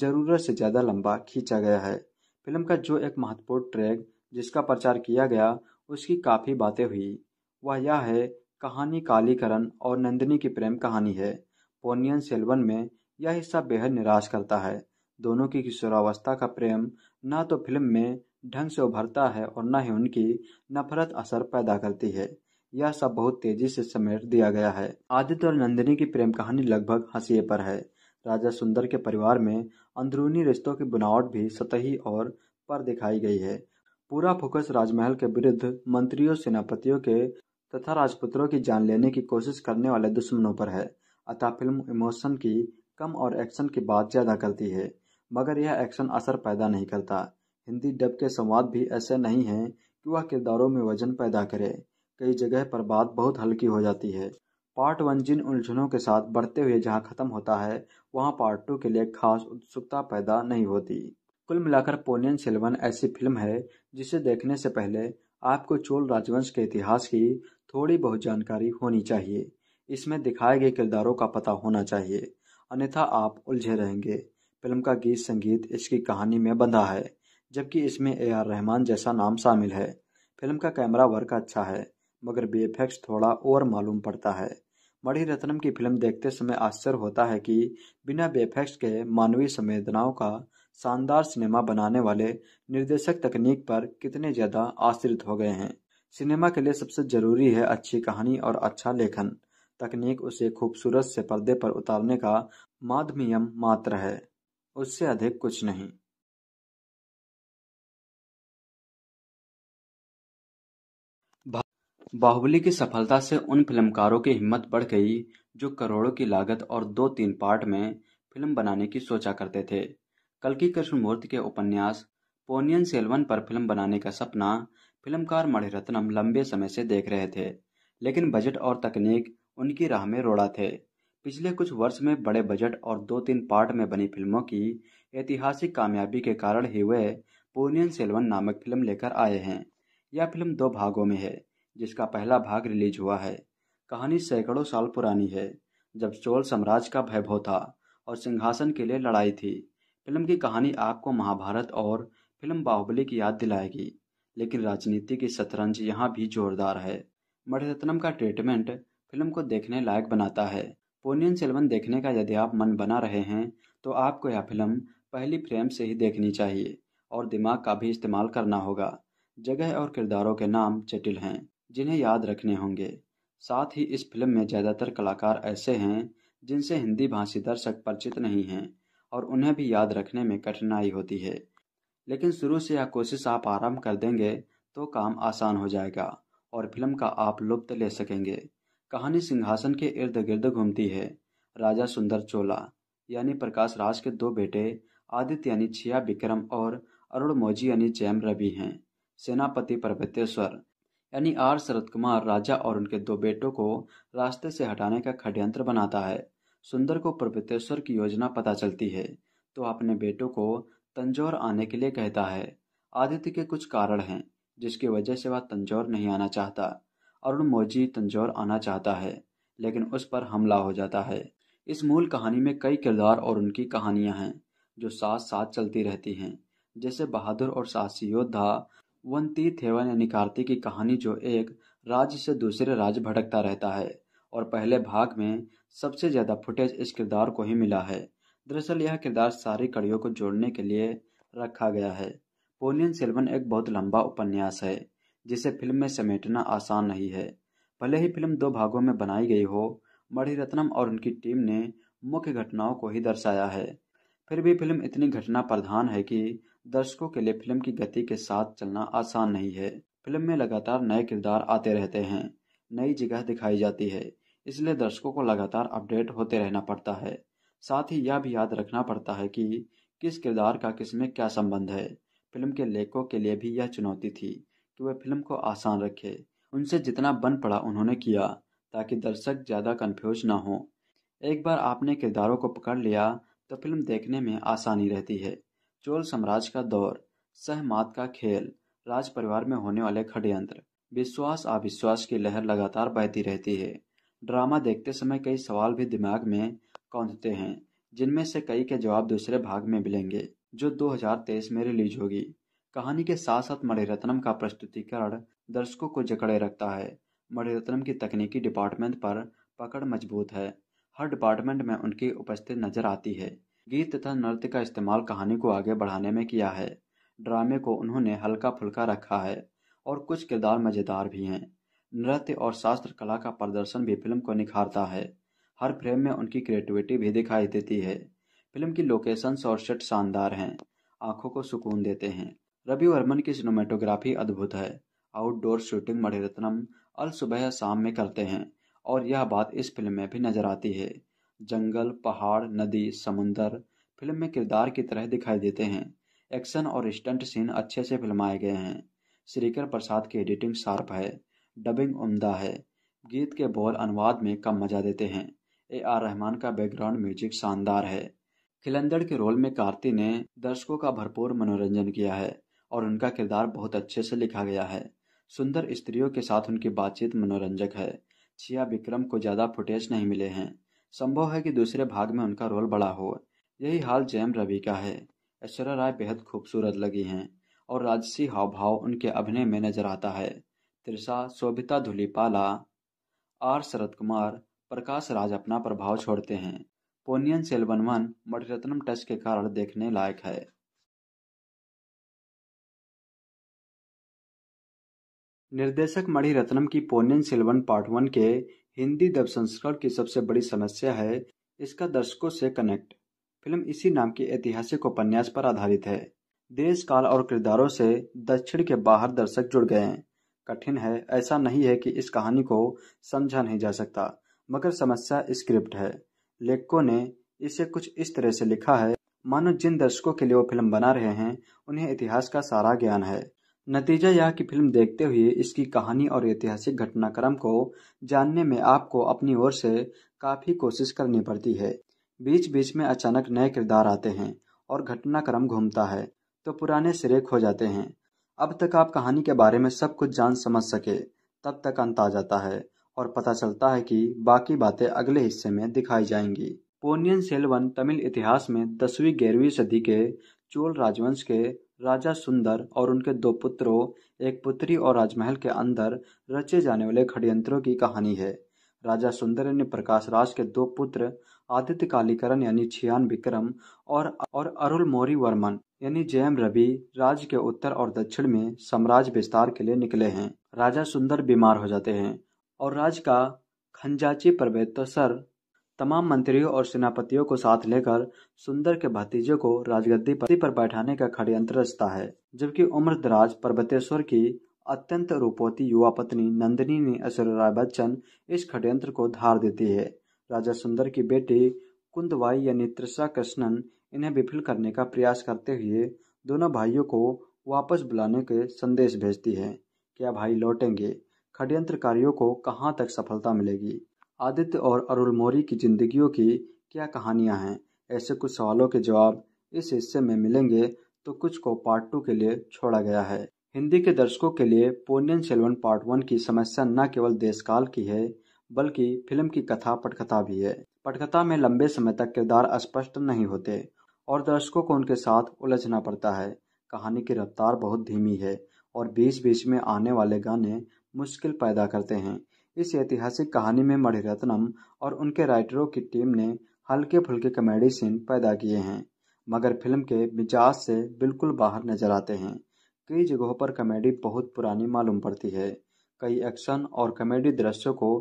ज़रूरत से ज़्यादा लंबा खींचा गया है फिल्म का जो एक महत्वपूर्ण ट्रैक जिसका प्रचार किया गया उसकी काफ़ी बातें हुई वह यह है कहानी कालीकरण और नंदिनी की प्रेम कहानी है पोनियन सेल्वन में यह हिस्सा बेहद निराश करता है दोनों की किशोरावस्था का प्रेम न तो फिल्म में ढंग से उभरता है और न ही उनकी नफरत असर पैदा करती है यह सब बहुत तेजी से समेट दिया गया है आदित्य और नंदिनी की प्रेम कहानी लगभग हंसिए पर है राजा सुंदर के परिवार में अंदरूनी रिश्तों की बनावट भी सतही और पर दिखाई गई है पूरा फोकस राजमहल के विरुद्ध मंत्रियों सेनापतियों के तथा राजपुत्रों की जान लेने की कोशिश करने वाले दुश्मनों पर है अतः फिल्म इमोशन की कम और एक्शन की बात ज़्यादा करती है मगर यह एक्शन असर पैदा नहीं करता हिंदी डब के संवाद भी ऐसे नहीं हैं कि वह किरदारों में वजन पैदा करे कई जगह पर बात बहुत हल्की हो जाती है पार्ट वन जिन उलझनों के साथ बढ़ते हुए जहां खत्म होता है वहाँ पार्ट टू के लिए खास उत्सुकता पैदा नहीं होती कुल मिलाकर पोनियन सेल्वन ऐसी फिल्म है जिसे देखने से पहले आपको चोल राजवंश के इतिहास की थोड़ी बहुत जानकारी होनी चाहिए इसमें दिखाए गए किरदारों का पता होना चाहिए अन्यथा आप उलझे रहेंगे फिल्म का गीत संगीत इसकी कहानी में बंधा है जबकि इसमें ए आर रहमान जैसा नाम शामिल है फिल्म का कैमरा वर्क अच्छा है मगर बी थोड़ा और मालूम पड़ता है मणि रत्नम की फिल्म देखते समय आश्चर्य होता है कि बिना बेफेक्स के मानवीय संवेदनाओं का शानदार सिनेमा बनाने वाले निर्देशक तकनीक पर कितने ज़्यादा आश्रित हो गए हैं सिनेमा के लिए सबसे ज़रूरी है अच्छी कहानी और अच्छा लेखन तकनीक उसे खूबसूरत से पर्दे पर उतारने का माध्यम मात्र है उससे अधिक कुछ नहीं बाहुबली की सफलता से उन फिल्मकारों की हिम्मत बढ़ गई जो करोड़ों की लागत और दो तीन पार्ट में फिल्म बनाने की सोचा करते थे कल कृष्ण कृष्णमूर्ति के उपन्यास पोनियन सेलवन पर फिल्म बनाने का सपना फिल्मकार मणिरत्नम लंबे समय से देख रहे थे लेकिन बजट और तकनीक उनकी राह में रोड़ा थे पिछले कुछ वर्ष में बड़े बजट और दो तीन पार्ट में बनी फिल्मों की ऐतिहासिक कामयाबी के कारण ही वे पोनियन सेलवन नामक फिल्म लेकर आए हैं यह फिल्म दो भागों में है जिसका पहला भाग रिलीज हुआ है कहानी सैकड़ों साल पुरानी है जब चोल साम्राज्य का वैभव था और सिंहासन के लिए लड़ाई थी फिल्म की कहानी आपको महाभारत और फिल्म बाहुबली की याद दिलाएगी लेकिन राजनीति की शतरंज यहाँ भी जोरदार है मणिरत्नम का ट्रीटमेंट फिल्म को देखने लायक बनाता है पोनियन सेल्वन देखने का यदि आप मन बना रहे हैं तो आपको यह फिल्म पहली फ्रेम से ही देखनी चाहिए और दिमाग का भी इस्तेमाल करना होगा जगह और किरदारों के नाम जटिल हैं जिन्हें याद रखने होंगे साथ ही इस फिल्म में ज़्यादातर कलाकार ऐसे हैं जिनसे हिंदी भाषी दर्शक परिचित नहीं हैं और उन्हें भी याद रखने में कठिनाई होती है लेकिन शुरू से यह कोशिश आप आराम कर देंगे तो काम आसान हो जाएगा और फिल्म का आप लुप्त ले सकेंगे कहानी सिंहासन के इर्द गिर्द घूमती है राजा सुंदर चोला यानी प्रकाश राज के दो बेटे आदित्य यानी छिया विक्रम और अरुण मौजी यानी जैम रवि हैं सेनापति पर्वतेश्वर यानी आर शरद कुमार राजा और उनके दो बेटों को रास्ते से हटाने का खड्यंत्र बनाता है सुंदर को पर्वतेश्वर की योजना पता चलती है तो अपने बेटों को तंजौर आने के लिए कहता है आदित्य के कुछ कारण हैं जिसकी वजह से वह तंजौर नहीं आना चाहता अरुण मोजी तंजौर आना चाहता है लेकिन उस पर हमला हो जाता है इस मूल कहानी में कई किरदार और उनकी कहानियां हैं जो साथ साथ चलती रहती हैं जैसे बहादुर और साहसी योद्धा वंती थेवन यानी कार्तिक की कहानी जो एक राज्य से दूसरे राज्य भटकता रहता है और पहले भाग में सबसे ज़्यादा फुटेज इस किरदार को ही मिला है दरअसल यह किरदार सारी कड़ियों को जोड़ने के लिए रखा गया है पोलियन सेलवन एक बहुत लंबा उपन्यास है जिसे फिल्म में समेटना आसान नहीं है भले ही फिल्म दो भागों में बनाई गई हो मणिरत्नम और उनकी टीम ने मुख्य घटनाओं को ही दर्शाया है फिर भी फिल्म इतनी घटना प्रधान है कि दर्शकों के लिए फिल्म की गति के साथ चलना आसान नहीं है फिल्म में लगातार नए किरदार आते रहते हैं नई जगह दिखाई जाती है इसलिए दर्शकों को लगातार अपडेट होते रहना पड़ता है साथ ही यह भी याद रखना पड़ता है कि किस किरदार का किसमें क्या संबंध है फिल्म के लेखकों के लिए भी यह चुनौती थी कि वह फिल्म को आसान रखे उनसे जितना बन पड़ा उन्होंने किया ताकि दर्शक ज़्यादा कन्फ्यूज ना हो एक बार आपने किरदारों को पकड़ लिया तो फिल्म देखने में आसानी रहती है चोल साम्राज्य का दौर सहमात का खेल राज परिवार में होने वाले षडयंत्र विश्वास अविश्वास की लहर लगातार बहती रहती है ड्रामा देखते समय कई सवाल भी दिमाग में कौंधते हैं जिनमें से कई के जवाब दूसरे भाग में मिलेंगे जो 2023 में रिलीज होगी कहानी के साथ साथ मणिरत्नम का प्रस्तुतिकरण दर्शकों को जकड़े रखता है मणिरत्नम की तकनीकी डिपार्टमेंट पर पकड़ मजबूत है हर डिपार्टमेंट में उनकी उपस्थिति नजर आती है गीत तथा नृत्य का इस्तेमाल कहानी को आगे बढ़ाने में किया है ड्रामे को उन्होंने हल्का फुल्का रखा है और कुछ किरदार मज़ेदार भी हैं नृत्य और शास्त्र कला का प्रदर्शन भी फिल्म को निखारता है हर फ्रेम में उनकी क्रिएटिविटी भी दिखाई देती है फिल्म की लोकेशंस और सेट शानदार हैं आंखों को सुकून देते हैं रवि वर्मन की सिनेमाटोग्राफी अद्भुत है आउटडोर शूटिंग मणिरत्नम अल सुबह शाम में करते हैं और यह बात इस फिल्म में भी नजर आती है जंगल पहाड़ नदी समुंदर फिल्म में किरदार की तरह दिखाई देते हैं एक्शन और स्टंट सीन अच्छे से फिल्माए गए हैं श्रीकर प्रसाद की एडिटिंग शार्प है डबिंग उमदा है गीत के बोल अनुवाद में कम मजा देते हैं ए आर रहमान का बैकग्राउंड म्यूजिक शानदार है खिलंदड़ के रोल में कार्ति ने दर्शकों का भरपूर मनोरंजन किया है और उनका किरदार बहुत अच्छे से लिखा गया है सुंदर स्त्रियों के साथ उनकी बातचीत मनोरंजक है छिया विक्रम को ज़्यादा फुटेज नहीं मिले हैं संभव है कि दूसरे भाग में उनका रोल बड़ा हो यही हाल जयम रवि का है ऐश्वर्या राय बेहद खूबसूरत लगी हैं और राजसी हाव भाव उनके अभिनय में नजर आता है त्रिषा शोभिता धुलीपाला आर शरद कुमार प्रकाश राज अपना प्रभाव छोड़ते हैं पोनियन सेलवन वन मणिरत्नम टच के कारण देखने लायक है निर्देशक मणिरत्नम की पोनियन सिल्वन पार्ट वन के हिंदी दब संस्करण की सबसे बड़ी समस्या है इसका दर्शकों से कनेक्ट फिल्म इसी नाम के ऐतिहासिक उपन्यास पर आधारित है देश काल और किरदारों से दक्षिण के बाहर दर्शक जुड़ गए कठिन है ऐसा नहीं है कि इस कहानी को समझा नहीं जा सकता मगर समस्या स्क्रिप्ट है लेखकों ने इसे कुछ इस तरह से लिखा है मानो जिन दर्शकों के लिए वो फिल्म बना रहे हैं उन्हें इतिहास का सारा ज्ञान है नतीजा यह कि फिल्म देखते हुए इसकी कहानी और ऐतिहासिक घटनाक्रम को जानने में आपको अपनी ओर से काफ़ी कोशिश करनी पड़ती है बीच बीच में अचानक नए किरदार आते हैं और घटनाक्रम घूमता है तो पुराने सिरे खो जाते हैं अब तक आप कहानी के बारे में सब कुछ जान समझ सके तब तक अंत आ जाता है और पता चलता है कि बाकी बातें अगले हिस्से में दिखाई जाएंगी पोनियन सेल्वन तमिल इतिहास में दसवीं ग्यारहवीं सदी के चोल राजवंश के राजा सुंदर और उनके दो पुत्रों एक पुत्री और राजमहल के अंदर रचे जाने वाले खड़यंत्रों की कहानी है राजा सुंदर ने प्रकाश राज के दो पुत्र आदित्य कालीकरण यानी छियान विक्रम और और अरुल मोरी वर्मन यानी जयम रवि राज्य के उत्तर और दक्षिण में साम्राज्य विस्तार के लिए निकले हैं राजा सुंदर बीमार हो जाते हैं और राज का खंजाची पर्वतसर तो तमाम मंत्रियों और सेनापतियों को साथ लेकर सुंदर के भतीजे को राजगद्दी पर बैठाने का षड्यंत्र रचता है जबकि उम्र दराज पर्वतेश्वर की अत्यंत रूपोती युवा पत्नी नंदिनी ने ऐश्वर्या राय बच्चन इस षड्यंत्र को धार देती है राजा सुंदर की बेटी कुंदवाई यानी त्रिषा कृष्णन इन्हें विफल करने का प्रयास करते हुए दोनों भाइयों को वापस बुलाने के संदेश भेजती है क्या भाई लौटेंगे षड्यंत्रकारियों को कहाँ तक सफलता मिलेगी आदित्य और अरुल मौर्य की जिंदगियों की क्या कहानियां हैं ऐसे कुछ सवालों के जवाब इस हिस्से में मिलेंगे तो कुछ को पार्ट टू के लिए छोड़ा गया है हिंदी के दर्शकों के लिए पोनियन सेल्वन पार्ट वन की समस्या न केवल देशकाल की है बल्कि फिल्म की कथा पटकथा भी है पटकथा में लंबे समय तक किरदार स्पष्ट नहीं होते और दर्शकों को उनके साथ उलझना पड़ता है कहानी की रफ्तार बहुत धीमी है और बीच बीच में आने वाले गाने मुश्किल पैदा करते हैं इस ऐतिहासिक कहानी में मणिरत्नम और उनके राइटरों की टीम ने हल्के फुल्के कॉमेडी सीन पैदा किए हैं मगर फिल्म के मिजाज से बिल्कुल बाहर नजर आते हैं कई जगहों पर कॉमेडी बहुत पुरानी मालूम पड़ती है कई एक्शन और कॉमेडी दृश्यों को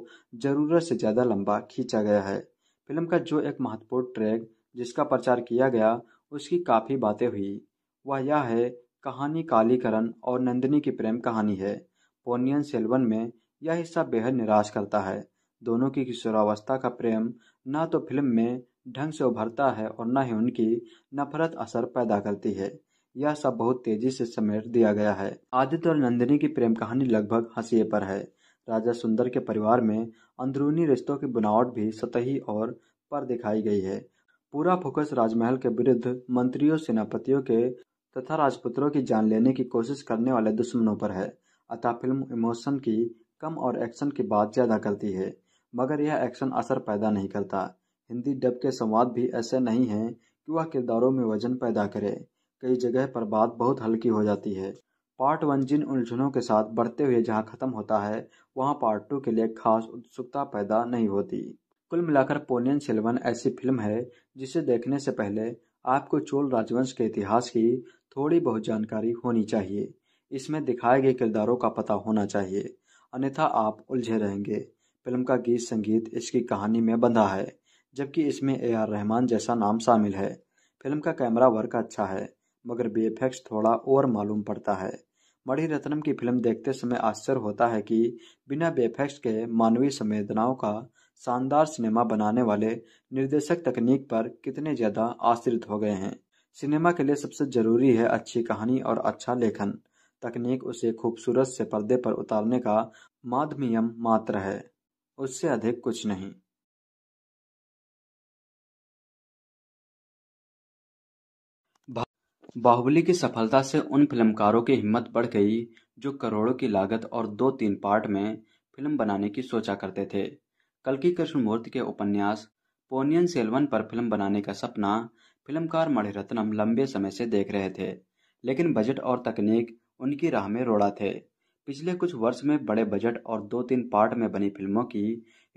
ज़रूरत से ज़्यादा लंबा खींचा गया है फिल्म का जो एक महत्वपूर्ण ट्रैक जिसका प्रचार किया गया उसकी काफ़ी बातें हुई वह यह है कहानी कालीकरण और नंदिनी की प्रेम कहानी है पोनियन सेल्वन में यह हिस्सा बेहद निराश करता है दोनों की किशोरावस्था का प्रेम न तो फिल्म में ढंग से उभरता है और न ही उनकी नफरत असर पैदा करती है यह सब बहुत तेजी से समेट दिया गया है आदित्य और नंदिनी की प्रेम कहानी लगभग हंसिए पर है राजा सुंदर के परिवार में अंदरूनी रिश्तों की बनावट भी सतही और पर दिखाई गई है पूरा फोकस राजमहल के विरुद्ध मंत्रियों सेनापतियों के तथा राजपुत्रों की जान लेने की कोशिश करने वाले दुश्मनों पर है अतः फिल्म इमोशन की कम और एक्शन की बात ज़्यादा करती है मगर यह एक्शन असर पैदा नहीं करता हिंदी डब के संवाद भी ऐसे नहीं हैं कि वह किरदारों में वजन पैदा करे कई जगह पर बात बहुत हल्की हो जाती है पार्ट वन जिन उलझनों के साथ बढ़ते हुए जहाँ खत्म होता है वहाँ पार्ट टू के लिए खास उत्सुकता पैदा नहीं होती कुल मिलाकर पोनियन सिल्वन ऐसी फिल्म है जिसे देखने से पहले आपको चोल राजवंश के इतिहास की थोड़ी बहुत जानकारी होनी चाहिए इसमें दिखाए गए किरदारों का पता होना चाहिए अन्यथा आप उलझे रहेंगे फिल्म का गीत संगीत इसकी कहानी में बंधा है जबकि इसमें ए आर रहमान जैसा नाम शामिल है फिल्म का कैमरा वर्क अच्छा है मगर बेफेक्स थोड़ा और मालूम पड़ता है मढ़ी रत्नम की फिल्म देखते समय आश्चर्य होता है कि बिना बेफेक्स के मानवीय संवेदनाओं का शानदार सिनेमा बनाने वाले निर्देशक तकनीक पर कितने ज़्यादा आश्रित हो गए हैं सिनेमा के लिए सबसे ज़रूरी है अच्छी कहानी और अच्छा लेखन तकनीक उसे खूबसूरत से पर्दे पर उतारने का माध्यम मात्र है उससे अधिक कुछ नहीं बाहुबली की सफलता से उन फिल्मकारों की हिम्मत बढ़ गई जो करोड़ों की लागत और दो तीन पार्ट में फिल्म बनाने की सोचा करते थे कलकी कृष्णमूर्ति के उपन्यास पोनियन सेलवन पर फिल्म बनाने का सपना फिल्मकार मणिरत्नम लंबे समय से देख रहे थे लेकिन बजट और तकनीक उनकी राह में रोड़ा थे पिछले कुछ वर्ष में बड़े बजट और दो तीन पार्ट में बनी फिल्मों की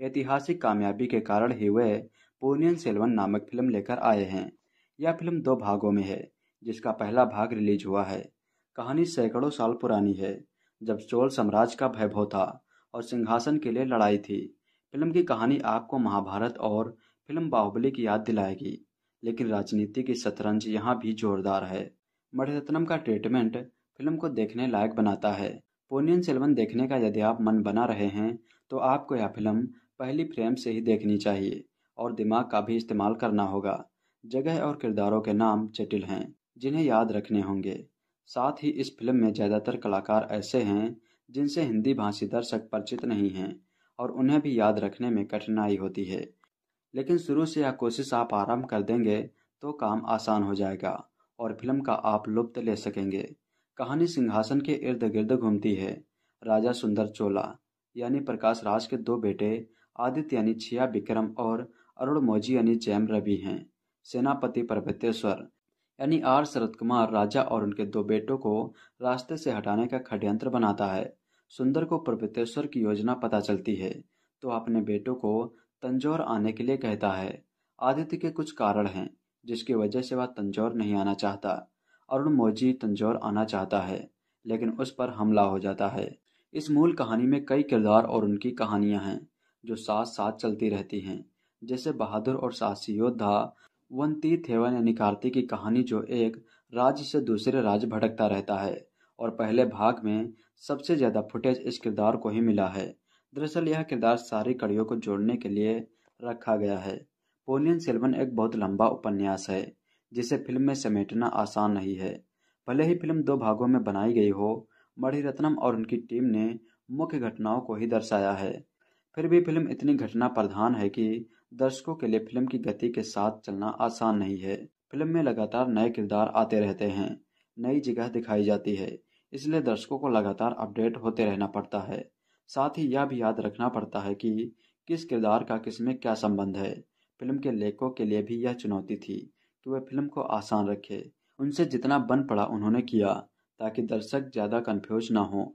ऐतिहासिक कामयाबी के कारण ही वे पोनियन सेल्वन नामक फिल्म लेकर आए हैं यह फिल्म दो भागों में है जिसका पहला भाग रिलीज हुआ है कहानी सैकड़ों साल पुरानी है जब चोल साम्राज्य का वैभव था और सिंहासन के लिए लड़ाई थी फिल्म की कहानी आपको महाभारत और फिल्म बाहुबली की याद दिलाएगी लेकिन राजनीति की शतरंज यहाँ भी जोरदार है मठरत्नम का ट्रीटमेंट फिल्म को देखने लायक बनाता है पोनियन सेल्वन देखने का यदि आप मन बना रहे हैं तो आपको यह फिल्म पहली फ्रेम से ही देखनी चाहिए और दिमाग का भी इस्तेमाल करना होगा जगह और किरदारों के नाम जटिल हैं जिन्हें याद रखने होंगे साथ ही इस फिल्म में ज़्यादातर कलाकार ऐसे हैं जिनसे हिंदी भाषी दर्शक परिचित नहीं हैं और उन्हें भी याद रखने में कठिनाई होती है लेकिन शुरू से यह कोशिश आप आराम कर देंगे तो काम आसान हो जाएगा और फिल्म का आप लुप्त ले सकेंगे कहानी सिंहासन के इर्द गिर्द घूमती है राजा सुंदर चोला यानी प्रकाश राज के दो बेटे आदित्य यानी छिया विक्रम और अरुण मौजी यानी जैम रवि हैं सेनापति पर्वतेश्वर यानी आर शरद कुमार राजा और उनके दो बेटों को रास्ते से हटाने का खड्यंत्र बनाता है सुंदर को पर्वतेश्वर की योजना पता चलती है तो अपने बेटों को तंजौर आने के लिए कहता है आदित्य के कुछ कारण हैं जिसकी वजह से वह तंजौर नहीं आना चाहता अरुण मोजी तंजौर आना चाहता है लेकिन उस पर हमला हो जाता है इस मूल कहानी में कई किरदार और उनकी कहानियां हैं जो साथ साथ चलती रहती हैं जैसे बहादुर और साहसी योद्धा वंती थेवन यानी कार्ती की कहानी जो एक राज्य से दूसरे राज्य भटकता रहता है और पहले भाग में सबसे ज़्यादा फुटेज इस किरदार को ही मिला है दरअसल यह किरदार सारी कड़ियों को जोड़ने के लिए रखा गया है पोनियन सेल्वन एक बहुत लंबा उपन्यास है जिसे फिल्म में समेटना आसान नहीं है भले ही फिल्म दो भागों में बनाई गई हो मणिरत्नम और उनकी टीम ने मुख्य घटनाओं को ही दर्शाया है फिर भी फिल्म इतनी घटना प्रधान है कि दर्शकों के लिए फिल्म की गति के साथ चलना आसान नहीं है फिल्म में लगातार नए किरदार आते रहते हैं नई जगह दिखाई जाती है इसलिए दर्शकों को लगातार अपडेट होते रहना पड़ता है साथ ही यह भी याद रखना पड़ता है कि किस किरदार का किसमें क्या संबंध है फिल्म के लेखकों के लिए भी यह चुनौती थी कि वह फिल्म को आसान रखे उनसे जितना बन पड़ा उन्होंने किया ताकि दर्शक ज़्यादा कन्फ्यूज ना हो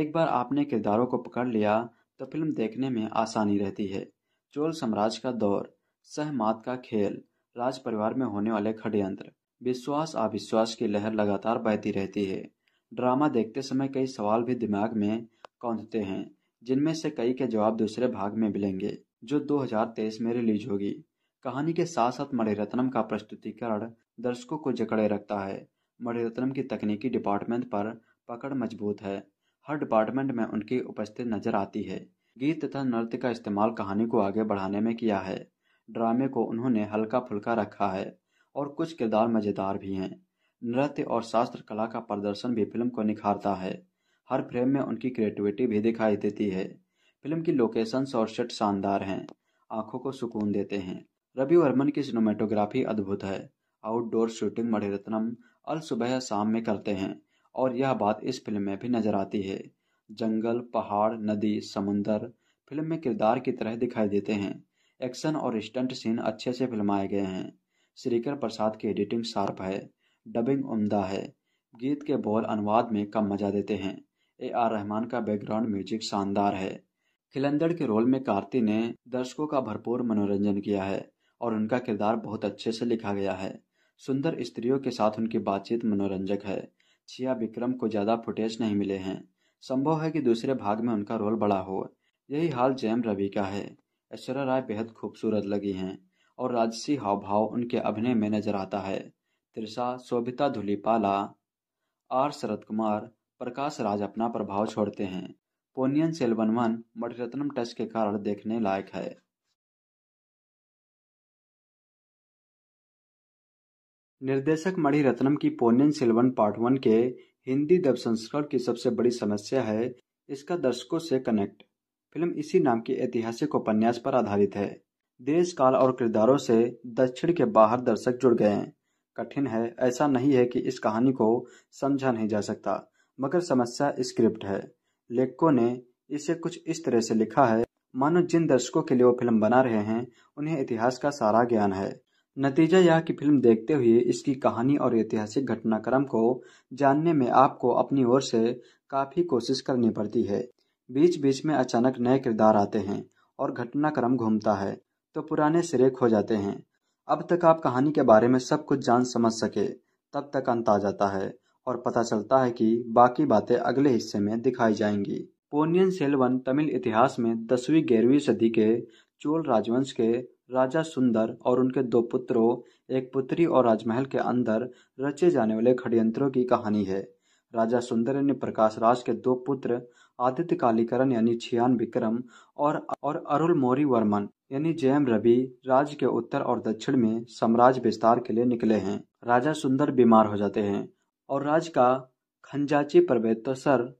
एक बार आपने किरदारों को पकड़ लिया तो फिल्म देखने में आसानी रहती है चोल साम्राज्य का दौर सहमात का खेल राज परिवार में होने वाले खडयंत्र विश्वास अविश्वास की लहर लगातार बहती रहती है ड्रामा देखते समय कई सवाल भी दिमाग में कौंधते हैं जिनमें से कई के जवाब दूसरे भाग में मिलेंगे जो 2023 में रिलीज होगी कहानी के साथ साथ मणिरत्नम का प्रस्तुतिकरण दर्शकों को जकड़े रखता है मणिरत्नम की तकनीकी डिपार्टमेंट पर पकड़ मजबूत है हर डिपार्टमेंट में उनकी उपस्थिति नजर आती है गीत तथा नृत्य का इस्तेमाल कहानी को आगे बढ़ाने में किया है ड्रामे को उन्होंने हल्का फुल्का रखा है और कुछ किरदार मज़ेदार भी हैं नृत्य और शास्त्र कला का प्रदर्शन भी फिल्म को निखारता है हर फ्रेम में उनकी क्रिएटिविटी भी दिखाई देती है फिल्म की लोकेशंस और शट शानदार हैं आंखों को सुकून देते हैं रवि वर्मन की सिनेमेटोग्राफी अद्भुत है आउटडोर शूटिंग मणिरत्नम अल सुबह शाम में करते हैं और यह बात इस फिल्म में भी नजर आती है जंगल पहाड़ नदी समुंदर फिल्म में किरदार की तरह दिखाई देते हैं एक्शन और स्टंट सीन अच्छे से फिल्माए गए हैं श्रीकर प्रसाद की एडिटिंग शार्प है डबिंग उम्दा है गीत के बोल अनुवाद में कम मजा देते हैं ए आर रहमान का बैकग्राउंड म्यूजिक शानदार है खिलंदड़ के रोल में कार्ति ने दर्शकों का भरपूर मनोरंजन किया है और उनका किरदार बहुत अच्छे से लिखा गया है सुंदर स्त्रियों के साथ उनकी बातचीत मनोरंजक है छिया विक्रम को ज़्यादा फुटेज नहीं मिले हैं संभव है कि दूसरे भाग में उनका रोल बड़ा हो यही हाल जयम रवि का है ऐश्वर्या राय बेहद खूबसूरत लगी हैं और राजसी हावभाव उनके अभिनय में नजर आता है त्रिषा शोभिता धुलीपाला आर शरद कुमार प्रकाश राज अपना प्रभाव छोड़ते हैं पोनियन सेलवन वन मणिरत्नम टच के कारण देखने लायक है निर्देशक मणिरत्नम की पोनियन सिल्वन पार्ट वन के हिंदी दब संस्करण की सबसे बड़ी समस्या है इसका दर्शकों से कनेक्ट। फिल्म इसी नाम के ऐतिहासिक उपन्यास पर आधारित है। देश, काल और किरदारों से दक्षिण के बाहर दर्शक जुड़ गए। कठिन है, ऐसा नहीं है कि इस कहानी को समझा नहीं जा सकता, मगर समस्या स्क्रिप्ट है। लेखकों ने इसे कुछ इस तरह से लिखा है, मानो जिन दर्शकों के लिए वो फिल्म बना रहे हैं, उन्हें इतिहास का सारा ज्ञान है। नतीजा यह कि फिल्म देखते हुए इसकी कहानी और ऐतिहासिक घटनाक्रम को जानने में आपको अपनी ओर से काफ़ी कोशिश करनी पड़ती है बीच बीच में अचानक नए किरदार आते हैं और घटनाक्रम घूमता है तो पुराने सिरे खो जाते हैं अब तक आप कहानी के बारे में सब कुछ जान समझ सके तब तक अंत आ जाता है और पता चलता है कि बाकी बातें अगले हिस्से में दिखाई जाएंगी पोनियन सेल्वन तमिल इतिहास में दसवीं ग्यारहवीं सदी के चोल राजवंश के राजा सुंदर और उनके दो पुत्रों एक पुत्री और राजमहल के अंदर रचे जाने वाले खडयंत्रों की कहानी है राजा सुंदर ने प्रकाश राज के दो पुत्र आदित्य कालीकरण यानी छियान विक्रम और और अरुल मौरी वर्मन यानी जयम रवि राज्य के उत्तर और दक्षिण में साम्राज्य विस्तार के लिए निकले हैं राजा सुंदर बीमार हो जाते हैं और राज का खंजाची पर्वतोसर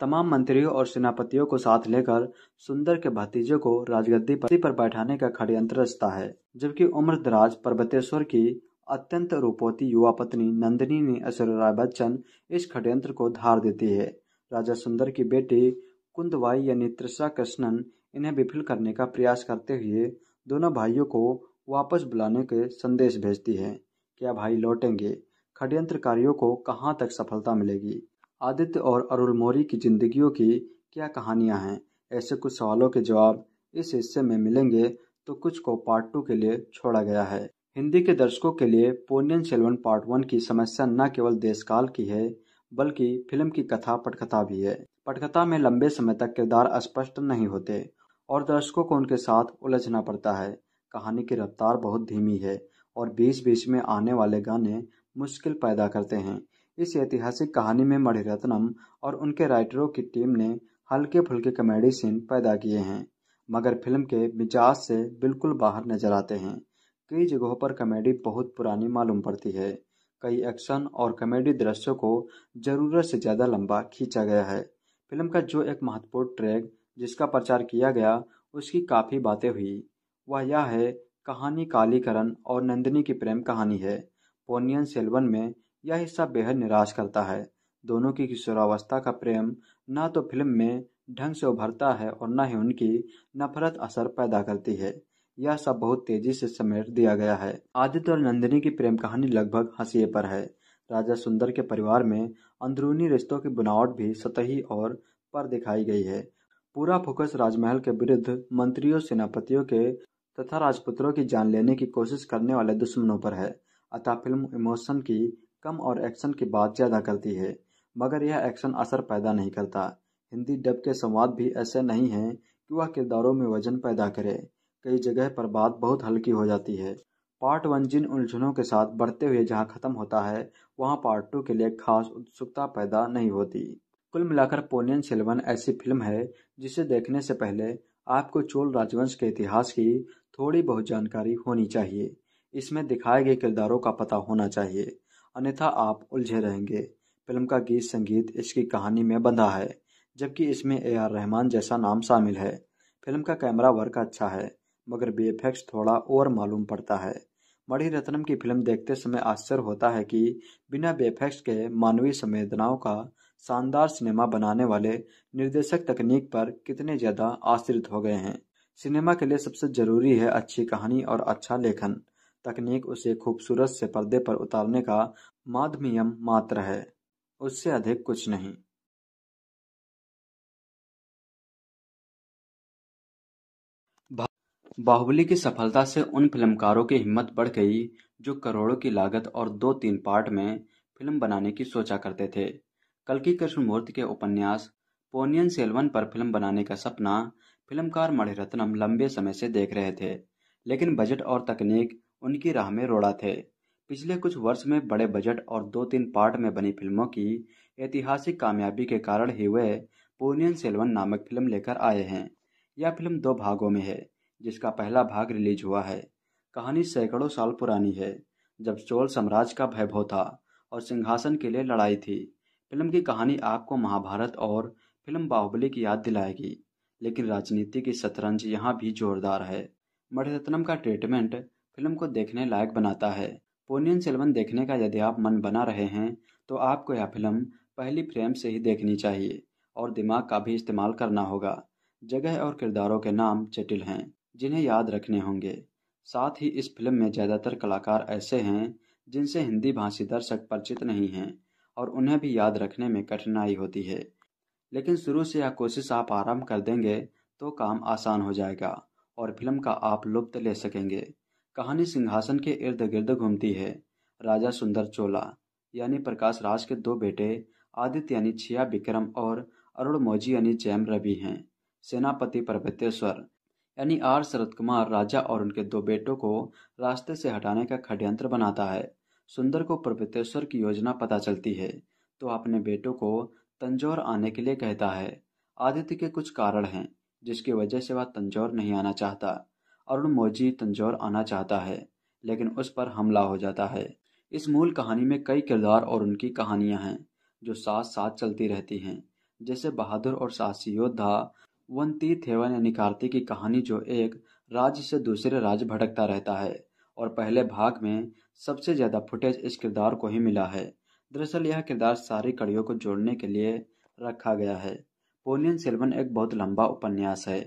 तमाम मंत्रियों और सेनापतियों को साथ लेकर सुंदर के भतीजे को राजगद्दी पर बैठाने का षड्यंत्र रचता है जबकि उम्रदराज पर्वतेश्वर की अत्यंत रूपोती युवा पत्नी नंदिनी ने ऐश्वर्या बच्चन इस षड्यंत्र को धार देती है राजा सुंदर की बेटी कुंदवाई यानी त्रिषा कृष्णन इन्हें विफल करने का प्रयास करते हुए दोनों भाइयों को वापस बुलाने के संदेश भेजती है क्या भाई लौटेंगे षड्यंत्रकारियों को कहाँ तक सफलता मिलेगी आदित्य और अरुल मौर्य की जिंदगियों की क्या कहानियां हैं ऐसे कुछ सवालों के जवाब इस हिस्से में मिलेंगे तो कुछ को पार्ट टू के लिए छोड़ा गया है हिंदी के दर्शकों के लिए पोनियन सेल्वन पार्ट वन की समस्या न केवल देशकाल की है बल्कि फिल्म की कथा पटकथा भी है पटकथा में लंबे समय तक किरदार स्पष्ट नहीं होते और दर्शकों को उनके साथ उलझना पड़ता है कहानी की रफ्तार बहुत धीमी है और बीच बीच में आने वाले गाने मुश्किल पैदा करते हैं इस ऐतिहासिक कहानी में मणिरत्नम और उनके राइटरों की टीम ने हल्के फुल्के कॉमेडी सीन पैदा किए हैं मगर फिल्म के मिजाज से बिल्कुल बाहर नजर आते हैं कई जगहों पर कॉमेडी बहुत पुरानी मालूम पड़ती है कई एक्शन और कॉमेडी दृश्यों को ज़रूरत से ज़्यादा लंबा खींचा गया है फिल्म का जो एक महत्वपूर्ण ट्रैक जिसका प्रचार किया गया उसकी काफ़ी बातें हुई वह यह है कहानी कालीकरण और नंदिनी की प्रेम कहानी है पोनियन सेल्वन में यह हिस्सा बेहद निराश करता है दोनों की किशोरावस्था का प्रेम न तो फिल्म में ढंग से उभरता है और न ही उनकी नफरत असर पैदा करती है यह सब बहुत तेजी से समेट दिया गया है आदित्य और नंदिनी की प्रेम कहानी लगभग हंसिए पर है राजा सुंदर के परिवार में अंदरूनी रिश्तों की बुनावट भी सतही और पर दिखाई गई है पूरा फोकस राजमहल के विरुद्ध मंत्रियों सेनापतियों के तथा राजपुत्रों की जान लेने की कोशिश करने वाले दुश्मनों पर है अतः फिल्म इमोशन की कम और एक्शन की बात ज़्यादा करती है मगर यह एक्शन असर पैदा नहीं करता हिंदी डब के संवाद भी ऐसे नहीं हैं कि वह किरदारों में वजन पैदा करे कई जगह पर बात बहुत हल्की हो जाती है पार्ट वन जिन उलझनों के साथ बढ़ते हुए जहाँ ख़त्म होता है वहाँ पार्ट टू के लिए खास उत्सुकता पैदा नहीं होती कुल मिलाकर पोनियन सेल्वन ऐसी फिल्म है जिसे देखने से पहले आपको चोल राजवंश के इतिहास की थोड़ी बहुत जानकारी होनी चाहिए इसमें दिखाए गए किरदारों का पता होना चाहिए अन्यथा आप उलझे रहेंगे फिल्म का गीत संगीत इसकी कहानी में बंधा है जबकि इसमें ए आर रहमान जैसा नाम शामिल है फिल्म का कैमरा वर्क अच्छा है मगर बेफेक्स थोड़ा और मालूम पड़ता है मणि रत्नम की फिल्म देखते समय आश्चर्य होता है कि बिना बेफेक्स के मानवीय संवेदनाओं का शानदार सिनेमा बनाने वाले निर्देशक तकनीक पर कितने ज़्यादा आश्रित हो गए हैं सिनेमा के लिए सबसे ज़रूरी है अच्छी कहानी और अच्छा लेखन तकनीक उसे खूबसूरत से पर्दे पर उतारने का माध्यम मात्र है उससे अधिक कुछ नहीं बाहुबली की सफलता से उन फिल्मकारों की हिम्मत बढ़ गई जो करोड़ों की लागत और दो तीन पार्ट में फिल्म बनाने की सोचा करते थे कृष्ण कृष्णमूर्ति के उपन्यास पोनियन सेल्वन पर फिल्म बनाने का सपना फिल्मकार मणिरत्नम लंबे समय से देख रहे थे लेकिन बजट और तकनीक उनकी राह में रोड़ा थे पिछले कुछ वर्ष में बड़े बजट और दो तीन पार्ट में बनी फिल्मों की ऐतिहासिक कामयाबी के कारण ही वे पोनियन सेल्वन नामक फिल्म लेकर आए हैं यह फिल्म दो भागों में है जिसका पहला भाग रिलीज हुआ है कहानी सैकड़ों साल पुरानी है जब चोल साम्राज्य का वैभव था और सिंहासन के लिए लड़ाई थी फिल्म की कहानी आपको महाभारत और फिल्म बाहुबली की याद दिलाएगी लेकिन राजनीति की शतरंज यहाँ भी जोरदार है मठरत्नम का ट्रीटमेंट फिल्म को देखने लायक बनाता है पोनियन सेल्वन देखने का यदि आप मन बना रहे हैं तो आपको यह फिल्म पहली फ्रेम से ही देखनी चाहिए और दिमाग का भी इस्तेमाल करना होगा जगह और किरदारों के नाम जटिल हैं जिन्हें याद रखने होंगे साथ ही इस फिल्म में ज़्यादातर कलाकार ऐसे हैं जिनसे हिंदी भाषी दर्शक परिचित नहीं हैं और उन्हें भी याद रखने में कठिनाई होती है लेकिन शुरू से यह कोशिश आप आराम कर देंगे तो काम आसान हो जाएगा और फिल्म का आप लुप्त ले सकेंगे कहानी सिंहासन के इर्द गिर्द घूमती है राजा सुंदर चोला यानी प्रकाश राज के दो बेटे आदित्य यानी छिया विक्रम और अरुण मौजी यानी जैम रवि हैं सेनापति पर्वतेश्वर यानी आर शरद कुमार राजा और उनके दो बेटों को रास्ते से हटाने का खड्यंत्र बनाता है सुंदर को पर्वतेश्वर की योजना पता चलती है तो अपने बेटों को तंजौर आने के लिए कहता है आदित्य के कुछ कारण हैं जिसकी वजह से वह तंजौर नहीं आना चाहता अरुण मोजी तंजौर आना चाहता है लेकिन उस पर हमला हो जाता है इस मूल कहानी में कई किरदार और उनकी कहानियां हैं जो साथ साथ चलती रहती हैं जैसे बहादुर और साहसी योद्धा वंती थेवन यानी कार्तिक की कहानी जो एक राज्य से दूसरे राज्य भटकता रहता है और पहले भाग में सबसे ज़्यादा फुटेज इस किरदार को ही मिला है दरअसल यह किरदार सारी कड़ियों को जोड़ने के लिए रखा गया है पोनियन सेल्वन एक बहुत लंबा उपन्यास है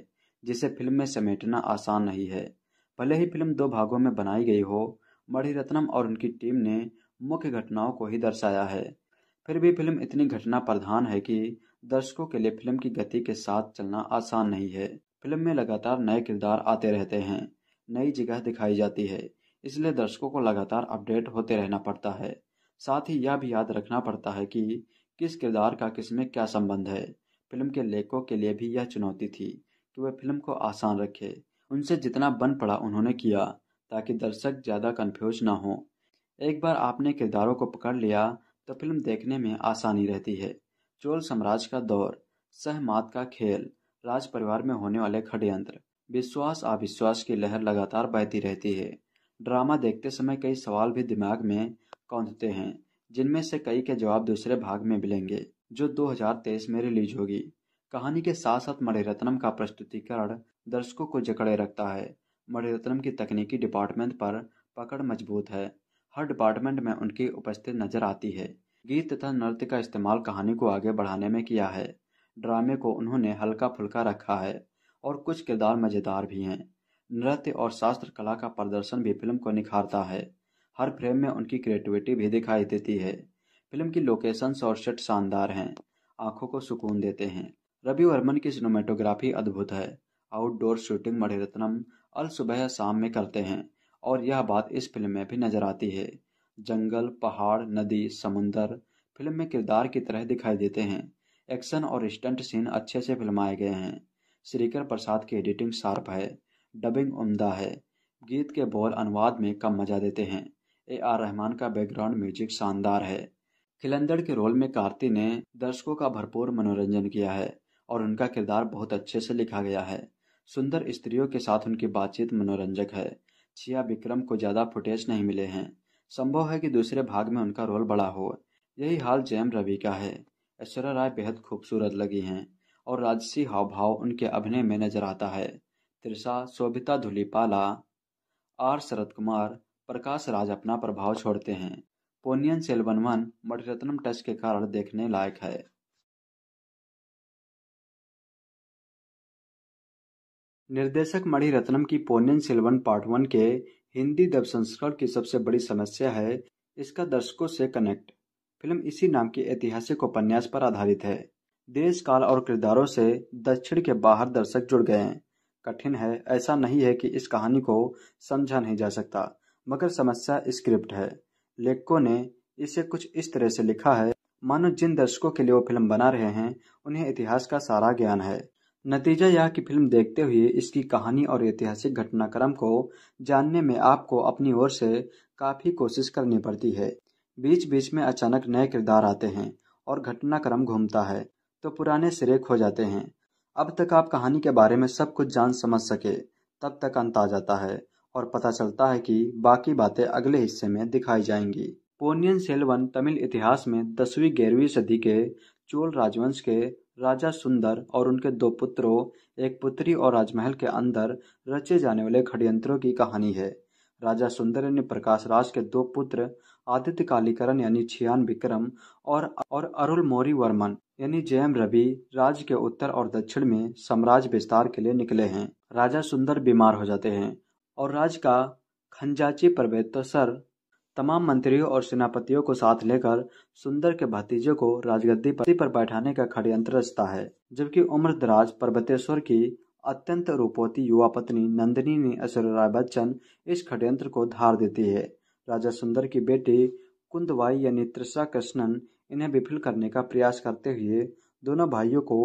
जिसे फिल्म में समेटना आसान नहीं है भले ही फिल्म दो भागों में बनाई गई हो मढ़ी रत्नम और उनकी टीम ने मुख्य घटनाओं को ही दर्शाया है फिर भी फिल्म इतनी घटना प्रधान है कि दर्शकों के लिए फिल्म की गति के साथ चलना आसान नहीं है फिल्म में लगातार नए किरदार आते रहते हैं नई जगह दिखाई जाती है इसलिए दर्शकों को लगातार अपडेट होते रहना पड़ता है साथ ही यह भी याद रखना पड़ता है कि किस किरदार का किस में क्या संबंध है फिल्म के लेखकों के लिए भी यह चुनौती थी कि वह फिल्म को आसान रखे उनसे जितना बन पड़ा उन्होंने किया ताकि दर्शक ज़्यादा कन्फ्यूज ना हो एक बार आपने किरदारों को पकड़ लिया तो फिल्म देखने में आसानी रहती है चोल साम्राज्य का दौर सहमात का खेल राज परिवार में होने वाले षडयंत्र विश्वास अविश्वास की लहर लगातार बहती रहती है ड्रामा देखते समय कई सवाल भी दिमाग में कौंधते हैं जिनमें से कई के जवाब दूसरे भाग में मिलेंगे जो 2023 में रिलीज होगी कहानी के साथ साथ मणिरत्नम का प्रस्तुतिकरण दर्शकों को जकड़े रखता है मणिरत्नम की तकनीकी डिपार्टमेंट पर पकड़ मजबूत है हर डिपार्टमेंट में उनकी उपस्थिति नजर आती है गीत तथा नृत्य का इस्तेमाल कहानी को आगे बढ़ाने में किया है ड्रामे को उन्होंने हल्का फुल्का रखा है और कुछ किरदार मज़ेदार भी हैं नृत्य और शास्त्र कला का प्रदर्शन भी फिल्म को निखारता है हर फ्रेम में उनकी क्रिएटिविटी भी दिखाई देती है फिल्म की लोकेशंस और सेट शानदार हैं आंखों को सुकून देते हैं रवि वर्मन की सिनेमाटोग्राफी अद्भुत है आउटडोर शूटिंग मणिरत्नम अल सुबह शाम में करते हैं और यह बात इस फिल्म में भी नजर आती है जंगल पहाड़ नदी समुंदर फिल्म में किरदार की तरह दिखाई देते हैं एक्शन और स्टंट सीन अच्छे से फिल्माए गए हैं श्रीकर प्रसाद की एडिटिंग शार्प है डबिंग उम्दा है गीत के बोल अनुवाद में कम मजा देते हैं ए आर रहमान का बैकग्राउंड म्यूजिक शानदार है खिलंदड़ के रोल में कार्ति ने दर्शकों का भरपूर मनोरंजन किया है और उनका किरदार बहुत अच्छे से लिखा गया है सुंदर स्त्रियों के साथ उनकी बातचीत मनोरंजक है छिया विक्रम को ज़्यादा फुटेज नहीं मिले हैं संभव है कि दूसरे भाग में उनका रोल बड़ा हो यही हाल जैम रवि का है ऐश्वर्या राय बेहद खूबसूरत लगी हैं और राजसी हाव भाव उनके अभिनय में नजर आता है त्रिषा शोभिता धुलीपाला आर शरद कुमार प्रकाश राज अपना प्रभाव छोड़ते हैं पोनियन सेल्वनवन मणिरत्नम टच के कारण देखने लायक है निर्देशक मणिरत्नम की पोनियन सिल्वन पार्ट वन के हिंदी दब संस्करण की सबसे बड़ी समस्या है इसका दर्शकों से कनेक्ट फिल्म इसी नाम के ऐतिहासिक उपन्यास पर आधारित है देश काल और किरदारों से दक्षिण के बाहर दर्शक जुड़ गए हैं कठिन है ऐसा नहीं है कि इस कहानी को समझा नहीं जा सकता मगर समस्या स्क्रिप्ट है लेखकों ने इसे कुछ इस तरह से लिखा है मानो जिन दर्शकों के लिए वो फिल्म बना रहे हैं उन्हें इतिहास का सारा ज्ञान है नतीजा यह कि फिल्म देखते हुए इसकी कहानी और ऐतिहासिक घटनाक्रम को जानने में आपको अपनी ओर से काफ़ी कोशिश करनी पड़ती है बीच बीच में अचानक नए किरदार आते हैं और घटनाक्रम घूमता है तो पुराने सिरे खो जाते हैं अब तक आप कहानी के बारे में सब कुछ जान समझ सके तब तक अंत आ जाता है और पता चलता है कि बाकी बातें अगले हिस्से में दिखाई जाएंगी पोनियन सेल्वन तमिल इतिहास में दसवीं ग्यारहवीं सदी के चोल राजवंश के राजा सुंदर और उनके दो पुत्रों एक पुत्री और राजमहल के अंदर रचे जाने वाले षड्यंत्रों की कहानी है राजा सुंदर ने प्रकाश राज के दो पुत्र आदित्य कालीकरण यानी छियान विक्रम और और अरुल मौरी वर्मन यानी जयम रवि राज्य के उत्तर और दक्षिण में साम्राज्य विस्तार के लिए निकले हैं राजा सुंदर बीमार हो जाते हैं और राज का खंजाची पर्वतोसर तमाम मंत्रियों और सेनापतियों को साथ लेकर सुंदर के भतीजे को राजगद्दी पति पर बैठाने का षड्यंत्र रचता है जबकि उम्रदराज पर्वतेश्वर की अत्यंत रूपोती युवा पत्नी नंदिनी ने राय बच्चन इस षड्यंत्र को धार देती है राजा सुंदर की बेटी कुंदवाई यानी त्रिषा कृष्णन इन्हें विफल करने का प्रयास करते हुए दोनों भाइयों को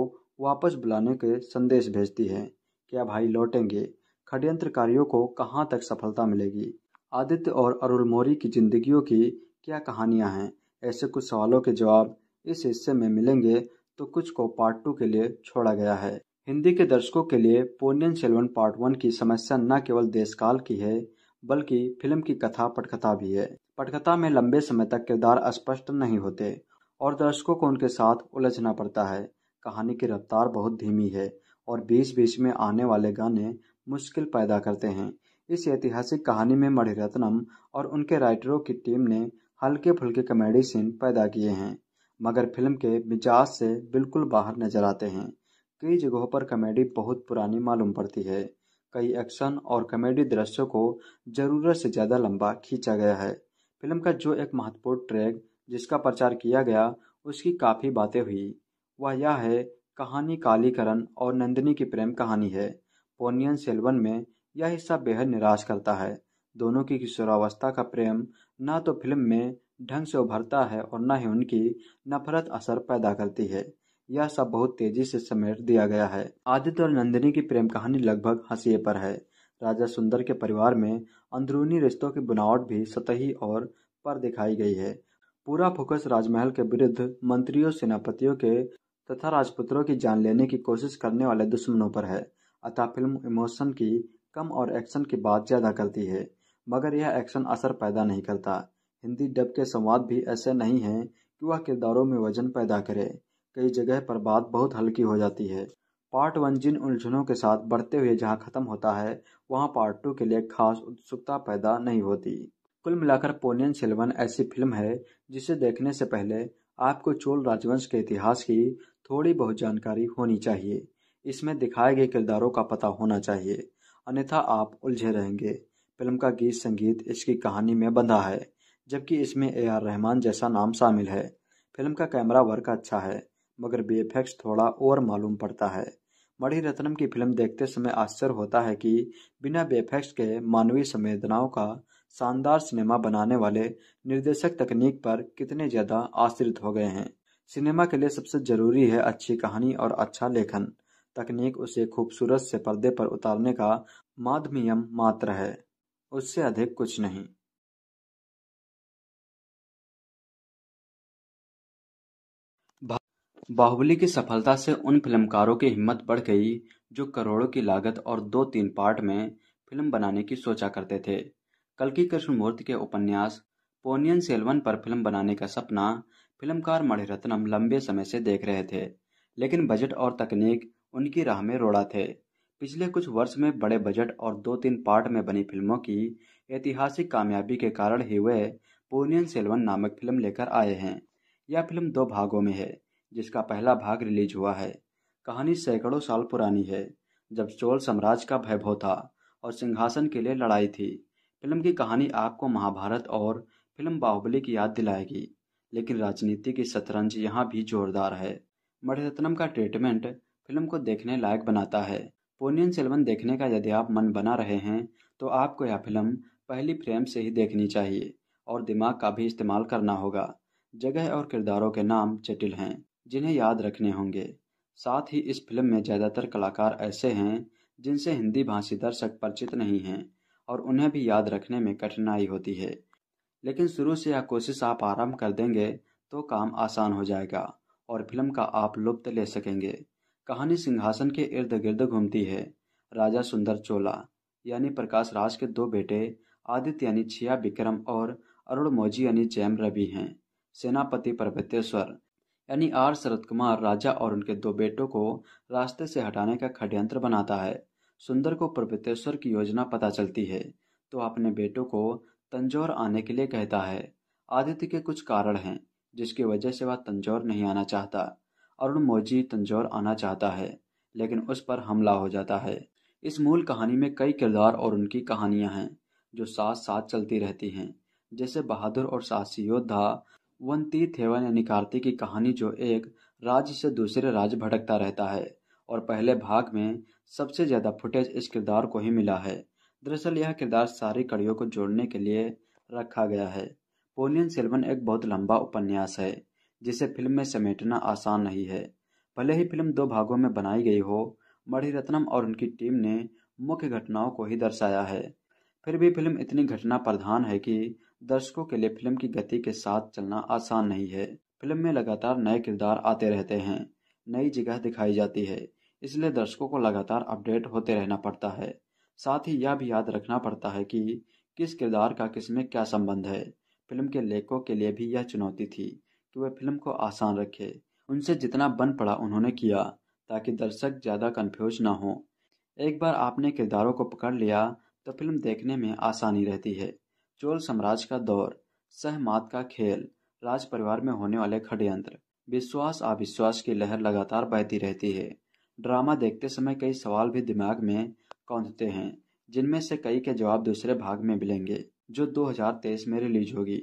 वापस बुलाने के संदेश भेजती है क्या भाई लौटेंगे षड्यंत्रकारियों को कहाँ तक सफलता मिलेगी आदित्य और अरुल मौर्य की जिंदगियों की क्या कहानियां हैं ऐसे कुछ सवालों के जवाब इस हिस्से में मिलेंगे तो कुछ को पार्ट टू के लिए छोड़ा गया है हिंदी के दर्शकों के लिए पोनियन सेल्वन पार्ट वन की समस्या न केवल देशकाल की है बल्कि फिल्म की कथा पटकथा भी है पटकथा में लंबे समय तक किरदार स्पष्ट नहीं होते और दर्शकों को उनके साथ उलझना पड़ता है कहानी की रफ्तार बहुत धीमी है और बीच बीच में आने वाले गाने मुश्किल पैदा करते हैं इस ऐतिहासिक कहानी में मणिरत्नम और उनके राइटरों की टीम ने हल्के फुल्के कॉमेडी सीन पैदा किए हैं मगर फिल्म के मिजाज से बिल्कुल बाहर नजर आते हैं कई जगहों पर कॉमेडी बहुत पुरानी मालूम पड़ती है कई एक्शन और कॉमेडी दृश्यों को ज़रूरत से ज़्यादा लंबा खींचा गया है फिल्म का जो एक महत्वपूर्ण ट्रैक जिसका प्रचार किया गया उसकी काफ़ी बातें हुई वह यह है कहानी कालीकरण और नंदिनी की प्रेम कहानी है पोनियन सेल्वन में यह हिस्सा बेहद निराश करता है दोनों की किशोरावस्था का प्रेम न तो फिल्म में ढंग से उभरता है और न ही उनकी नफरत असर पैदा करती है यह सब बहुत तेजी से समेट दिया गया है आदित्य और नंदिनी की प्रेम कहानी लगभग हंसिए पर है राजा सुंदर के परिवार में अंदरूनी रिश्तों की बनावट भी सतही और पर दिखाई गई है पूरा फोकस राजमहल के विरुद्ध मंत्रियों सेनापतियों के तथा राजपुत्रों की जान लेने की कोशिश करने वाले दुश्मनों पर है अतः फिल्म इमोशन की कम और एक्शन की बात ज़्यादा करती है मगर यह एक्शन असर पैदा नहीं करता हिंदी डब के संवाद भी ऐसे नहीं हैं कि वह किरदारों में वजन पैदा करे कई जगह पर बात बहुत हल्की हो जाती है पार्ट वन जिन उलझनों के साथ बढ़ते हुए जहाँ खत्म होता है वहाँ पार्ट टू के लिए खास उत्सुकता पैदा नहीं होती कुल मिलाकर पोनियन सेल्वन ऐसी फिल्म है जिसे देखने से पहले आपको चोल राजवंश के इतिहास की थोड़ी बहुत जानकारी होनी चाहिए इसमें दिखाए गए किरदारों का पता होना चाहिए अन्यथा आप उलझे रहेंगे फिल्म का गीत संगीत इसकी कहानी में बंधा है जबकि इसमें ए आर रहमान जैसा नाम शामिल है फिल्म का कैमरा वर्क अच्छा है मगर बी थोड़ा और मालूम पड़ता है मणि रत्नम की फिल्म देखते समय आश्चर्य होता है कि बिना बेफेक्स के मानवीय संवेदनाओं का शानदार सिनेमा बनाने वाले निर्देशक तकनीक पर कितने ज़्यादा आश्रित हो गए हैं सिनेमा के लिए सबसे ज़रूरी है अच्छी कहानी और अच्छा लेखन तकनीक उसे खूबसूरत से पर्दे पर उतारने का माध्यम मात्र है उससे अधिक कुछ नहीं बाहुबली की सफलता से उन फिल्मकारों की हिम्मत बढ़ गई जो करोड़ों की लागत और दो तीन पार्ट में फिल्म बनाने की सोचा करते थे कल कृष्ण कृष्णमूर्ति के उपन्यास पोनियन सेलवन पर फिल्म बनाने का सपना फिल्मकार मणिरत्नम लंबे समय से देख रहे थे लेकिन बजट और तकनीक उनकी राह में रोड़ा थे पिछले कुछ वर्ष में बड़े बजट और दो तीन पार्ट में बनी फिल्मों की ऐतिहासिक कामयाबी के कारण ही वे पोनियन सेल्वन नामक फिल्म लेकर आए हैं यह फिल्म दो भागों में है जिसका पहला भाग रिलीज हुआ है कहानी सैकड़ों साल पुरानी है जब चोल साम्राज्य का वैभव था और सिंहासन के लिए लड़ाई थी फिल्म की कहानी आपको महाभारत और फिल्म बाहुबली की याद दिलाएगी लेकिन राजनीति की शतरंज यहाँ भी जोरदार है मणिरत्नम का ट्रीटमेंट फिल्म को देखने लायक बनाता है पोनियन सेल्वन देखने का यदि आप मन बना रहे हैं तो आपको यह फिल्म पहली फ्रेम से ही देखनी चाहिए और दिमाग का भी इस्तेमाल करना होगा जगह और किरदारों के नाम जटिल हैं जिन्हें याद रखने होंगे साथ ही इस फिल्म में ज़्यादातर कलाकार ऐसे हैं जिनसे हिंदी भाषी दर्शक परिचित नहीं हैं और उन्हें भी याद रखने में कठिनाई होती है लेकिन शुरू से यह कोशिश आप आराम कर देंगे तो काम आसान हो जाएगा और फिल्म का आप लुप्त ले सकेंगे कहानी सिंहासन के इर्द गिर्द घूमती है राजा सुंदर चोला यानी प्रकाश राज के दो बेटे आदित्य यानी छिया विक्रम और अरुण मौजी यानी जैम रवि हैं सेनापति पर्वतेश्वर यानी आर शरद कुमार राजा और उनके दो बेटों को रास्ते से हटाने का खड्यंत्र बनाता है सुंदर को पर्वतेश्वर की योजना पता चलती है तो अपने बेटों को तंजौर आने के लिए कहता है आदित्य के कुछ कारण हैं जिसकी वजह से वह तंजौर नहीं आना चाहता अरुण मोजी तंजौर आना चाहता है लेकिन उस पर हमला हो जाता है इस मूल कहानी में कई किरदार और उनकी कहानियां हैं जो साथ साथ चलती रहती हैं जैसे बहादुर और साहसी योद्धा वंती थेवन यानी कार्तिक की कहानी जो एक राज्य से दूसरे राज्य भटकता रहता है और पहले भाग में सबसे ज़्यादा फुटेज इस किरदार को ही मिला है दरअसल यह किरदार सारी कड़ियों को जोड़ने के लिए रखा गया है पोलियन सेलवन एक बहुत लंबा उपन्यास है जिसे फिल्म में समेटना आसान नहीं है भले ही फिल्म दो भागों में बनाई गई हो मणिरत्नम और उनकी टीम ने मुख्य घटनाओं को ही दर्शाया है फिर भी फिल्म इतनी घटना प्रधान है कि दर्शकों के लिए फिल्म की गति के साथ चलना आसान नहीं है फिल्म में लगातार नए किरदार आते रहते हैं नई जगह दिखाई जाती है इसलिए दर्शकों को लगातार अपडेट होते रहना पड़ता है साथ ही यह भी याद रखना पड़ता है कि किस किरदार का किसमें क्या संबंध है फिल्म के लेखकों के लिए भी यह चुनौती थी कि वह फिल्म को आसान रखे उनसे जितना बन पड़ा उन्होंने किया ताकि दर्शक ज़्यादा कन्फ्यूज ना हो एक बार आपने किरदारों को पकड़ लिया तो फिल्म देखने में आसानी रहती है चोल साम्राज्य का दौर सहमात का खेल राज परिवार में होने वाले षडयंत्र विश्वास अविश्वास की लहर लगातार बहती रहती है ड्रामा देखते समय कई सवाल भी दिमाग में कौंधते हैं जिनमें से कई के जवाब दूसरे भाग में मिलेंगे जो 2023 में रिलीज होगी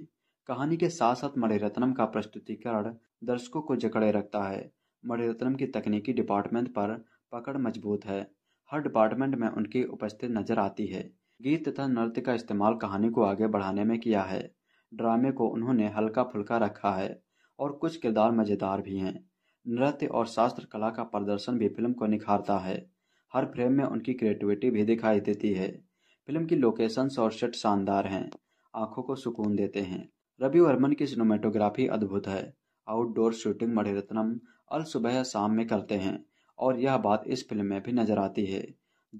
कहानी के साथ साथ मणिरत्नम का प्रस्तुतिकरण दर्शकों को जकड़े रखता है मणिरत्नम की तकनीकी डिपार्टमेंट पर पकड़ मजबूत है हर डिपार्टमेंट में उनकी उपस्थिति नजर आती है गीत तथा नृत्य का इस्तेमाल कहानी को आगे बढ़ाने में किया है ड्रामे को उन्होंने हल्का फुल्का रखा है और कुछ किरदार मज़ेदार भी हैं नृत्य और शास्त्र कला का प्रदर्शन भी फिल्म को निखारता है हर फ्रेम में उनकी क्रिएटिविटी भी दिखाई देती है फिल्म की लोकेशंस और सेट शानदार हैं आंखों को सुकून देते हैं रवि वर्मन की सिनेमाटोग्राफी अद्भुत है आउटडोर शूटिंग मणिरत्नम अल सुबह शाम में करते हैं और यह बात इस फिल्म में भी नजर आती है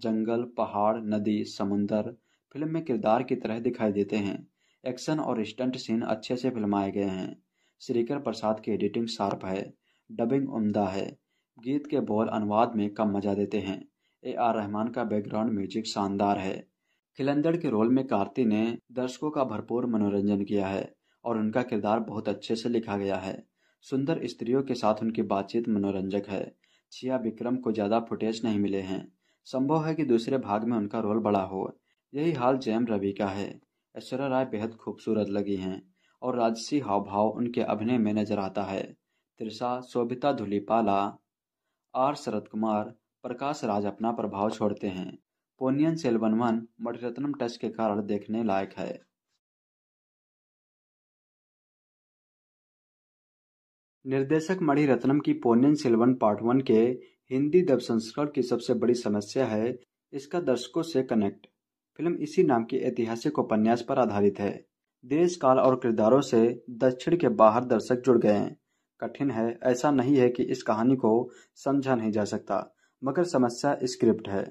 जंगल पहाड़ नदी समुंदर फिल्म में किरदार की तरह दिखाई देते हैं एक्शन और स्टंट सीन अच्छे से फिल्माए गए हैं श्रीकर प्रसाद की एडिटिंग शार्प है डबिंग उमदा है गीत के बोल अनुवाद में कम मजा देते हैं ए आर रहमान का बैकग्राउंड म्यूजिक शानदार है खिलंदड़ के रोल में कार्ति ने दर्शकों का भरपूर मनोरंजन किया है और उनका किरदार बहुत अच्छे से लिखा गया है सुंदर स्त्रियों के साथ उनकी बातचीत मनोरंजक है छिया विक्रम को ज़्यादा फुटेज नहीं मिले हैं संभव है कि दूसरे भाग में उनका रोल बड़ा हो यही हाल जयम रवि का है ऐश्वर्या राय बेहद खूबसूरत लगी हैं और राजसी हाव भाव उनके अभिनय में नजर आता है त्रिषा शोभिता धुलीपाला आर शरद कुमार प्रकाश राज अपना प्रभाव छोड़ते हैं पोनियन सेल्वनवन मणिरत्नम टच के कारण देखने लायक है निर्देशक मणिरत्नम की पोनियन सिल्वन पार्ट वन के हिंदी दब संस्करण की सबसे बड़ी समस्या है इसका दर्शकों से कनेक्ट फिल्म इसी नाम के ऐतिहासिक उपन्यास पर आधारित है देश काल और किरदारों से दक्षिण के बाहर दर्शक जुड़ गए कठिन है ऐसा नहीं है कि इस कहानी को समझा नहीं जा सकता मगर समस्या स्क्रिप्ट है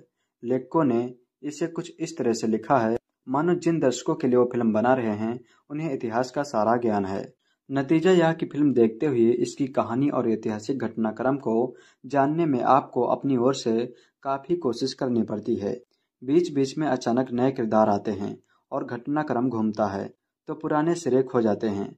लेखकों ने इसे कुछ इस तरह से लिखा है मानो जिन दर्शकों के लिए वो फिल्म बना रहे हैं उन्हें इतिहास का सारा ज्ञान है नतीजा यह कि फिल्म देखते हुए इसकी कहानी और ऐतिहासिक घटनाक्रम को जानने में आपको अपनी ओर से काफ़ी कोशिश करनी पड़ती है बीच बीच में अचानक नए किरदार आते हैं और घटनाक्रम घूमता है तो पुराने सिरे खो जाते हैं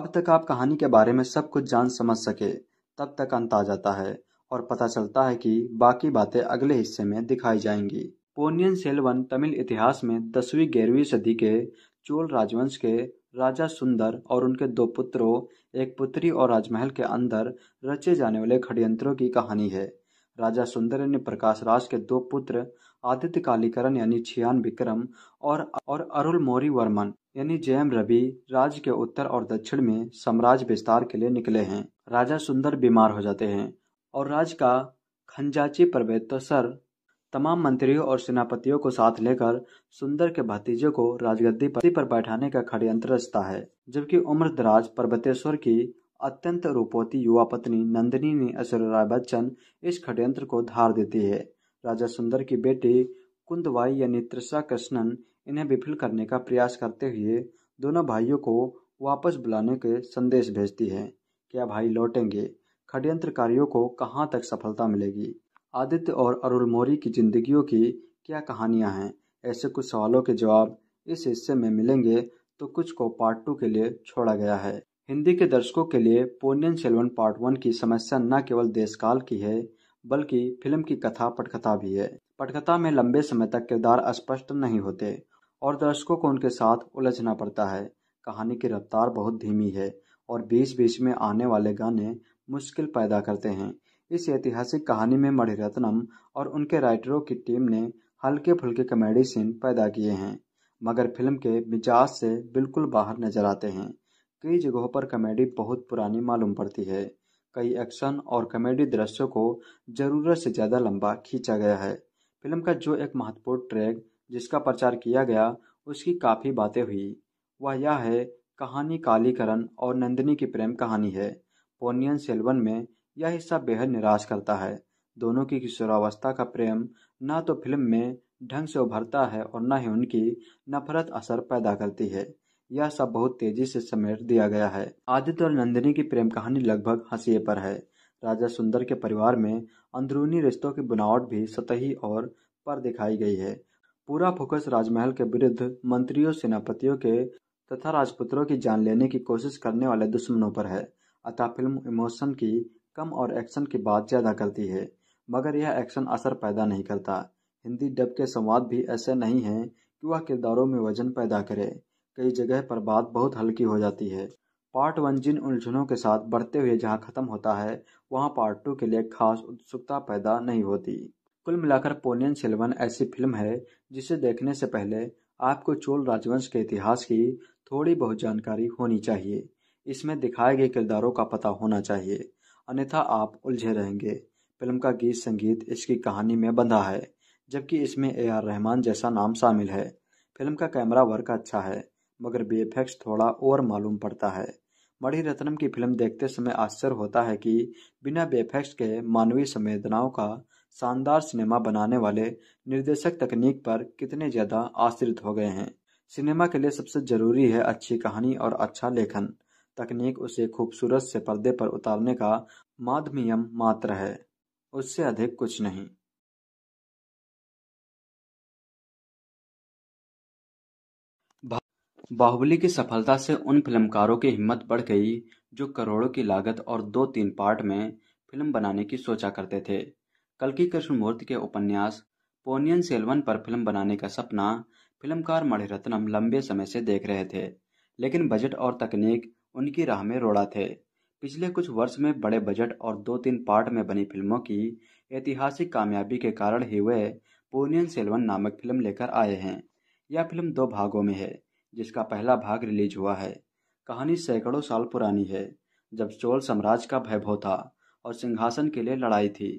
अब तक आप कहानी के बारे में सब कुछ जान समझ सके तब तक अंत आ जाता है और पता चलता है कि बाकी बातें अगले हिस्से में दिखाई जाएंगी पोनियन सेल्वन तमिल इतिहास में दसवीं ग्यारहवीं सदी के चोल राजवंश के राजा सुंदर और उनके दो पुत्रों एक पुत्री और राजमहल के अंदर रचे जाने वाले खड़यंत्रों की कहानी है राजा सुंदर ने प्रकाश राज के दो पुत्र आदित्य कालीकरण यानी छियान विक्रम और और अरुल मोरी वर्मन यानी जयम रवि राज्य के उत्तर और दक्षिण में साम्राज्य विस्तार के लिए निकले हैं राजा सुंदर बीमार हो जाते हैं और राज का खंजाची पर्वतसर तो तमाम मंत्रियों और सेनापतियों को साथ लेकर सुंदर के भतीजे को राजगद्दी पर बैठाने का षड्यंत्र रचता है जबकि दराज पर्वतेश्वर की अत्यंत रूपोती युवा पत्नी नंदिनी ने ऐश्वर्या राय बच्चन इस षड्यंत्र को धार देती है राजा सुंदर की बेटी कुंदवाई यानी त्रिषा कृष्णन इन्हें विफल करने का प्रयास करते हुए दोनों भाइयों को वापस बुलाने के संदेश भेजती है क्या भाई लौटेंगे षड्यंत्रकारियों को कहाँ तक सफलता मिलेगी आदित्य और अरुल मौर्य की जिंदगियों की क्या कहानियां हैं ऐसे कुछ सवालों के जवाब इस हिस्से में मिलेंगे तो कुछ को पार्ट टू के लिए छोड़ा गया है हिंदी के दर्शकों के लिए पोनियन सेल्वन पार्ट वन की समस्या न केवल देशकाल की है बल्कि फिल्म की कथा पटकथा भी है पटकथा में लंबे समय तक किरदार स्पष्ट नहीं होते और दर्शकों को उनके साथ उलझना पड़ता है कहानी की रफ्तार बहुत धीमी है और बीच बीच में आने वाले गाने मुश्किल पैदा करते हैं इस ऐतिहासिक कहानी में मणिरत्नम और उनके राइटरों की टीम ने हल्के फुल्के कॉमेडी सीन पैदा किए हैं मगर फिल्म के मिजाज से बिल्कुल बाहर नजर आते हैं कई जगहों पर कॉमेडी बहुत पुरानी मालूम पड़ती है कई एक्शन और कॉमेडी दृश्यों को ज़रूरत से ज़्यादा लंबा खींचा गया है फिल्म का जो एक महत्वपूर्ण ट्रैक जिसका प्रचार किया गया उसकी काफ़ी बातें हुई वह यह है कहानी कालीकरण और नंदिनी की प्रेम कहानी है पोनियन सेल्वन में यह हिस्सा बेहद निराश करता है दोनों की किशोरावस्था का प्रेम न तो फिल्म में ढंग से उभरता है और न ही उनकी नफरत असर पैदा करती है यह सब बहुत तेजी से समेट दिया गया है आदित्य और नंदिनी की प्रेम कहानी लगभग हंसिए पर है राजा सुंदर के परिवार में अंदरूनी रिश्तों की बनावट भी सतही और पर दिखाई गई है पूरा फोकस राजमहल के विरुद्ध मंत्रियों सेनापतियों के तथा राजपुत्रों की जान लेने की कोशिश करने वाले दुश्मनों पर है अतः फिल्म इमोशन की कम और एक्शन की बात ज़्यादा करती है मगर यह एक्शन असर पैदा नहीं करता हिंदी डब के संवाद भी ऐसे नहीं हैं कि वह किरदारों में वजन पैदा करे कई जगह पर बात बहुत हल्की हो जाती है पार्ट वन जिन उलझनों के साथ बढ़ते हुए जहाँ खत्म होता है वहाँ पार्ट टू के लिए खास उत्सुकता पैदा नहीं होती कुल मिलाकर पोनियन सिल्वन ऐसी फिल्म है जिसे देखने से पहले आपको चोल राजवंश के इतिहास की थोड़ी बहुत जानकारी होनी चाहिए इसमें दिखाए गए किरदारों का पता होना चाहिए अन्यथा आप उलझे रहेंगे फिल्म का गीत संगीत इसकी कहानी में बंधा है जबकि इसमें ए आर रहमान जैसा नाम शामिल है फिल्म का कैमरा वर्क अच्छा है मगर बी थोड़ा और मालूम पड़ता है मढ़ी रत्नम की फिल्म देखते समय आश्चर्य होता है कि बिना बेफेक्स के मानवीय संवेदनाओं का शानदार सिनेमा बनाने वाले निर्देशक तकनीक पर कितने ज़्यादा आश्रित हो गए हैं सिनेमा के लिए सबसे ज़रूरी है अच्छी कहानी और अच्छा लेखन तकनीक उसे खूबसूरत से पर्दे पर उतारने का माध्यम मात्र है, उससे अधिक कुछ नहीं। बाहुबली की सफलता से उन फिल्मकारों की हिम्मत बढ़ गई जो करोड़ों की लागत और दो तीन पार्ट में फिल्म बनाने की सोचा करते थे कल्कि कृष्णमूर्ति के उपन्यास पोनियन सेलवन पर फिल्म बनाने का सपना फिल्मकार मणिरत्नम लंबे समय से देख रहे थे लेकिन बजट और तकनीक उनकी राह में रोड़ा थे पिछले कुछ वर्ष में बड़े बजट और दो तीन पार्ट में बनी फिल्मों की ऐतिहासिक कामयाबी के कारण ही वे पोनियन सेल्वन नामक फिल्म लेकर आए हैं यह फिल्म दो भागों में है जिसका पहला भाग रिलीज हुआ है कहानी सैकड़ों साल पुरानी है जब चोल साम्राज्य का वैभव था और सिंहासन के लिए लड़ाई थी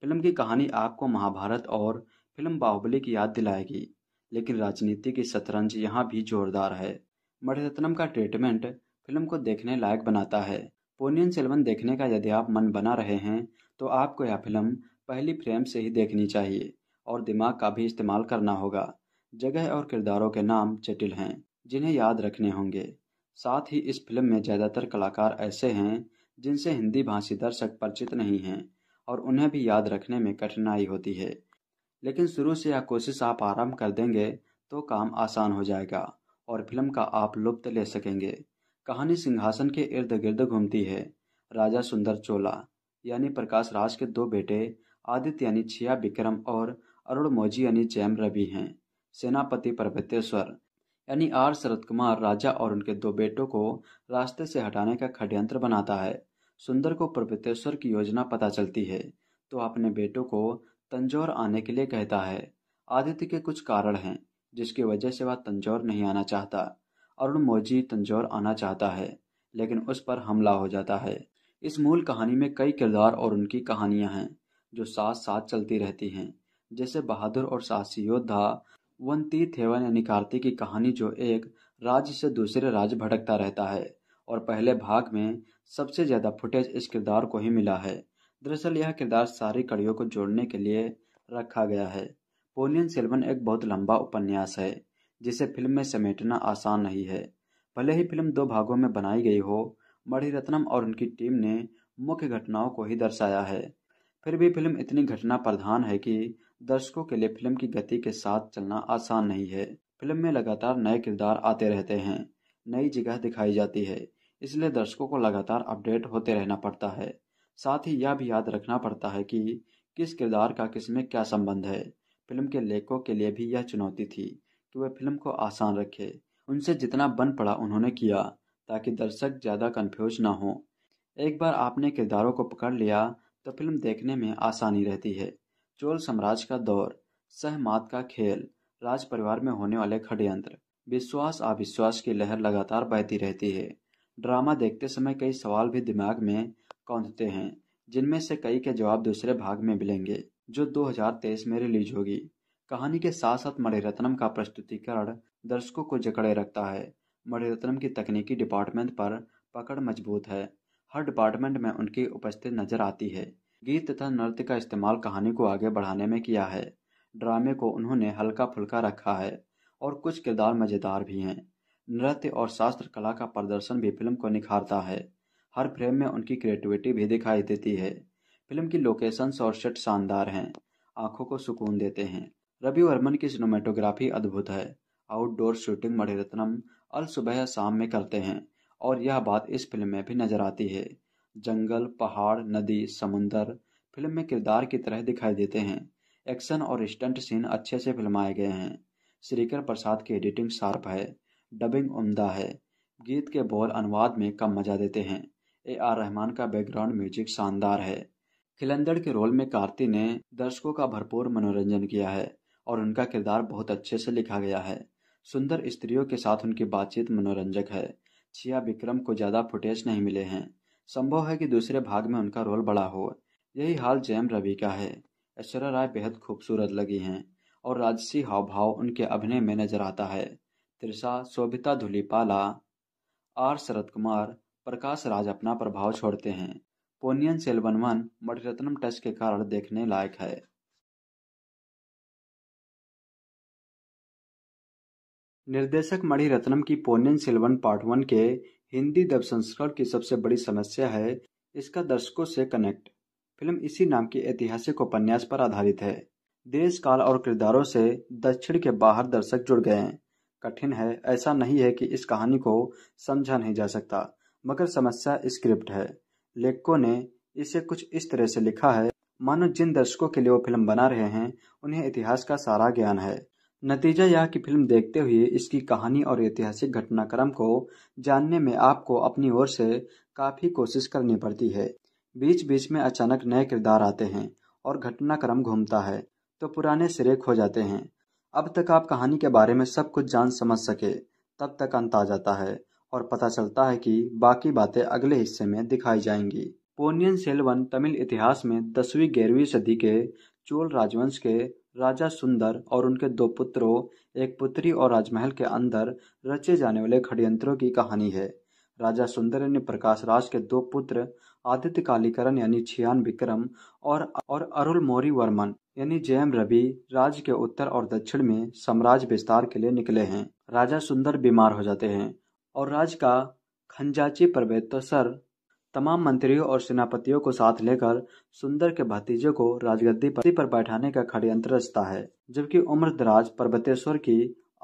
फिल्म की कहानी आपको महाभारत और फिल्म बाहुबली की याद दिलाएगी लेकिन राजनीति की शतरंज यहाँ भी जोरदार है मठरत्नम का ट्रीटमेंट फिल्म को देखने लायक बनाता है पोनियन सेल्वन देखने का यदि आप मन बना रहे हैं तो आपको यह फिल्म पहली फ्रेम से ही देखनी चाहिए और दिमाग का भी इस्तेमाल करना होगा जगह और किरदारों के नाम जटिल हैं जिन्हें याद रखने होंगे साथ ही इस फिल्म में ज़्यादातर कलाकार ऐसे हैं जिनसे हिंदी भाषी दर्शक परिचित नहीं हैं और उन्हें भी याद रखने में कठिनाई होती है लेकिन शुरू से यह कोशिश आप आराम कर देंगे तो काम आसान हो जाएगा और फिल्म का आप लुप्त ले सकेंगे कहानी सिंहासन के इर्द गिर्द घूमती है राजा सुंदर चोला यानी प्रकाश राज के दो बेटे आदित्य यानी छिया विक्रम और अरुण मौजी यानी जैम रवि हैं सेनापति पर्वतेश्वर यानी आर शरद कुमार राजा और उनके दो बेटों को रास्ते से हटाने का खड्यंत्र बनाता है सुंदर को पर्वतेश्वर की योजना पता चलती है तो अपने बेटों को तंजौर आने के लिए कहता है आदित्य के कुछ कारण हैं जिसकी वजह से वह तंजौर नहीं आना चाहता अरुण मोजी तंजौर आना चाहता है लेकिन उस पर हमला हो जाता है इस मूल कहानी में कई किरदार और उनकी कहानियां हैं जो साथ साथ चलती रहती हैं जैसे बहादुर और साहसी योद्धा वंती थेवन यानी कार्ती की कहानी जो एक राज्य से दूसरे राज्य भटकता रहता है और पहले भाग में सबसे ज़्यादा फुटेज इस किरदार को ही मिला है दरअसल यह किरदार सारी कड़ियों को जोड़ने के लिए रखा गया है पोनियन सेल्वन एक बहुत लंबा उपन्यास है जिसे फिल्म में समेटना आसान नहीं है भले ही फिल्म दो भागों में बनाई गई हो मणिरत्नम और उनकी टीम ने मुख्य घटनाओं को ही दर्शाया है फिर भी फिल्म इतनी घटना प्रधान है कि दर्शकों के लिए फिल्म की गति के साथ चलना आसान नहीं है फिल्म में लगातार नए किरदार आते रहते हैं नई जगह दिखाई जाती है इसलिए दर्शकों को लगातार अपडेट होते रहना पड़ता है साथ ही यह भी याद रखना पड़ता है कि किस किरदार का किसमें क्या संबंध है फिल्म के लेखकों के लिए भी यह चुनौती थी कि वह फिल्म को आसान रखे उनसे जितना बन पड़ा उन्होंने किया ताकि दर्शक ज़्यादा कन्फ्यूज ना हो एक बार आपने किरदारों को पकड़ लिया तो फिल्म देखने में आसानी रहती है चोल साम्राज्य का दौर सहमात का खेल राज परिवार में होने वाले षडयंत्र विश्वास अविश्वास की लहर लगातार बहती रहती है ड्रामा देखते समय कई सवाल भी दिमाग में कौंधते हैं जिनमें से कई के जवाब दूसरे भाग में मिलेंगे जो 2023 में रिलीज होगी कहानी के साथ साथ मणिरत्नम का प्रस्तुतिकरण दर्शकों को जकड़े रखता है मणिरत्नम की तकनीकी डिपार्टमेंट पर पकड़ मजबूत है हर डिपार्टमेंट में उनकी उपस्थिति नजर आती है गीत तथा नृत्य का इस्तेमाल कहानी को आगे बढ़ाने में किया है ड्रामे को उन्होंने हल्का फुल्का रखा है और कुछ किरदार मज़ेदार भी हैं नृत्य और शास्त्र कला का प्रदर्शन भी फिल्म को निखारता है हर फ्रेम में उनकी क्रिएटिविटी भी दिखाई देती है फिल्म की लोकेशंस और शेट शानदार हैं आंखों को सुकून देते हैं रवि वर्मन की सिनेमाटोग्राफी अद्भुत है आउटडोर शूटिंग मणिरत्नम अल सुबह शाम में करते हैं और यह बात इस फिल्म में भी नजर आती है जंगल पहाड़ नदी समुंदर फिल्म में किरदार की तरह दिखाई देते हैं एक्शन और स्टंट सीन अच्छे से फिल्माए गए हैं श्रीकर प्रसाद की एडिटिंग शार्प है डबिंग उम्दा है गीत के बोल अनुवाद में कम मजा देते हैं ए आर रहमान का बैकग्राउंड म्यूजिक शानदार है खिलंदड़ के रोल में कार्ति ने दर्शकों का भरपूर मनोरंजन किया है और उनका किरदार बहुत अच्छे से लिखा गया है सुंदर स्त्रियों के साथ उनकी बातचीत मनोरंजक है छिया विक्रम को ज़्यादा फुटेज नहीं मिले हैं संभव है कि दूसरे भाग में उनका रोल बड़ा हो यही हाल जयम रवि का है ऐश्वर्या राय बेहद खूबसूरत लगी हैं और राजसी हावभाव उनके अभिनय में नजर आता है त्रिषा शोभिता धुलीपाला आर शरद कुमार प्रकाश राज अपना प्रभाव छोड़ते हैं पोनियन सेल्वन वन मणिरत्नम टच के कारण देखने लायक है निर्देशक मणिरत्नम की पोनियन सिल्वन पार्ट वन के हिंदी दब संस्करण की सबसे बड़ी समस्या है इसका दर्शकों से कनेक्ट फिल्म इसी नाम के ऐतिहासिक उपन्यास पर आधारित है देश काल और किरदारों से दक्षिण के बाहर दर्शक जुड़ गए हैं कठिन है ऐसा नहीं है कि इस कहानी को समझा नहीं जा सकता मगर समस्या स्क्रिप्ट है लेखकों ने इसे कुछ इस तरह से लिखा है मानो जिन दर्शकों के लिए वो फिल्म बना रहे हैं उन्हें इतिहास का सारा ज्ञान है नतीजा यह कि फिल्म देखते हुए इसकी कहानी और ऐतिहासिक घटनाक्रम को जानने में आपको अपनी ओर से काफ़ी कोशिश करनी पड़ती है बीच बीच में अचानक नए किरदार आते हैं और घटनाक्रम घूमता है तो पुराने सिरे खो जाते हैं अब तक आप कहानी के बारे में सब कुछ जान समझ सके तब तक अंत आ जाता है और पता चलता है कि बाकी बातें अगले हिस्से में दिखाई जाएंगी पोनियन सेल्वन तमिल इतिहास में दसवीं ग्यारहवीं सदी के चोल राजवंश के राजा सुंदर और उनके दो पुत्रों एक पुत्री और राजमहल के अंदर रचे जाने वाले खडयंत्रों की कहानी है राजा सुंदर ने प्रकाश राज के दो पुत्र आदित्य कालीकरण यानी छियान विक्रम और और अरुल मौरी वर्मन यानी जयम रवि राज्य के उत्तर और दक्षिण में साम्राज्य विस्तार के लिए निकले हैं राजा सुंदर बीमार हो जाते हैं और राज का खंजाची पर्वतोसर तमाम मंत्रियों और सेनापतियों को साथ लेकर सुंदर के भतीजे को राजगद्दी पर बैठाने का षड्यंत्र रचता है जबकि उम्रदराज पर्वतेश्वर की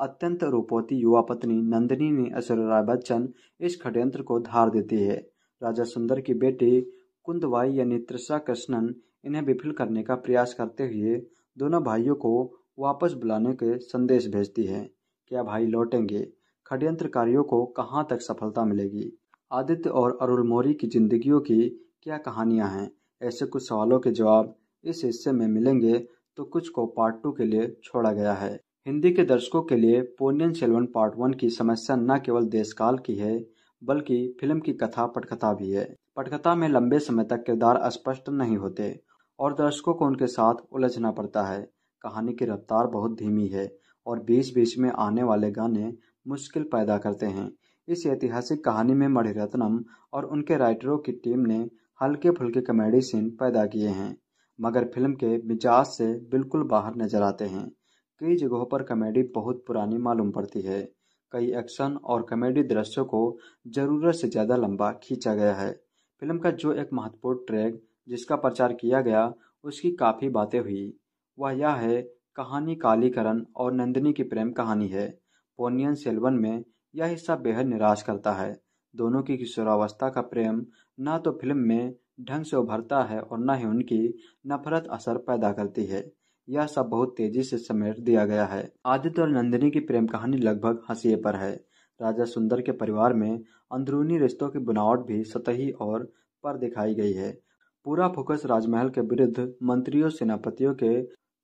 अत्यंत रूपोती युवा पत्नी नंदिनी ने ऐश्वर्या बच्चन इस षड्यंत्र को धार देती है राजा सुंदर की बेटी कुंदवाई यानी त्रिषा कृष्णन इन्हें विफल करने का प्रयास करते हुए दोनों भाइयों को वापस बुलाने के संदेश भेजती है क्या भाई लौटेंगे षड्यंत्रकारियों को कहाँ तक सफलता मिलेगी आदित्य और अरुल मौर्य की जिंदगियों की क्या कहानियां हैं ऐसे कुछ सवालों के जवाब इस हिस्से में मिलेंगे तो कुछ को पार्ट टू के लिए छोड़ा गया है हिंदी के दर्शकों के लिए पोनियन सेल्वन पार्ट वन की समस्या न केवल देशकाल की है बल्कि फिल्म की कथा पटकथा भी है पटकथा में लंबे समय तक किरदार स्पष्ट नहीं होते और दर्शकों को उनके साथ उलझना पड़ता है कहानी की रफ्तार बहुत धीमी है और बीच बीच में आने वाले गाने मुश्किल पैदा करते हैं इस ऐतिहासिक कहानी में मणिरत्नम और उनके राइटरों की टीम ने हल्के फुल्के कॉमेडी सीन पैदा किए हैं मगर फिल्म के मिजाज से बिल्कुल बाहर नजर आते हैं कई जगहों पर कॉमेडी बहुत पुरानी मालूम पड़ती है कई एक्शन और कॉमेडी दृश्यों को ज़रूरत से ज़्यादा लंबा खींचा गया है फिल्म का जो एक महत्वपूर्ण ट्रैक जिसका प्रचार किया गया उसकी काफ़ी बातें हुई वह यह है कहानी कालीकरण और नंदिनी की प्रेम कहानी है पोनियन सेल्वन में यह हिस्सा बेहद निराश करता है दोनों की किशोरावस्था का प्रेम न तो फिल्म में ढंग से उभरता है और न ही उनकी नफरत असर पैदा करती है यह सब बहुत तेजी से समेट दिया गया है आदित्य और नंदिनी की प्रेम कहानी लगभग हंसिए पर है राजा सुंदर के परिवार में अंदरूनी रिश्तों की बुनावट भी सतही और पर दिखाई गई है पूरा फोकस राजमहल के विरुद्ध मंत्रियों सेनापतियों के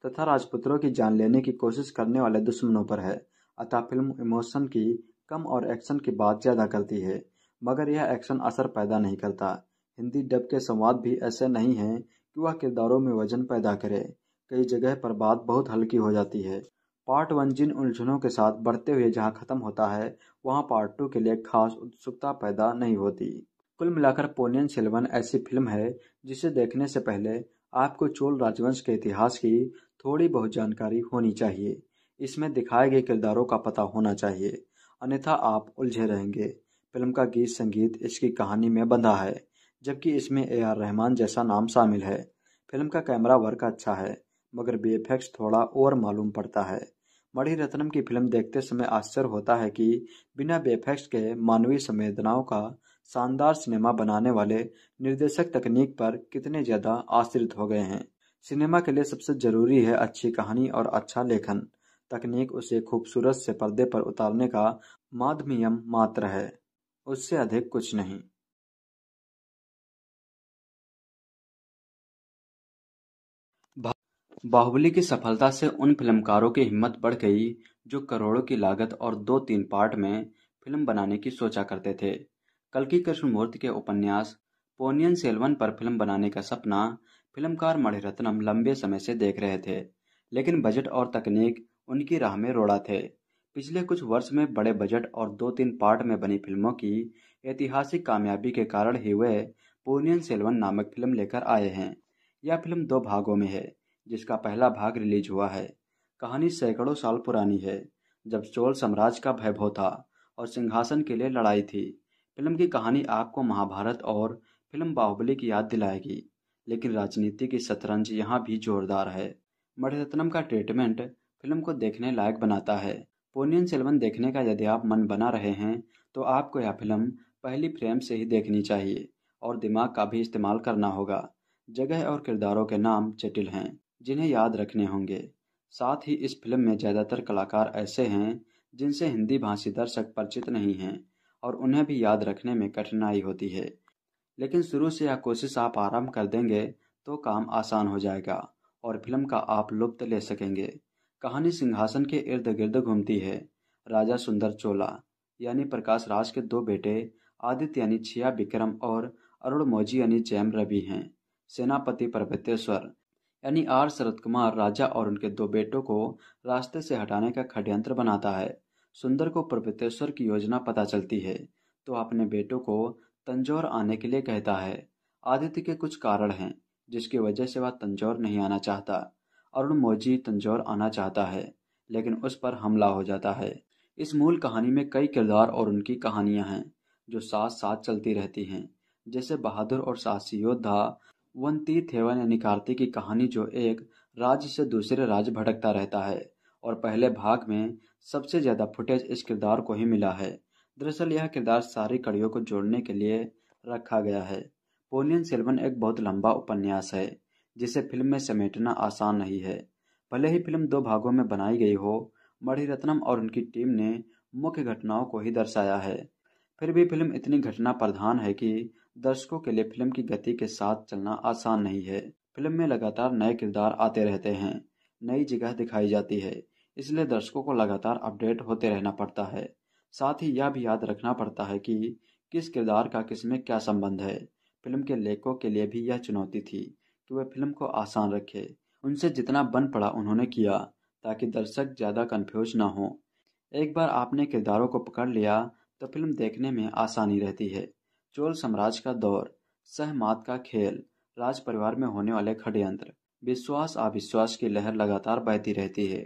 तथा राजपुत्रों की जान लेने की कोशिश करने वाले दुश्मनों पर है अतः फिल्म इमोशन की कम और एक्शन की बात ज़्यादा करती है मगर यह एक्शन असर पैदा नहीं करता हिंदी डब के संवाद भी ऐसे नहीं हैं कि वह किरदारों में वजन पैदा करे कई जगह पर बात बहुत हल्की हो जाती है पार्ट वन जिन उलझनों के साथ बढ़ते हुए जहाँ ख़त्म होता है वहाँ पार्ट टू के लिए खास उत्सुकता पैदा नहीं होती कुल मिलाकर पोनियन सेलवन ऐसी फिल्म है जिसे देखने से पहले आपको चोल राजवंश के इतिहास की थोड़ी बहुत जानकारी होनी चाहिए इसमें दिखाए गए किरदारों का पता होना चाहिए अन्यथा आप उलझे रहेंगे फिल्म का गीत संगीत इसकी कहानी में बंधा है जबकि इसमें ए आर रहमान जैसा नाम शामिल है फिल्म का कैमरा वर्क अच्छा है मगर बेफेक्स थोड़ा और मालूम पड़ता है मणि रत्नम की फिल्म देखते समय आश्चर्य होता है कि बिना बेफेक्स के मानवीय संवेदनाओं का शानदार सिनेमा बनाने वाले निर्देशक तकनीक पर कितने ज़्यादा आश्रित हो गए हैं सिनेमा के लिए सबसे ज़रूरी है अच्छी कहानी और अच्छा लेखन तकनीक उसे खूबसूरत से पर्दे पर उतारने का माध्यम मात्र है उससे अधिक कुछ नहीं बाहुबली की सफलता से उन फिल्मकारों की हिम्मत बढ़ गई जो करोड़ों की लागत और दो तीन पार्ट में फिल्म बनाने की सोचा करते थे कृष्ण कृष्णमूर्ति के उपन्यास पोनियन सेल्वन पर फिल्म बनाने का सपना फिल्मकार मणिरत्नम लंबे समय से देख रहे थे लेकिन बजट और तकनीक उनकी राह में रोड़ा थे पिछले कुछ वर्ष में बड़े बजट और दो तीन पार्ट में बनी फिल्मों की ऐतिहासिक कामयाबी के कारण ही वे पूनियन सेल्वन नामक फिल्म लेकर आए हैं यह फिल्म दो भागों में है जिसका पहला भाग रिलीज हुआ है कहानी सैकड़ों साल पुरानी है जब चोल साम्राज्य का वैभव था और सिंहासन के लिए लड़ाई थी फिल्म की कहानी आपको महाभारत और फिल्म बाहुबली की याद दिलाएगी लेकिन राजनीति की शतरंज यहाँ भी जोरदार है मणिरत्नम का ट्रीटमेंट फिल्म को देखने लायक बनाता है पोनियन सेल्वन देखने का यदि आप मन बना रहे हैं तो आपको यह फिल्म पहली फ्रेम से ही देखनी चाहिए और दिमाग का भी इस्तेमाल करना होगा जगह और किरदारों के नाम जटिल हैं जिन्हें याद रखने होंगे साथ ही इस फिल्म में ज़्यादातर कलाकार ऐसे हैं जिनसे हिंदी भाषी दर्शक परिचित नहीं हैं और उन्हें भी याद रखने में कठिनाई होती है लेकिन शुरू से यह कोशिश आप आराम कर देंगे तो काम आसान हो जाएगा और फिल्म का आप लुप्त ले सकेंगे कहानी सिंहासन के इर्द गिर्द घूमती है राजा सुंदर चोला यानी प्रकाश राज के दो बेटे आदित्य यानी छिया विक्रम और अरुण मौजी यानी जैम रवि हैं सेनापति पर्वतेश्वर यानी आर शरद कुमार राजा और उनके दो बेटों को रास्ते से हटाने का खड्यंत्र बनाता है सुंदर को पर्वतेश्वर की योजना पता चलती है तो अपने बेटों को तंजौर आने के लिए कहता है आदित्य के कुछ कारण हैं जिसकी वजह से वह तंजौर नहीं आना चाहता अरुण मोजी तंजौर आना चाहता है लेकिन उस पर हमला हो जाता है इस मूल कहानी में कई किरदार और उनकी कहानियां हैं जो साथ साथ चलती रहती हैं जैसे बहादुर और साहसी योद्धा वंती थेवन यानी कार्तिक की कहानी जो एक राज्य से दूसरे राज्य भटकता रहता है और पहले भाग में सबसे ज़्यादा फुटेज इस किरदार को ही मिला है दरअसल यह किरदार सारी कड़ियों को जोड़ने के लिए रखा गया है पोनियन सेल्वन एक बहुत लंबा उपन्यास है जिसे फिल्म में समेटना आसान नहीं है भले ही फिल्म दो भागों में बनाई गई हो मढ़ी रत्नम और उनकी टीम ने मुख्य घटनाओं को ही दर्शाया है फिर भी फिल्म इतनी घटना प्रधान है कि दर्शकों के लिए फिल्म की गति के साथ चलना आसान नहीं है फिल्म में लगातार नए किरदार आते रहते हैं नई जगह दिखाई जाती है इसलिए दर्शकों को लगातार अपडेट होते रहना पड़ता है साथ ही यह भी याद रखना पड़ता है कि किस किरदार का किस में क्या संबंध है फिल्म के लेखकों के लिए भी यह चुनौती थी कि वह फिल्म को आसान रखे उनसे जितना बन पड़ा उन्होंने किया ताकि दर्शक ज़्यादा कन्फ्यूज ना हो एक बार आपने किरदारों को पकड़ लिया तो फिल्म देखने में आसानी रहती है चोल साम्राज्य का दौर सहमात का खेल राज परिवार में होने वाले खडयंत्र विश्वास अविश्वास की लहर लगातार बहती रहती है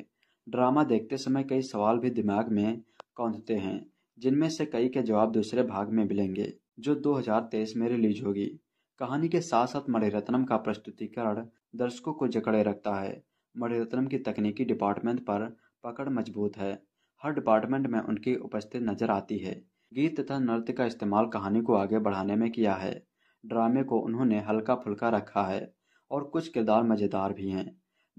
ड्रामा देखते समय कई सवाल भी दिमाग में कौंधते हैं जिनमें से कई के जवाब दूसरे भाग में मिलेंगे जो 2023 में रिलीज होगी कहानी के साथ साथ मणिरत्नम का प्रस्तुतिकरण दर्शकों को जकड़े रखता है मणिरत्नम की तकनीकी डिपार्टमेंट पर पकड़ मजबूत है हर डिपार्टमेंट में उनकी उपस्थिति नजर आती है गीत तथा नृत्य का इस्तेमाल कहानी को आगे बढ़ाने में किया है ड्रामे को उन्होंने हल्का फुल्का रखा है और कुछ किरदार मज़ेदार भी हैं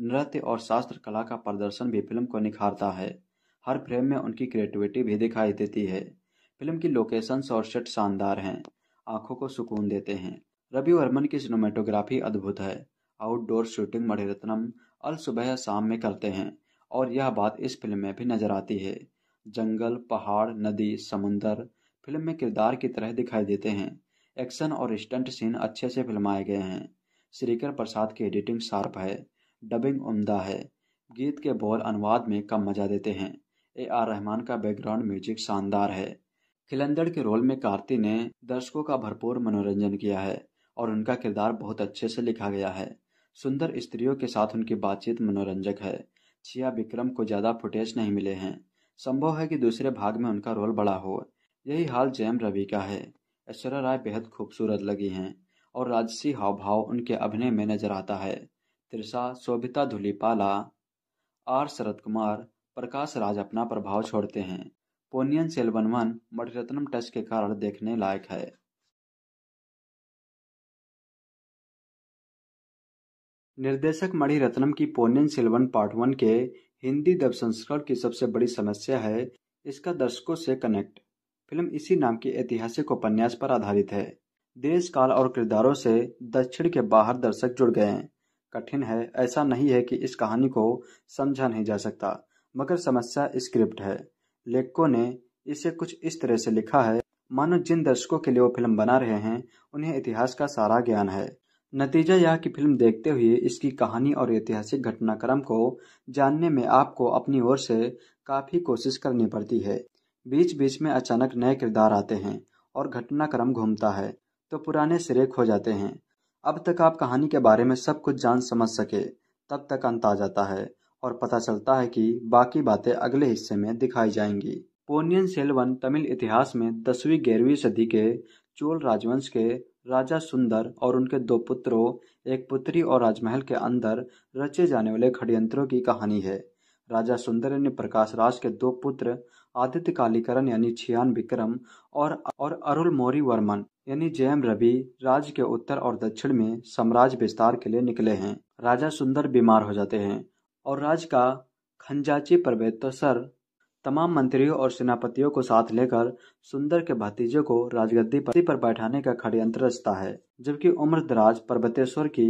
नृत्य और शास्त्र कला का प्रदर्शन भी फिल्म को निखारता है हर फ्रेम में उनकी क्रिएटिविटी भी दिखाई देती है फिल्म की लोकेशंस और शट शानदार हैं आंखों को सुकून देते हैं रवि वर्मन की सिनेमेटोग्राफी अद्भुत है आउटडोर शूटिंग मणिरत्नम अल सुबह शाम में करते हैं और यह बात इस फिल्म में भी नजर आती है जंगल पहाड़ नदी समुंदर फिल्म में किरदार की तरह दिखाई देते हैं एक्शन और स्टंट सीन अच्छे से फिल्माए गए हैं श्रीकर प्रसाद की एडिटिंग शार्प है डबिंग उम्दा है गीत के बोल अनुवाद में कम मजा देते हैं ए आर रहमान का बैकग्राउंड म्यूजिक शानदार है खिलंदड़ के रोल में कार्ति ने दर्शकों का भरपूर मनोरंजन किया है और उनका किरदार बहुत अच्छे से लिखा गया है सुंदर स्त्रियों के साथ उनकी बातचीत मनोरंजक है छिया विक्रम को ज़्यादा फुटेज नहीं मिले हैं संभव है कि दूसरे भाग में उनका रोल बड़ा हो यही हाल जयम रवि का है ऐश्वर्या राय बेहद खूबसूरत लगी हैं और राजसी हाव भाव उनके अभिनय में नजर आता है त्रिषा शोभिता धुलीपाला आर शरद कुमार प्रकाश राज अपना प्रभाव छोड़ते हैं पोनियन सेल्वनवन मणिरत्नम टच के कारण देखने लायक है निर्देशक मणिरत्नम की पोनियन सिल्वन पार्ट वन के हिंदी दब संस्करण की सबसे बड़ी समस्या है इसका दर्शकों से कनेक्ट फिल्म इसी नाम के ऐतिहासिक उपन्यास पर आधारित है देश काल और किरदारों से दक्षिण के बाहर दर्शक जुड़ गए हैं कठिन है ऐसा नहीं है कि इस कहानी को समझा नहीं जा सकता मगर समस्या स्क्रिप्ट है लेखकों ने इसे कुछ इस तरह से लिखा है मानो जिन दर्शकों के लिए वो फिल्म बना रहे हैं उन्हें इतिहास का सारा ज्ञान है नतीजा यह कि फिल्म देखते हुए इसकी कहानी और ऐतिहासिक घटनाक्रम को जानने में आपको अपनी ओर से काफ़ी कोशिश करनी पड़ती है बीच बीच में अचानक नए किरदार आते हैं और घटनाक्रम घूमता है तो पुराने सिरे खो जाते हैं अब तक आप कहानी के बारे में सब कुछ जान समझ सके तब तक अंत आ जाता है और पता चलता है कि बाकी बातें अगले हिस्से में दिखाई जाएंगी पोनियन सेल्वन तमिल इतिहास में दसवीं ग्यारहवीं सदी के चोल राजवंश के राजा सुंदर और उनके दो पुत्रों एक पुत्री और राजमहल के अंदर रचे जाने वाले षड्यंत्रों की कहानी है राजा सुंदर ने प्रकाश राज के दो पुत्र आदित्य कालीकरण यानी छियान विक्रम और और अरुल मौरी वर्मन यानी जयम रवि राज्य के उत्तर और दक्षिण में साम्राज्य विस्तार के लिए निकले हैं राजा सुंदर बीमार हो जाते हैं और राज का खंजाची पर्वतोसर तमाम मंत्रियों और सेनापतियों को साथ लेकर सुंदर के भतीजे को राजगद्दी पति पर बैठाने का षड्यंत्र रचता है जबकि उम्रदराज पर्वतेश्वर की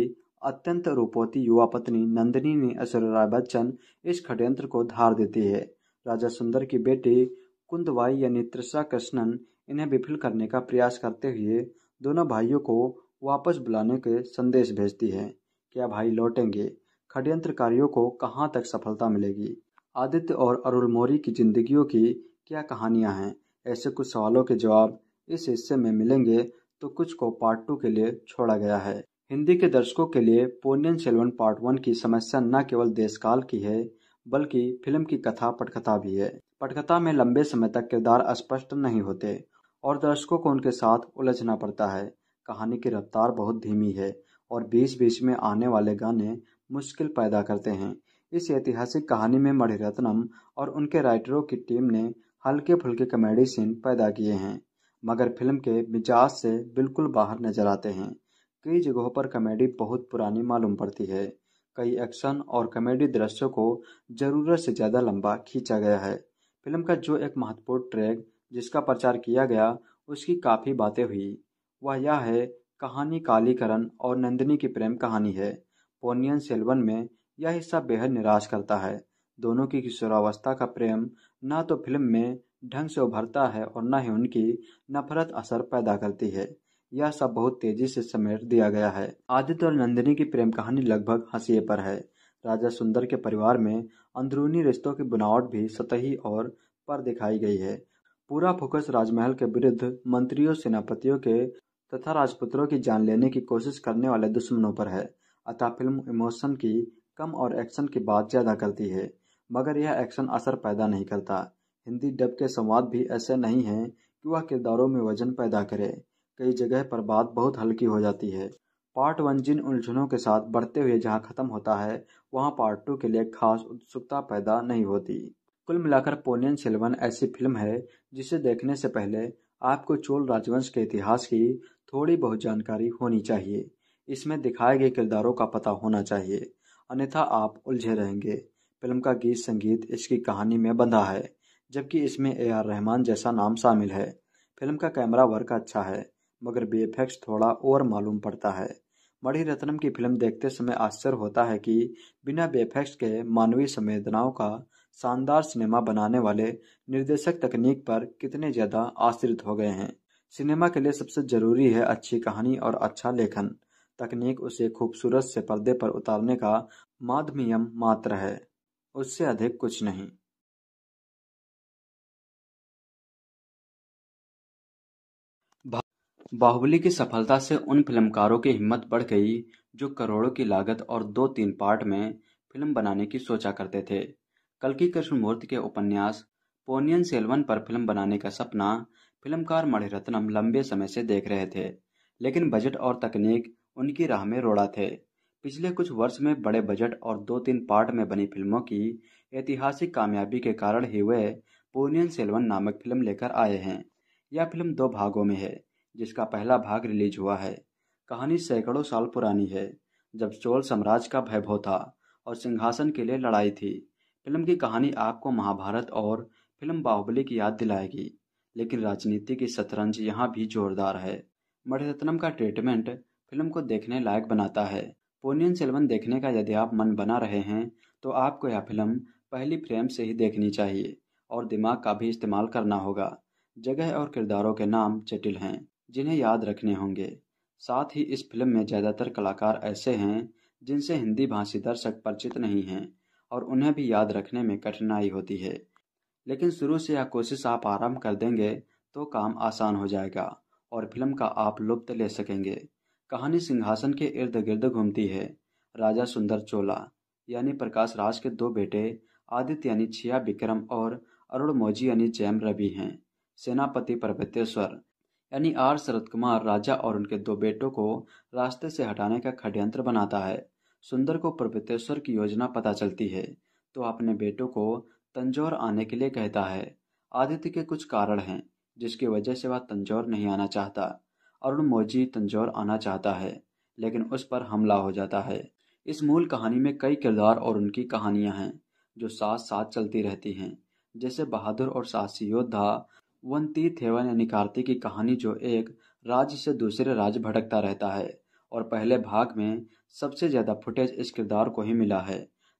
अत्यंत रूपोती युवा पत्नी नंदिनी ने राय बच्चन इस षड्यंत्र को धार देती है राजा सुंदर की बेटी कुंदवाई या त्रिषा कृष्णन इन्हें विफल करने का प्रयास करते हुए दोनों भाइयों को वापस बुलाने के संदेश भेजती है क्या भाई लौटेंगे षड्यंत्रकारियों को कहाँ तक सफलता मिलेगी आदित्य और अरुल मौर्य की जिंदगियों की क्या कहानियां हैं ऐसे कुछ सवालों के जवाब इस हिस्से में मिलेंगे तो कुछ को पार्ट टू के लिए छोड़ा गया है हिंदी के दर्शकों के लिए पोनियन सेल्वन पार्ट वन की समस्या न केवल देशकाल की है बल्कि फिल्म की कथा पटकथा भी है पटकथा में लंबे समय तक किरदार स्पष्ट नहीं होते और दर्शकों को उनके साथ उलझना पड़ता है कहानी की रफ्तार बहुत धीमी है और बीच बीच में आने वाले गाने मुश्किल पैदा करते हैं इस ऐतिहासिक कहानी में मणिरत्नम और उनके राइटरों की टीम ने हल्के फुल्के कॉमेडी सीन पैदा किए हैं मगर फिल्म के मिजाज से बिल्कुल बाहर नजर आते हैं कई जगहों पर कॉमेडी बहुत पुरानी मालूम पड़ती है कई एक्शन और कॉमेडी दृश्यों को ज़रूरत से ज़्यादा लंबा खींचा गया है फिल्म का जो एक महत्वपूर्ण ट्रैक जिसका प्रचार किया गया उसकी काफ़ी बातें हुई वह यह है कहानी कालीकरण और नंदिनी की प्रेम कहानी है पोनियन सेल्वन में यह हिस्सा बेहद निराश करता है दोनों की किशोरावस्था का प्रेम न तो फिल्म में ढंग से उभरता है और न ही उनकी नफरत असर पैदा करती है यह सब बहुत तेजी से समेट दिया गया है आदित्य और नंदिनी की प्रेम कहानी लगभग हंसिए पर है राजा सुंदर के परिवार में अंदरूनी रिश्तों की बनावट भी सतही और पर दिखाई गई है पूरा फोकस राजमहल के विरुद्ध मंत्रियों सेनापतियों के तथा राजपुत्रों की जान लेने की कोशिश करने वाले दुश्मनों पर है अतः फिल्म इमोशन की कम और एक्शन की बात ज़्यादा करती है मगर यह एक्शन असर पैदा नहीं करता हिंदी डब के संवाद भी ऐसे नहीं हैं कि वह किरदारों में वजन पैदा करे कई जगह पर बात बहुत हल्की हो जाती है पार्ट वन जिन उलझनों के साथ बढ़ते हुए जहाँ खत्म होता है वहाँ पार्ट टू के लिए खास उत्सुकता पैदा नहीं होती कुल मिलाकर पोनियन सेल्वन ऐसी फिल्म है जिसे देखने से पहले आपको चोल राजवंश के इतिहास की थोड़ी बहुत जानकारी होनी चाहिए इसमें दिखाए गए किरदारों का पता होना चाहिए अन्यथा आप उलझे रहेंगे फिल्म का गीत संगीत इसकी कहानी में बंधा है जबकि इसमें ए आर रहमान जैसा नाम शामिल है फिल्म का कैमरा वर्क अच्छा है मगर बेफेक्स थोड़ा और मालूम पड़ता है मणि रत्नम की फिल्म देखते समय आश्चर्य होता है कि बिना बेफेक्स के मानवीय संवेदनाओं का शानदार सिनेमा बनाने वाले निर्देशक तकनीक पर कितने ज़्यादा आश्रित हो गए हैं सिनेमा के लिए सबसे ज़रूरी है अच्छी कहानी और अच्छा लेखन तकनीक उसे खूबसूरत से पर्दे पर उतारने का माध्यम मात्र है उससे अधिक कुछ नहीं बाहुबली की सफलता से उन फिल्मकारों की हिम्मत बढ़ गई जो करोड़ों की लागत और दो तीन पार्ट में फिल्म बनाने की सोचा करते थे कल कृष्ण कृष्णमूर्ति के उपन्यास पोनियन सेलवन पर फिल्म बनाने का सपना फिल्मकार मणिरत्नम लंबे समय से देख रहे थे लेकिन बजट और तकनीक उनकी राह में रोड़ा थे पिछले कुछ वर्ष में बड़े बजट और दो तीन पार्ट में बनी फिल्मों की ऐतिहासिक कामयाबी के कारण ही वे पूनियन सेलवन नामक फिल्म लेकर आए हैं यह फिल्म दो भागों में है जिसका पहला भाग रिलीज हुआ है कहानी सैकड़ों साल पुरानी है जब चोल साम्राज्य का वैभव था और सिंहासन के लिए लड़ाई थी फिल्म की कहानी आपको महाभारत और फिल्म बाहुबली की याद दिलाएगी लेकिन राजनीति की शतरंज यहाँ भी जोरदार है मणिरत्नम का ट्रीटमेंट फिल्म को देखने लायक बनाता है पोनियन सेल्वन देखने का यदि आप मन बना रहे हैं तो आपको यह फिल्म पहली फ्रेम से ही देखनी चाहिए और दिमाग का भी इस्तेमाल करना होगा जगह और किरदारों के नाम जटिल हैं जिन्हें याद रखने होंगे साथ ही इस फिल्म में ज़्यादातर कलाकार ऐसे हैं जिनसे हिंदी भाषी दर्शक परिचित नहीं हैं और उन्हें भी याद रखने में कठिनाई होती है लेकिन शुरू से यह कोशिश आप आराम कर देंगे तो काम आसान हो जाएगा और फिल्म का आप लुप्त ले सकेंगे कहानी सिंहासन के इर्द गिर्द घूमती है राजा सुंदर चोला यानी प्रकाश राज के दो बेटे आदित्य यानी छिया विक्रम और अरुण मौजी यानी जैम रवि हैं सेनापति पर्वतेश्वर यानी आर शरद कुमार राजा और उनके दो बेटों को रास्ते से हटाने का षड्यंत्र बनाता है सुंदर को पर्वतेश्वर की योजना पता चलती है तो अपने बेटों को तंजौर आने के लिए कहता है आदित्य के कुछ कारण हैं जिसकी वजह से वह तंजौर नहीं आना चाहता अरुण मोजी तंजौर आना चाहता है लेकिन उस पर हमला हो जाता है इस मूल कहानी में कई किरदार और उनकी कहानियां हैं जो साथ साथ चलती रहती हैं जैसे बहादुर और साहसी योद्धा वंती थेवन यानी कार्तिक की कहानी जो एक राज्य से दूसरे राज्य भटकता रहता है और पहले भाग में सबसे ज़्यादा फुटेज इस किरदार को ही मिला है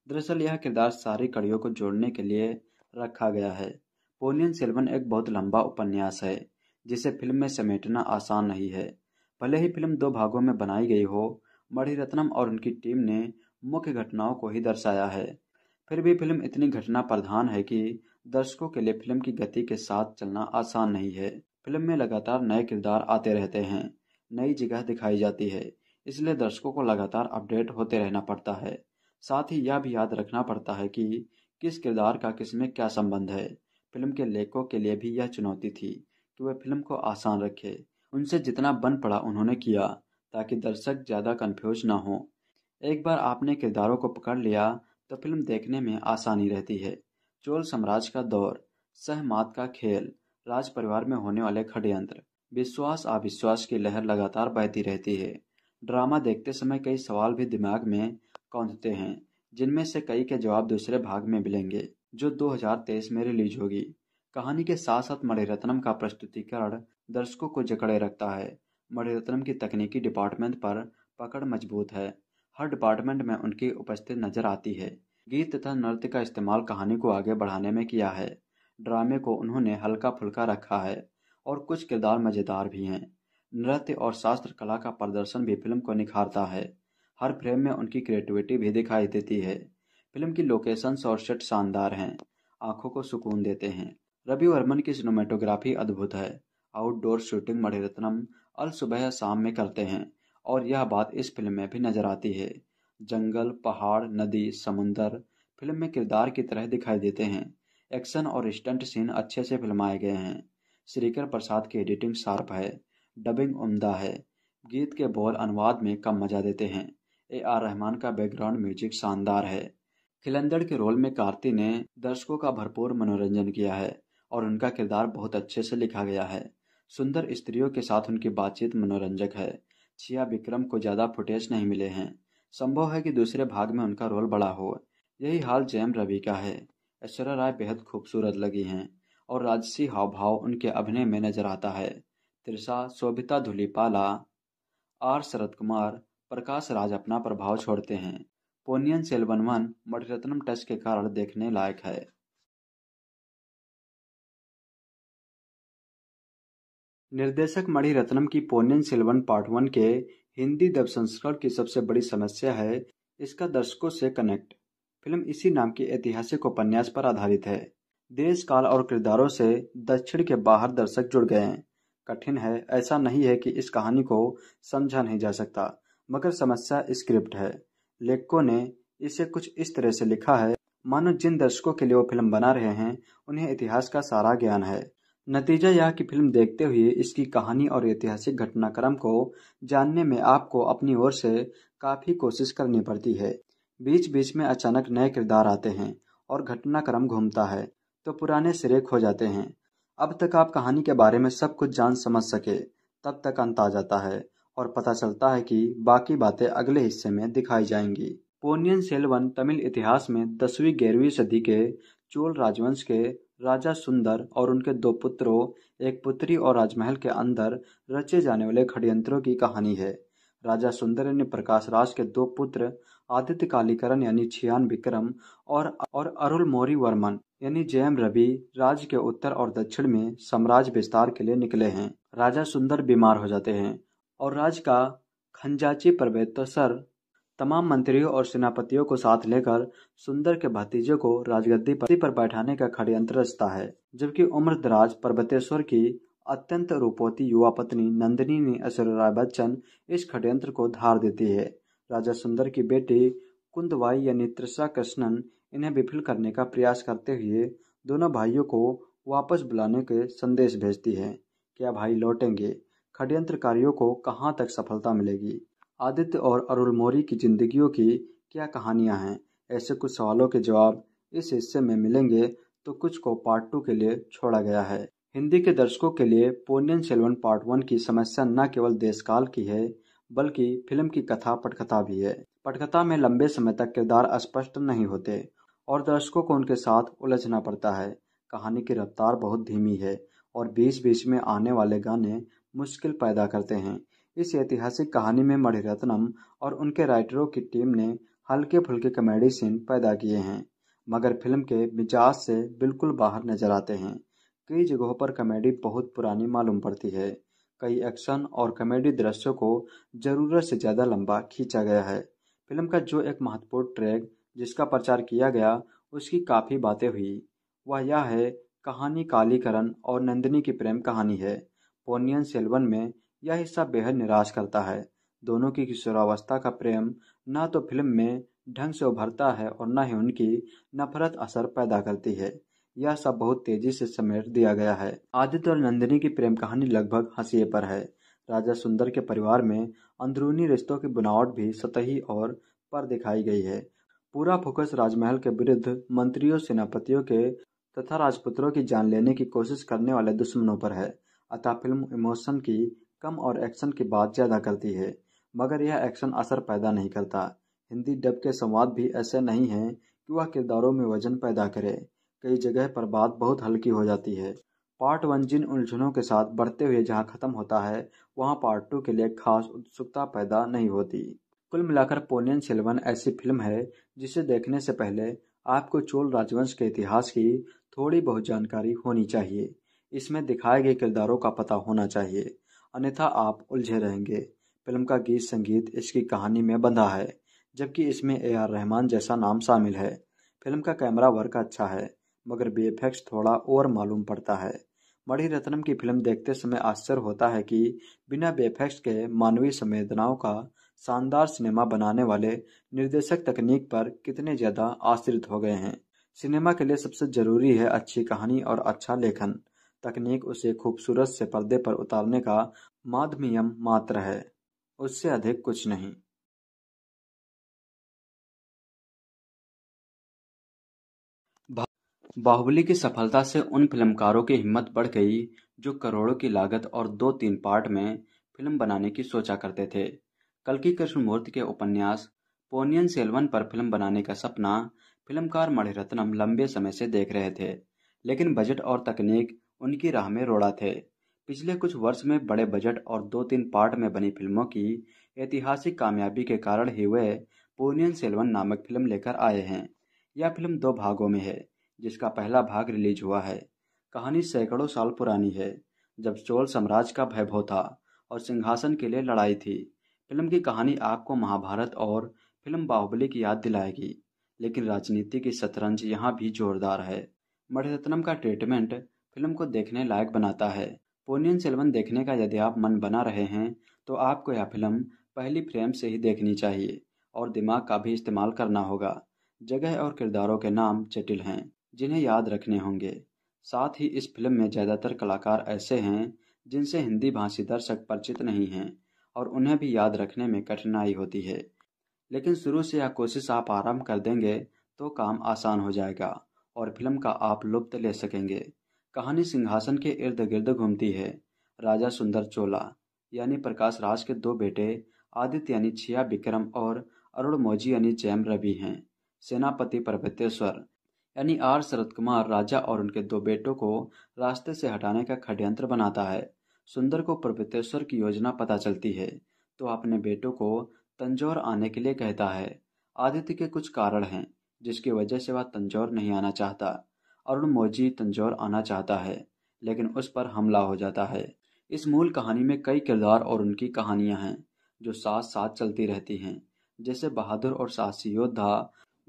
दरअसल यह किरदार सारी कड़ियों को जोड़ने के लिए रखा गया है पोनियन सेल्वन एक बहुत लंबा उपन्यास है जिसे फिल्म में समेटना आसान नहीं है भले ही फिल्म दो भागों में बनाई गई हो मणिरत्नम और उनकी टीम ने मुख्य घटनाओं को ही दर्शाया है फिर भी फिल्म इतनी घटना प्रधान है कि दर्शकों के लिए फिल्म की गति के साथ चलना आसान नहीं है फिल्म में लगातार नए किरदार आते रहते हैं नई जगह दिखाई जाती है इसलिए दर्शकों को लगातार अपडेट होते रहना पड़ता है साथ ही यह भी याद रखना पड़ता है कि किस किरदार का किसमें क्या संबंध है फिल्म के लेखकों के लिए भी यह चुनौती थी कि तो वह फिल्म को आसान रखे उनसे जितना बन पड़ा उन्होंने किया ताकि दर्शक ज़्यादा कन्फ्यूज ना हो एक बार आपने किरदारों को पकड़ लिया तो फिल्म देखने में आसानी रहती है चोल साम्राज्य का दौर सहमात का खेल राज परिवार में होने वाले षडयंत्र विश्वास अविश्वास की लहर लगातार बहती रहती है ड्रामा देखते समय कई सवाल भी दिमाग में कौंधते हैं जिनमें से कई के जवाब दूसरे भाग में मिलेंगे जो 2023 में रिलीज होगी कहानी के साथ साथ मणिरत्नम का प्रस्तुतिकरण दर्शकों को जकड़े रखता है मणिरत्नम की तकनीकी डिपार्टमेंट पर पकड़ मजबूत है हर डिपार्टमेंट में उनकी उपस्थिति नजर आती है गीत तथा नृत्य का इस्तेमाल कहानी को आगे बढ़ाने में किया है ड्रामे को उन्होंने हल्का फुल्का रखा है और कुछ किरदार मज़ेदार भी हैं नृत्य और शास्त्र कला का प्रदर्शन भी फिल्म को निखारता है हर फ्रेम में उनकी क्रिएटिविटी भी दिखाई देती है फिल्म की लोकेशंस और सेट शानदार हैं आंखों को सुकून देते हैं रवि वर्मन की सिनेमाटोग्राफी अद्भुत है आउटडोर शूटिंग मणिरत्नम अल सुबह शाम में करते हैं और यह बात इस फिल्म में भी नजर आती है जंगल पहाड़ नदी समुंदर फिल्म में किरदार की तरह दिखाई देते हैं एक्शन और स्टंट सीन अच्छे से फिल्माए गए हैं श्रीकर प्रसाद की एडिटिंग शार्प है डबिंग उमदा है गीत के बोल अनुवाद में कम मजा देते हैं ए आर रहमान का बैकग्राउंड म्यूजिक शानदार है खिलंदड़ के रोल में कार्ति ने दर्शकों का भरपूर मनोरंजन किया है और उनका किरदार बहुत अच्छे से लिखा गया है सुंदर स्त्रियों के साथ उनकी बातचीत मनोरंजक है छिया विक्रम को ज़्यादा फुटेज नहीं मिले हैं संभव है कि दूसरे भाग में उनका रोल बड़ा हो यही हाल जयम रवि का है ऐश्वर्या राय बेहद खूबसूरत लगी हैं और राजसी हाव भाव उनके अभिनय में नजर आता है त्रिषा शोभिता धुलीपाला आर शरद कुमार प्रकाश राज अपना प्रभाव छोड़ते हैं पोनियन सेलवनवन मणिरत्नम टच के कारण देखने लायक है निर्देशक मणिरत्नम की पोनियन सिल्वन पार्ट वन के हिंदी दब संस्करण की सबसे बड़ी समस्या है इसका दर्शकों से कनेक्ट फिल्म इसी नाम के ऐतिहासिक उपन्यास पर आधारित है देश काल और किरदारों से दक्षिण के बाहर दर्शक जुड़ गए हैं कठिन है ऐसा नहीं है कि इस कहानी को समझा नहीं जा सकता मगर समस्या स्क्रिप्ट है लेखकों ने इसे कुछ इस तरह से लिखा है मानो जिन दर्शकों के लिए वो फिल्म बना रहे हैं उन्हें इतिहास का सारा ज्ञान है नतीजा यह कि फिल्म देखते हुए इसकी कहानी और ऐतिहासिक घटनाक्रम को जानने में आपको अपनी ओर से काफ़ी कोशिश करनी पड़ती है बीच बीच में अचानक नए किरदार आते हैं और घटनाक्रम घूमता है तो पुराने सिरे खो जाते हैं अब तक आप कहानी के बारे में सब कुछ जान समझ सके तब तक अंत आ जाता है और पता चलता है कि बाकी बातें अगले हिस्से में दिखाई जाएंगी पोनियन सेल्वन तमिल इतिहास में दसवीं ग्यारहवीं सदी के चोल राजवंश के राजा सुंदर और उनके दो पुत्रों एक पुत्री और राजमहल के अंदर रचे जाने वाले षड्यंत्रों की कहानी है राजा सुंदर ने प्रकाश राज के दो पुत्र आदित्य कालीकरण यानी छियान विक्रम और और अरुल मोरी वर्मन यानी जयम रवि राज्य के उत्तर और दक्षिण में साम्राज्य विस्तार के लिए निकले हैं राजा सुंदर बीमार हो जाते हैं और राज का खंजाची पर्वतसर तो तमाम मंत्रियों और सेनापतियों को साथ लेकर सुंदर के भतीजे को राजगद्दी पर बैठाने का षड्यंत्र रचता है जबकि उम्र दराज पर्वतेश्वर की अत्यंत रूपोती युवा पत्नी नंदिनी ने ऐश्वर्या राय बच्चन इस षड्यंत्र को धार देती है राजा सुंदर की बेटी कुंदवाई यानी त्रिषा कृष्णन इन्हें विफल करने का प्रयास करते हुए दोनों भाइयों को वापस बुलाने के संदेश भेजती है क्या भाई लौटेंगे षड्यंत्रकारियों को कहाँ तक सफलता मिलेगी आदित्य और अरुल मौर्य की जिंदगियों की क्या कहानियां हैं ऐसे कुछ सवालों के जवाब इस हिस्से में मिलेंगे तो कुछ को पार्ट टू के लिए छोड़ा गया है हिंदी के दर्शकों के लिए पोनियन सेल्वन पार्ट वन की समस्या न केवल देशकाल की है बल्कि फिल्म की कथा पटकथा भी है पटकथा में लंबे समय तक किरदार स्पष्ट नहीं होते और दर्शकों को उनके साथ उलझना पड़ता है कहानी की रफ्तार बहुत धीमी है और बीच बीच में आने वाले गाने मुश्किल पैदा करते हैं इस ऐतिहासिक कहानी में मणिरत्नम और उनके राइटरों की टीम ने हल्के फुल्के कॉमेडी सीन पैदा किए हैं मगर फिल्म के मिजाज से बिल्कुल बाहर नजर आते हैं कई जगहों पर कॉमेडी बहुत पुरानी मालूम पड़ती है कई एक्शन और कॉमेडी दृश्यों को ज़रूरत से ज़्यादा लंबा खींचा गया है फिल्म का जो एक महत्वपूर्ण ट्रैक जिसका प्रचार किया गया उसकी काफ़ी बातें हुई वह यह है कहानी कालीकरण और नंदिनी की प्रेम कहानी है पोनियन सेल्वन में यह हिस्सा बेहद निराश करता है दोनों की किशोरावस्था का प्रेम न तो फिल्म में ढंग से उभरता है और न ही उनकी नफरत असर पैदा करती है यह सब बहुत तेजी से समेट दिया गया है आदित्य और नंदिनी की प्रेम कहानी लगभग हंसिए पर है राजा सुंदर के परिवार में अंदरूनी रिश्तों की बनावट भी सतही और पर दिखाई गई है पूरा फोकस राजमहल के विरुद्ध मंत्रियों सेनापतियों के तथा राजपुत्रों की जान लेने की कोशिश करने वाले दुश्मनों पर है अतः फिल्म इमोशन की कम और एक्शन की बात ज़्यादा करती है मगर यह एक्शन असर पैदा नहीं करता हिंदी डब के संवाद भी ऐसे नहीं हैं कि वह किरदारों में वजन पैदा करे कई जगह पर बात बहुत हल्की हो जाती है पार्ट वन जिन उलझनों के साथ बढ़ते हुए जहाँ खत्म होता है वहाँ पार्ट टू के लिए खास उत्सुकता पैदा नहीं होती कुल मिलाकर पोनियन सेलवन ऐसी फिल्म है जिसे देखने से पहले आपको चोल राजवंश के इतिहास की थोड़ी बहुत जानकारी होनी चाहिए इसमें दिखाए गए किरदारों का पता होना चाहिए अन्यथा आप उलझे रहेंगे फिल्म का गीत संगीत इसकी कहानी में बंधा है जबकि इसमें ए आर रहमान जैसा नाम शामिल है फिल्म का कैमरा वर्क अच्छा है मगर बेफेक्स थोड़ा और मालूम पड़ता है मढ़ी रत्नम की फिल्म देखते समय आश्चर्य होता है कि बिना बेफेक्स के मानवीय संवेदनाओं का शानदार सिनेमा बनाने वाले निर्देशक तकनीक पर कितने ज़्यादा आश्रित हो गए हैं सिनेमा के लिए सबसे ज़रूरी है अच्छी कहानी और अच्छा लेखन तकनीक उसे खूबसूरत से पर्दे पर उतारने का माध्यम मात्र है, उससे अधिक कुछ नहीं। बाहुबली की सफलता से उन फिल्मकारों की हिम्मत बढ़ गई जो करोड़ों की लागत और दो तीन पार्ट में फिल्म बनाने की सोचा करते थे कल्कि कृष्णमूर्ति के उपन्यास पोनियन सेलवन पर फिल्म बनाने का सपना फिल्मकार मणिरत्नम लंबे समय से देख रहे थे लेकिन बजट और तकनीक उनकी राह में रोड़ा थे पिछले कुछ वर्ष में बड़े बजट और दो तीन पार्ट में बनी फिल्मों की ऐतिहासिक कामयाबी के कारण ही वे पोनियन सेल्वन नामक फिल्म लेकर आए हैं यह फिल्म दो भागों में है जिसका पहला भाग रिलीज हुआ है कहानी सैकड़ों साल पुरानी है जब चोल साम्राज्य का वैभव था और सिंहासन के लिए लड़ाई थी फिल्म की कहानी आपको महाभारत और फिल्म बाहुबली की याद दिलाएगी लेकिन राजनीति की शतरंज यहाँ भी जोरदार है मणिरत्नम का ट्रीटमेंट फिल्म को देखने लायक बनाता है पोनियन सेल्वन देखने का यदि आप मन बना रहे हैं तो आपको यह फिल्म पहली फ्रेम से ही देखनी चाहिए और दिमाग का भी इस्तेमाल करना होगा जगह और किरदारों के नाम जटिल हैं जिन्हें याद रखने होंगे साथ ही इस फिल्म में ज़्यादातर कलाकार ऐसे हैं जिनसे हिंदी भाषी दर्शक परिचित नहीं हैं और उन्हें भी याद रखने में कठिनाई होती है लेकिन शुरू से यह कोशिश आप आराम कर देंगे तो काम आसान हो जाएगा और फिल्म का आप लुप्त ले सकेंगे कहानी सिंहासन के इर्द गिर्द घूमती है राजा सुंदर चोला यानी प्रकाश राज के दो बेटे आदित्य यानी छिया विक्रम और अरुण मौजी यानी जैम रवि हैं सेनापति पर्वतेश्वर यानी आर शरद कुमार राजा और उनके दो बेटों को रास्ते से हटाने का खड्यंत्र बनाता है सुंदर को पर्वतेश्वर की योजना पता चलती है तो अपने बेटों को तंजौर आने के लिए कहता है आदित्य के कुछ कारण हैं जिसकी वजह से वह तंजौर नहीं आना चाहता अरुण मोजी तंजौर आना चाहता है लेकिन उस पर हमला हो जाता है इस मूल कहानी में कई किरदार और उनकी कहानियां हैं जो साथ साथ चलती रहती हैं जैसे बहादुर और साहसी योद्धा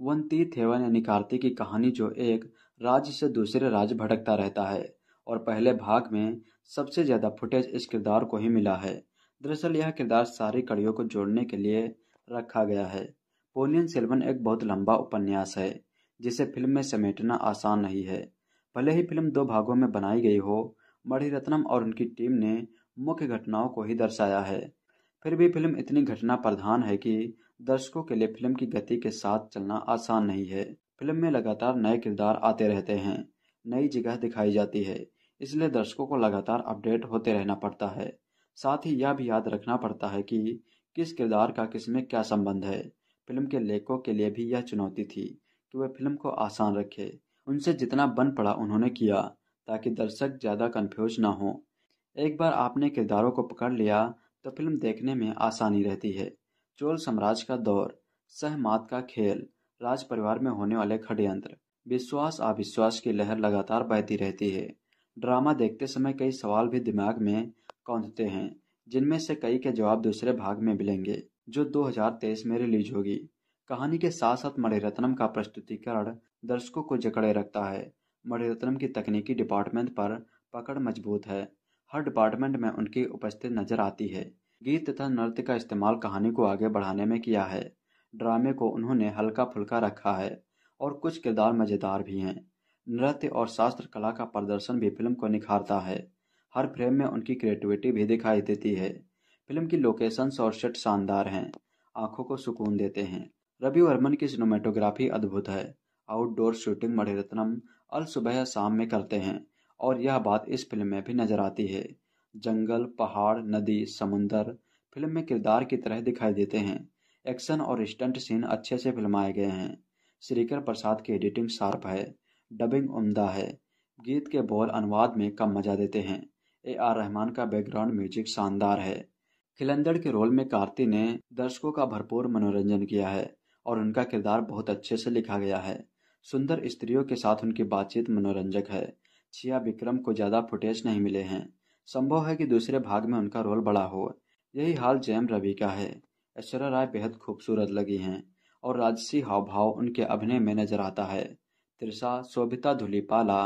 वंती थेवन यानी कार्तिक की कहानी जो एक राज्य से दूसरे राज्य भटकता रहता है और पहले भाग में सबसे ज़्यादा फुटेज इस किरदार को ही मिला है दरअसल यह किरदार सारी कड़ियों को जोड़ने के लिए रखा गया है पोनियन सेल्वन एक बहुत लंबा उपन्यास है जिसे फिल्म में समेटना आसान नहीं है भले ही फिल्म दो भागों में बनाई गई हो मणिरत्नम और उनकी टीम ने मुख्य घटनाओं को ही दर्शाया है फिर भी फिल्म इतनी घटना प्रधान है कि दर्शकों के लिए फिल्म की गति के साथ चलना आसान नहीं है फिल्म में लगातार नए किरदार आते रहते हैं नई जगह दिखाई जाती है इसलिए दर्शकों को लगातार अपडेट होते रहना पड़ता है साथ ही यह भी याद रखना पड़ता है कि किस किरदार का किसमें क्या संबंध है फिल्म के लेखकों के लिए भी यह चुनौती थी कि तो वह फिल्म को आसान रखे उनसे जितना बन पड़ा उन्होंने किया ताकि दर्शक ज़्यादा कन्फ्यूज ना हो एक बार आपने किरदारों को पकड़ लिया तो फिल्म देखने में आसानी रहती है चोल साम्राज्य का दौर सहमात का खेल राज परिवार में होने वाले खडयंत्र विश्वास अविश्वास की लहर लगातार बहती रहती है ड्रामा देखते समय कई सवाल भी दिमाग में कौंधते हैं जिनमें से कई के जवाब दूसरे भाग में मिलेंगे जो 2023 में रिलीज होगी कहानी के साथ साथ मणिरत्नम का प्रस्तुतिकरण दर्शकों को जकड़े रखता है मणिरत्नम की तकनीकी डिपार्टमेंट पर पकड़ मजबूत है हर डिपार्टमेंट में उनकी उपस्थिति नजर आती है गीत तथा नृत्य का इस्तेमाल कहानी को आगे बढ़ाने में किया है ड्रामे को उन्होंने हल्का फुल्का रखा है और कुछ किरदार मज़ेदार भी हैं नृत्य और शास्त्र कला का प्रदर्शन भी फिल्म को निखारता है हर फ्रेम में उनकी क्रिएटिविटी भी दिखाई देती है फिल्म की लोकेशंस और सेट शानदार हैं आंखों को सुकून देते हैं रवि वर्मन की सिनेमेटोग्राफी अद्भुत है आउटडोर शूटिंग मणिरत्नम अल सुबह शाम में करते हैं और यह बात इस फिल्म में भी नजर आती है जंगल पहाड़ नदी समुंदर फिल्म में किरदार की तरह दिखाई देते हैं एक्शन और स्टंट सीन अच्छे से फिल्माए गए हैं श्रीकर प्रसाद की एडिटिंग शार्प है डबिंग उम्दा है गीत के बोल अनुवाद में कम मजा देते हैं ए आर रहमान का बैकग्राउंड म्यूजिक शानदार है खिलंदड़ के रोल में कार्ति ने दर्शकों का भरपूर मनोरंजन किया है और उनका किरदार बहुत अच्छे से लिखा गया है सुंदर स्त्रियों के साथ उनकी बातचीत मनोरंजक है छिया विक्रम को ज़्यादा फुटेज नहीं मिले हैं संभव है कि दूसरे भाग में उनका रोल बड़ा हो यही हाल जयम रवि का है ऐश्वर्या राय बेहद खूबसूरत लगी हैं और राजसी हावभाव उनके अभिनय में नजर आता है त्रिषा शोभिता धुलीपाला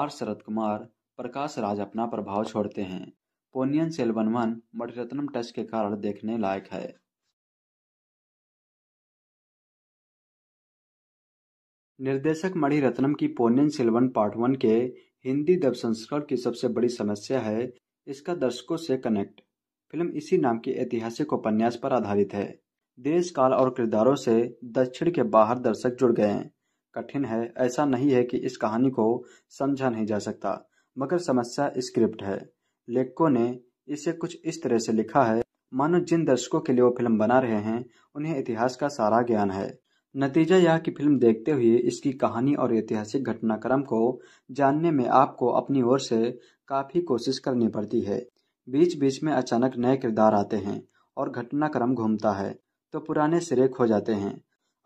आर शरद कुमार प्रकाश राज अपना प्रभाव छोड़ते हैं पोनियन सेलवन वन मणिरत्नम टच के कारण देखने लायक है निर्देशक मणिरत्नम की पोनियन सिल्वन पार्ट वन के हिंदी दब संस्करण की सबसे बड़ी समस्या है इसका दर्शकों से कनेक्ट फिल्म इसी नाम के ऐतिहासिक उपन्यास पर आधारित है देश काल और किरदारों से दक्षिण के बाहर दर्शक जुड़ गए हैं कठिन है ऐसा नहीं है कि इस कहानी को समझा नहीं जा सकता मगर समस्या स्क्रिप्ट है लेखकों ने इसे कुछ इस तरह से लिखा है मानो जिन दर्शकों के लिए वो फिल्म बना रहे हैं उन्हें इतिहास का सारा ज्ञान है नतीजा यह कि फिल्म देखते हुए इसकी कहानी और ऐतिहासिक घटनाक्रम को जानने में आपको अपनी ओर से काफ़ी कोशिश करनी पड़ती है बीच बीच में अचानक नए किरदार आते हैं और घटनाक्रम घूमता है तो पुराने सिरे खो जाते हैं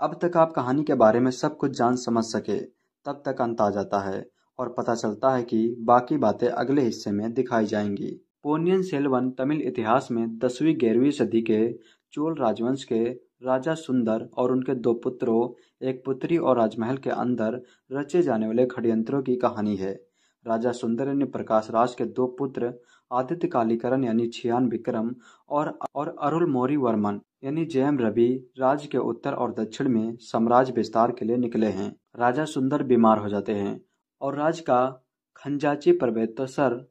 अब तक आप कहानी के बारे में सब कुछ जान समझ सके तब तक अंत आ जाता है और पता चलता है कि बाकी बातें अगले हिस्से में दिखाई जाएंगी पोनियन सेल्वन तमिल इतिहास में दसवीं ग्यारहवीं सदी के चोल राजवंश के राजा सुंदर और उनके दो पुत्रों एक पुत्री और राजमहल के अंदर रचे जाने वाले षड्यंत्रों की कहानी है राजा सुंदर ने प्रकाश राज के दो पुत्र आदित्य कालीकरण यानी छियान विक्रम और और अरुल मौरी वर्मन यानी जयम रवि राज्य के उत्तर और दक्षिण में साम्राज्य विस्तार के लिए निकले हैं राजा सुंदर बीमार हो जाते हैं और राज का खंजाची पर्वतोसर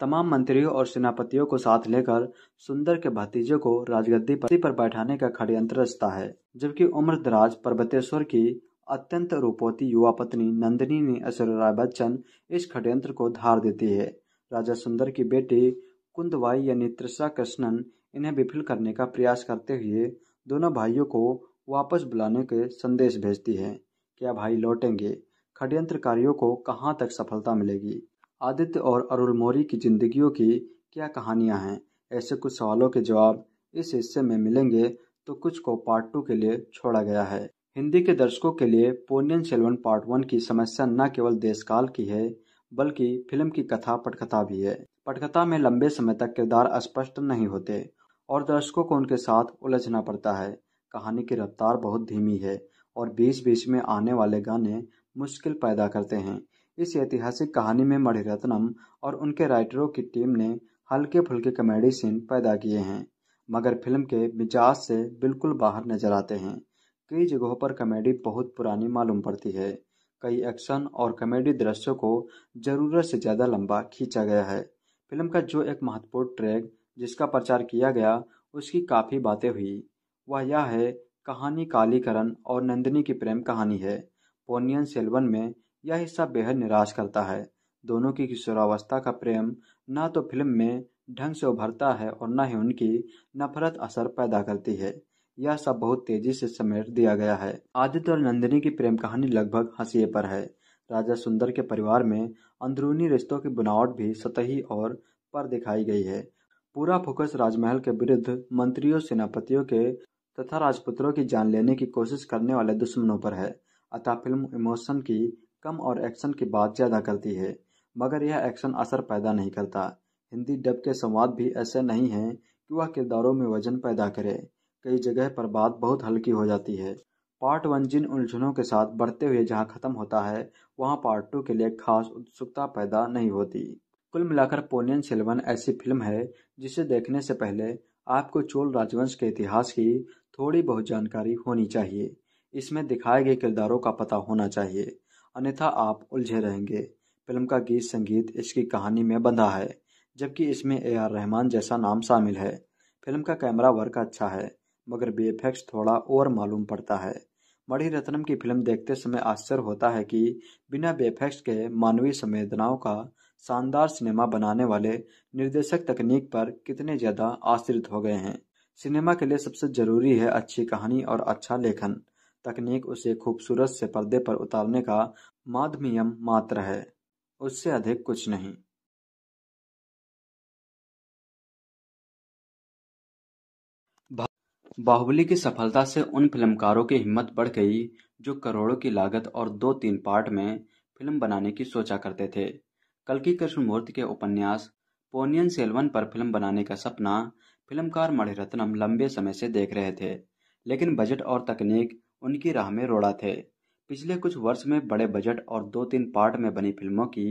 तमाम मंत्रियों और सेनापतियों को साथ लेकर सुंदर के भतीजे को राजगद्दी पर बैठाने का खड़यंत्र रचता है जबकि दराज पर्वतेश्वर की अत्यंत रूपोती युवा पत्नी नंदिनी ने ऐश्वर्या बच्चन इस खड़यंत्र को धार देती है राजा सुंदर की बेटी कुंदवाई यानी त्रिषा कृष्णन इन्हें विफल करने का प्रयास करते हुए दोनों भाइयों को वापस बुलाने के संदेश भेजती है क्या भाई लौटेंगे षड्यंत्रकारियों को कहाँ तक सफलता मिलेगी आदित्य और अरुल मौर्य की जिंदगियों की क्या कहानियां हैं ऐसे कुछ सवालों के जवाब इस हिस्से में मिलेंगे तो कुछ को पार्ट टू के लिए छोड़ा गया है हिंदी के दर्शकों के लिए पोनियन सेल्वन पार्ट वन की समस्या न केवल देशकाल की है बल्कि फिल्म की कथा पटकथा भी है पटकथा में लंबे समय तक किरदार स्पष्ट नहीं होते और दर्शकों को उनके साथ उलझना पड़ता है कहानी की रफ्तार बहुत धीमी है और बीच बीच में आने वाले गाने मुश्किल पैदा करते हैं इस ऐतिहासिक कहानी में मणिरत्नम और उनके राइटरों की टीम ने हल्के फुल्के कॉमेडी सीन पैदा किए हैं मगर फिल्म के मिजाज से बिल्कुल बाहर नजर आते हैं कई जगहों पर कॉमेडी बहुत पुरानी मालूम पड़ती है कई एक्शन और कॉमेडी दृश्यों को ज़रूरत से ज़्यादा लंबा खींचा गया है फिल्म का जो एक महत्वपूर्ण ट्रैक जिसका प्रचार किया गया उसकी काफ़ी बातें हुई वह यह है कहानी कालीकरण और नंदिनी की प्रेम कहानी है पोनियन सेल्वन में यह हिस्सा बेहद निराश करता है दोनों की किशोरावस्था का प्रेम न तो फिल्म में ढंग से उभरता है और न ही उनकी नफरत असर पैदा करती है यह सब बहुत तेजी से समेट दिया गया है आदित्य और नंदिनी की प्रेम कहानी लगभग हंसिए पर है राजा सुंदर के परिवार में अंदरूनी रिश्तों की बुनावट भी सतही और पर दिखाई गई है पूरा फोकस राजमहल के विरुद्ध मंत्रियों सेनापतियों के तथा राजपुत्रों की जान लेने की कोशिश करने वाले दुश्मनों पर है अतः फिल्म इमोशन की कम और एक्शन की बात ज़्यादा करती है मगर यह एक्शन असर पैदा नहीं करता हिंदी डब के संवाद भी ऐसे नहीं हैं कि वह किरदारों में वजन पैदा करे कई जगह पर बात बहुत हल्की हो जाती है पार्ट वन जिन उलझनों के साथ बढ़ते हुए जहाँ ख़त्म होता है वहाँ पार्ट टू के लिए खास उत्सुकता पैदा नहीं होती कुल मिलाकर पोनियन सेल्वन ऐसी फिल्म है जिसे देखने से पहले आपको चोल राजवंश के इतिहास की थोड़ी बहुत जानकारी होनी चाहिए इसमें दिखाए गए किरदारों का पता होना चाहिए अन्यथा आप उलझे रहेंगे फिल्म का गीत संगीत इसकी कहानी में बंधा है जबकि इसमें ए आर रहमान जैसा नाम शामिल है फिल्म का कैमरा वर्क अच्छा है मगर बेफेक्स थोड़ा और मालूम पड़ता है मणि रत्नम की फिल्म देखते समय आश्चर्य होता है कि बिना बेफेक्स के मानवीय संवेदनाओं का शानदार सिनेमा बनाने वाले निर्देशक तकनीक पर कितने ज़्यादा आश्रित हो गए हैं सिनेमा के लिए सबसे ज़रूरी है अच्छी कहानी और अच्छा लेखन तकनीक उसे खूबसूरत से पर्दे पर उतारने का माध्यम मात्र है उससे अधिक कुछ नहीं बाहुबली की सफलता से उन फिल्मकारों की हिम्मत बढ़ गई जो करोड़ों की लागत और दो तीन पार्ट में फिल्म बनाने की सोचा करते थे कलकी कृष्णमूर्ति के उपन्यास पोनियन सेल्वन पर फिल्म बनाने का सपना फिल्मकार मणिरत्नम लंबे समय से देख रहे थे लेकिन बजट और तकनीक उनकी राह में रोड़ा थे पिछले कुछ वर्ष में बड़े बजट और दो तीन पार्ट में बनी फिल्मों की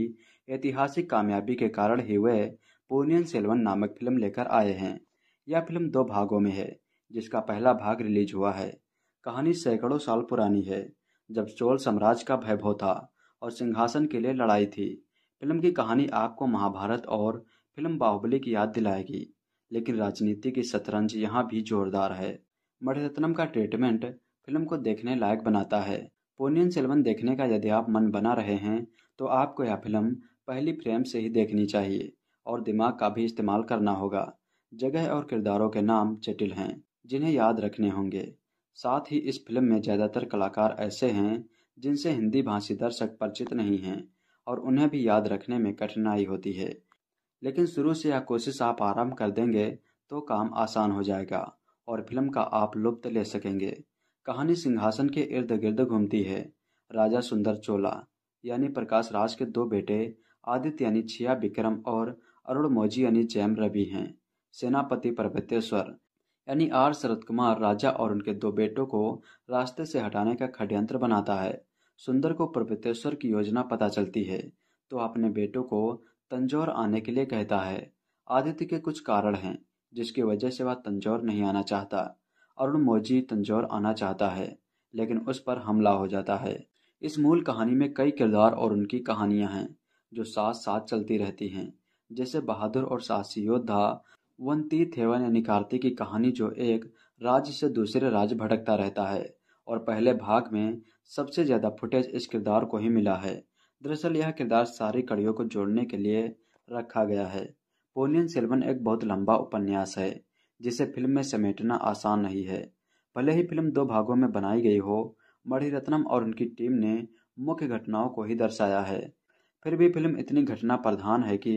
ऐतिहासिक कामयाबी के कारण ही वे पोनियन सेल्वन नामक फिल्म लेकर आए हैं यह फिल्म दो भागों में है जिसका पहला भाग रिलीज हुआ है कहानी सैकड़ों साल पुरानी है जब चोल साम्राज्य का वैभव था और सिंहासन के लिए लड़ाई थी फिल्म की कहानी आपको महाभारत और फिल्म बाहुबली की याद दिलाएगी लेकिन राजनीति की शतरंज यहाँ भी जोरदार है मठरत्नम का ट्रीटमेंट फिल्म को देखने लायक बनाता है पोनियन सेल्वन देखने का यदि आप मन बना रहे हैं तो आपको यह फिल्म पहली फ्रेम से ही देखनी चाहिए और दिमाग का भी इस्तेमाल करना होगा जगह और किरदारों के नाम जटिल हैं जिन्हें याद रखने होंगे साथ ही इस फिल्म में ज़्यादातर कलाकार ऐसे हैं जिनसे हिंदी भाषी दर्शक परिचित नहीं हैं और उन्हें भी याद रखने में कठिनाई होती है लेकिन शुरू से यह कोशिश आप आराम कर देंगे तो काम आसान हो जाएगा और फिल्म का आप लुप्त ले सकेंगे कहानी सिंहासन के इर्द गिर्द घूमती है राजा सुंदर चोला यानी प्रकाश राज के दो बेटे आदित्य यानी छिया विक्रम और अरुण मौजी यानी जैम रवि हैं सेनापति पर्वतेश्वर यानी आर शरद कुमार राजा और उनके दो बेटों को रास्ते से हटाने का खड्यंत्र बनाता है सुंदर को पर्वतेश्वर की योजना पता चलती है तो अपने बेटों को तंजौर आने के लिए कहता है आदित्य के कुछ कारण हैं जिसकी वजह से वह तंजौर नहीं आना चाहता अरुण मोजी तंजौर आना चाहता है लेकिन उस पर हमला हो जाता है इस मूल कहानी में कई किरदार और उनकी कहानियां हैं जो साथ साथ चलती रहती हैं जैसे बहादुर और साहसी योद्धा वंती थेवन यानी कार्तिक की कहानी जो एक राज्य से दूसरे राज्य भटकता रहता है और पहले भाग में सबसे ज़्यादा फुटेज इस किरदार को ही मिला है दरअसल यह किरदार सारी कड़ियों को जोड़ने के लिए रखा गया है पोनियन सेल्वन एक बहुत लंबा उपन्यास है जिसे फिल्म में समेटना आसान नहीं है भले ही फिल्म दो भागों में बनाई गई हो मढ़ी रत्नम और उनकी टीम ने मुख्य घटनाओं को ही दर्शाया है फिर भी फिल्म इतनी घटना प्रधान है कि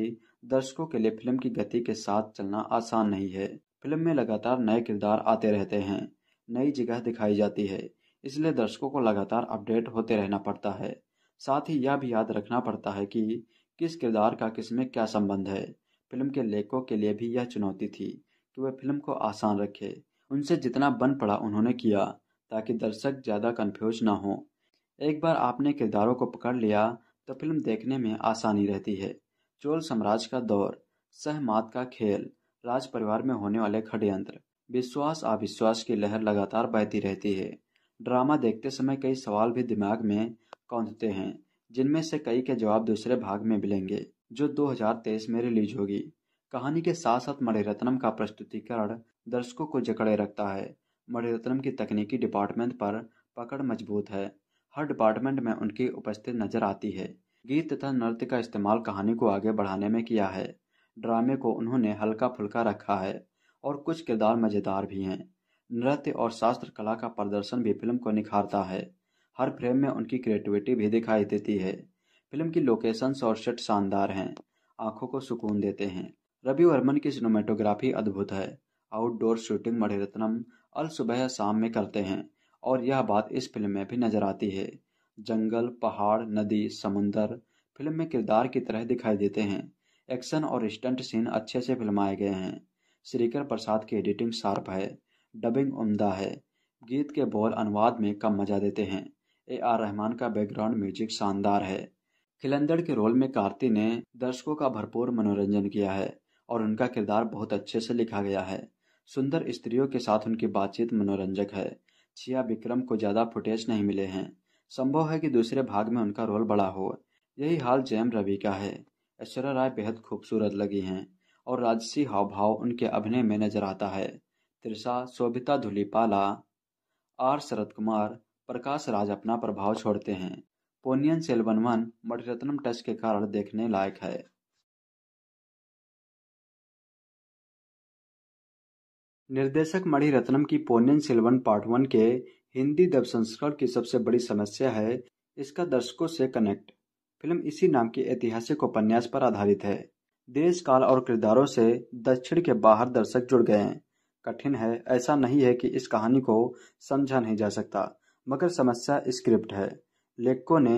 दर्शकों के लिए फिल्म की गति के साथ चलना आसान नहीं है फिल्म में लगातार नए किरदार आते रहते हैं नई जगह दिखाई जाती है इसलिए दर्शकों को लगातार अपडेट होते रहना पड़ता है साथ ही यह भी याद रखना पड़ता है कि किस किरदार का किस में क्या संबंध है फिल्म के लेखकों के लिए भी यह चुनौती थी कि वह फिल्म को आसान रखे उनसे जितना बन पड़ा उन्होंने किया ताकि दर्शक ज़्यादा कन्फ्यूज ना हो एक बार आपने किरदारों को पकड़ लिया तो फिल्म देखने में आसानी रहती है चोल साम्राज्य का दौर सहमात का खेल राज परिवार में होने वाले खडयंत्र विश्वास अविश्वास की लहर लगातार बहती रहती है ड्रामा देखते समय कई सवाल भी दिमाग में कौंधते हैं जिनमें से कई के जवाब दूसरे भाग में मिलेंगे जो 2023 में रिलीज होगी कहानी के साथ साथ मणिरत्नम का प्रस्तुतिकरण दर्शकों को जकड़े रखता है मणिरत्नम की तकनीकी डिपार्टमेंट पर पकड़ मजबूत है हर डिपार्टमेंट में उनकी उपस्थिति नजर आती है गीत तथा नृत्य का इस्तेमाल कहानी को आगे बढ़ाने में किया है ड्रामे को उन्होंने हल्का फुल्का रखा है और कुछ किरदार मज़ेदार भी हैं नृत्य और शास्त्र कला का प्रदर्शन भी फिल्म को निखारता है हर फ्रेम में उनकी क्रिएटिविटी भी दिखाई देती है फिल्म की लोकेशंस और शट शानदार हैं आंखों को सुकून देते हैं रवि वर्मन की सिनेमाटोग्राफी अद्भुत है आउटडोर शूटिंग मणिरत्नम अल सुबह शाम में करते हैं और यह बात इस फिल्म में भी नजर आती है जंगल पहाड़ नदी समुंदर फिल्म में किरदार की तरह दिखाई देते हैं एक्शन और स्टंट सीन अच्छे से फिल्माए गए हैं श्रीकर प्रसाद की एडिटिंग शार्प है डबिंग उम्दा है गीत के बोल अनुवाद में कम मजा देते हैं ए आर रहमान का बैकग्राउंड म्यूजिक शानदार है खिलंदड़ के रोल में कार्ति ने दर्शकों का भरपूर मनोरंजन किया है और उनका किरदार बहुत अच्छे से लिखा गया है सुंदर स्त्रियों के साथ उनकी बातचीत मनोरंजक है छिया विक्रम को ज़्यादा फुटेज नहीं मिले हैं संभव है कि दूसरे भाग में उनका रोल बड़ा हो यही हाल जयम रवि का है ऐश्वर्या राय बेहद खूबसूरत लगी हैं और राजसी हाव भाव उनके अभिनय में नजर आता है त्रिषा शोभिता धुलीपाला आर शरद कुमार प्रकाश राज अपना प्रभाव छोड़ते हैं पोनियन सेल्वनवन मणिरत्नम टच के कारण देखने लायक है निर्देशक मणिरत्नम की पोनियन सिल्वन पार्ट वन के हिंदी दब संस्करण की सबसे बड़ी समस्या है इसका दर्शकों से कनेक्ट फिल्म इसी नाम के ऐतिहासिक उपन्यास पर आधारित है देश काल और किरदारों से दक्षिण के बाहर दर्शक जुड़ गए हैं कठिन है ऐसा नहीं है कि इस कहानी को समझा नहीं जा सकता मगर समस्या स्क्रिप्ट है लेखकों ने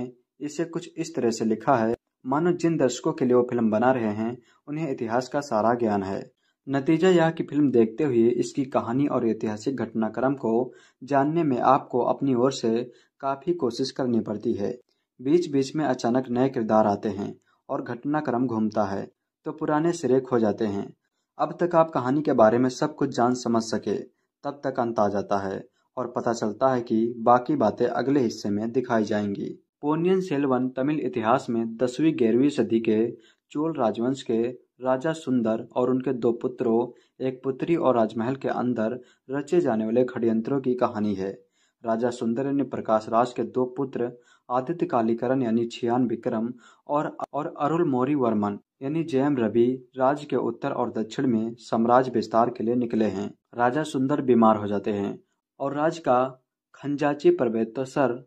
इसे कुछ इस तरह से लिखा है मानो जिन दर्शकों के लिए वो फिल्म बना रहे हैं उन्हें इतिहास का सारा ज्ञान है नतीजा यह कि फिल्म देखते हुए इसकी कहानी और ऐतिहासिक घटनाक्रम को जानने में आपको अपनी ओर से काफ़ी कोशिश करनी पड़ती है बीच बीच में अचानक नए किरदार आते हैं और घटनाक्रम घूमता है तो पुराने सिरे खो जाते हैं अब तक आप कहानी के बारे में सब कुछ जान समझ सके तब तक अंत आ जाता है और पता चलता है कि बाकी बातें अगले हिस्से में दिखाई जाएंगी पोनियन सेल्वन तमिल इतिहास में दसवीं ग्यारहवीं सदी के चोल राजवंश के राजा सुंदर और उनके दो पुत्रों एक पुत्री और राजमहल के अंदर रचे जाने वाले षड्यंत्रों की कहानी है राजा सुंदर ने प्रकाश राज के दो पुत्र आदित्य कालीकरण यानी छियान विक्रम और और अरुल मौरी वर्मन यानी जयम रवि राज्य के उत्तर और दक्षिण में साम्राज्य विस्तार के लिए निकले हैं राजा सुंदर बीमार हो जाते हैं और राज का खंजाची पर्वतसर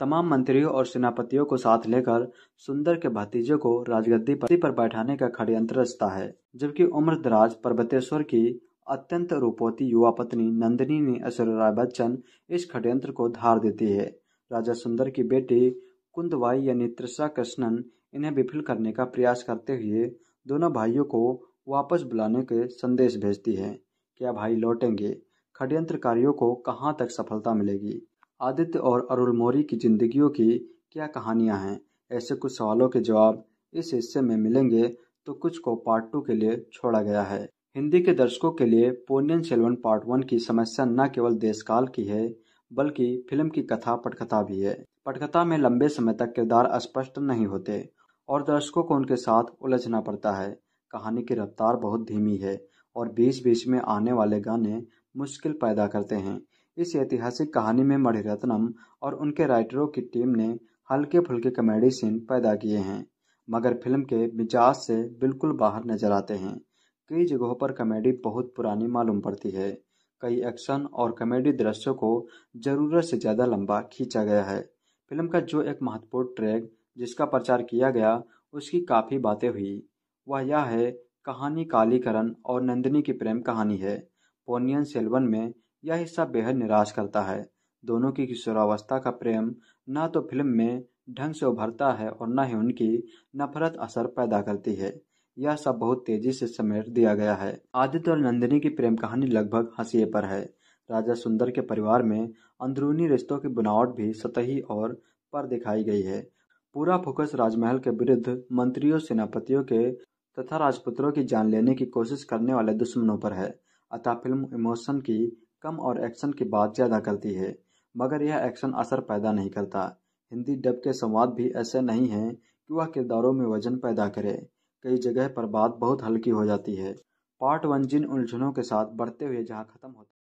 तमाम मंत्रियों और सेनापतियों को साथ लेकर सुंदर के भतीजे को राजगद्दी पति पर बैठाने का षड्यंत्र रचता है जबकि उम्रदराज पर्वतेश्वर की अत्यंत रूपोती युवा पत्नी नंदिनी ने राय बच्चन इस षड्यंत्र को धार देती है राजा सुंदर की बेटी कुंदवाई यानी त्रिषा कृष्णन इन्हें विफल करने का प्रयास करते हुए दोनों भाइयों को वापस बुलाने के संदेश भेजती है क्या भाई लौटेंगे षड्यंत्रकारियों को कहाँ तक सफलता मिलेगी आदित्य और अरुल मौर्य की जिंदगियों की क्या कहानियां हैं ऐसे कुछ सवालों के जवाब इस हिस्से में मिलेंगे तो कुछ को पार्ट टू के लिए छोड़ा गया है हिंदी के दर्शकों के लिए पोनियन सेल्वन पार्ट वन की समस्या न केवल देशकाल की है बल्कि फिल्म की कथा पटकथा भी है पटकथा में लंबे समय तक किरदार स्पष्ट नहीं होते और दर्शकों को उनके साथ उलझना पड़ता है कहानी की रफ्तार बहुत धीमी है और बीच बीच में आने वाले गाने मुश्किल पैदा करते हैं इस ऐतिहासिक कहानी में मणिरत्नम और उनके राइटरों की टीम ने हल्के फुल्के कमेडी सीन पैदा किए हैं मगर फिल्म के मिजाज से बिल्कुल बाहर नजर आते हैं कई जगहों पर कमेडी बहुत पुरानी मालूम पड़ती है कई एक्शन और कमेडी दृश्यों को ज़रूरत से ज़्यादा लंबा खींचा गया है फिल्म का जो एक महत्वपूर्ण ट्रैक जिसका प्रचार किया गया उसकी काफ़ी बातें हुई वह यह है कहानी कालीकरण और नंदिनी की प्रेम कहानी है पोनियन सेल्वन में यह हिस्सा बेहद निराश करता है दोनों की किशोरावस्था का प्रेम न तो फिल्म में ढंग से उभरता है और न ही उनकी नफरत असर पैदा करती है यह सब बहुत तेजी से समेट दिया गया है आदित्य और नंदिनी की प्रेम कहानी लगभग हंसिए पर है राजा सुंदर के परिवार में अंदरूनी रिश्तों की बनावट भी सतही और पर दिखाई गई है पूरा फोकस राजमहल के विरुद्ध मंत्रियों सेनापतियों के तथा राजपुत्रों की जान लेने की कोशिश करने वाले दुश्मनों पर है अतः फिल्म इमोशन की कम और एक्शन की बात ज़्यादा करती है मगर यह एक्शन असर पैदा नहीं करता हिंदी डब के संवाद भी ऐसे नहीं हैं कि वह किरदारों में वजन पैदा करे कई जगह पर बात बहुत हल्की हो जाती है पार्ट वन जिन उलझनों के साथ बढ़ते हुए जहाँ खत्म होता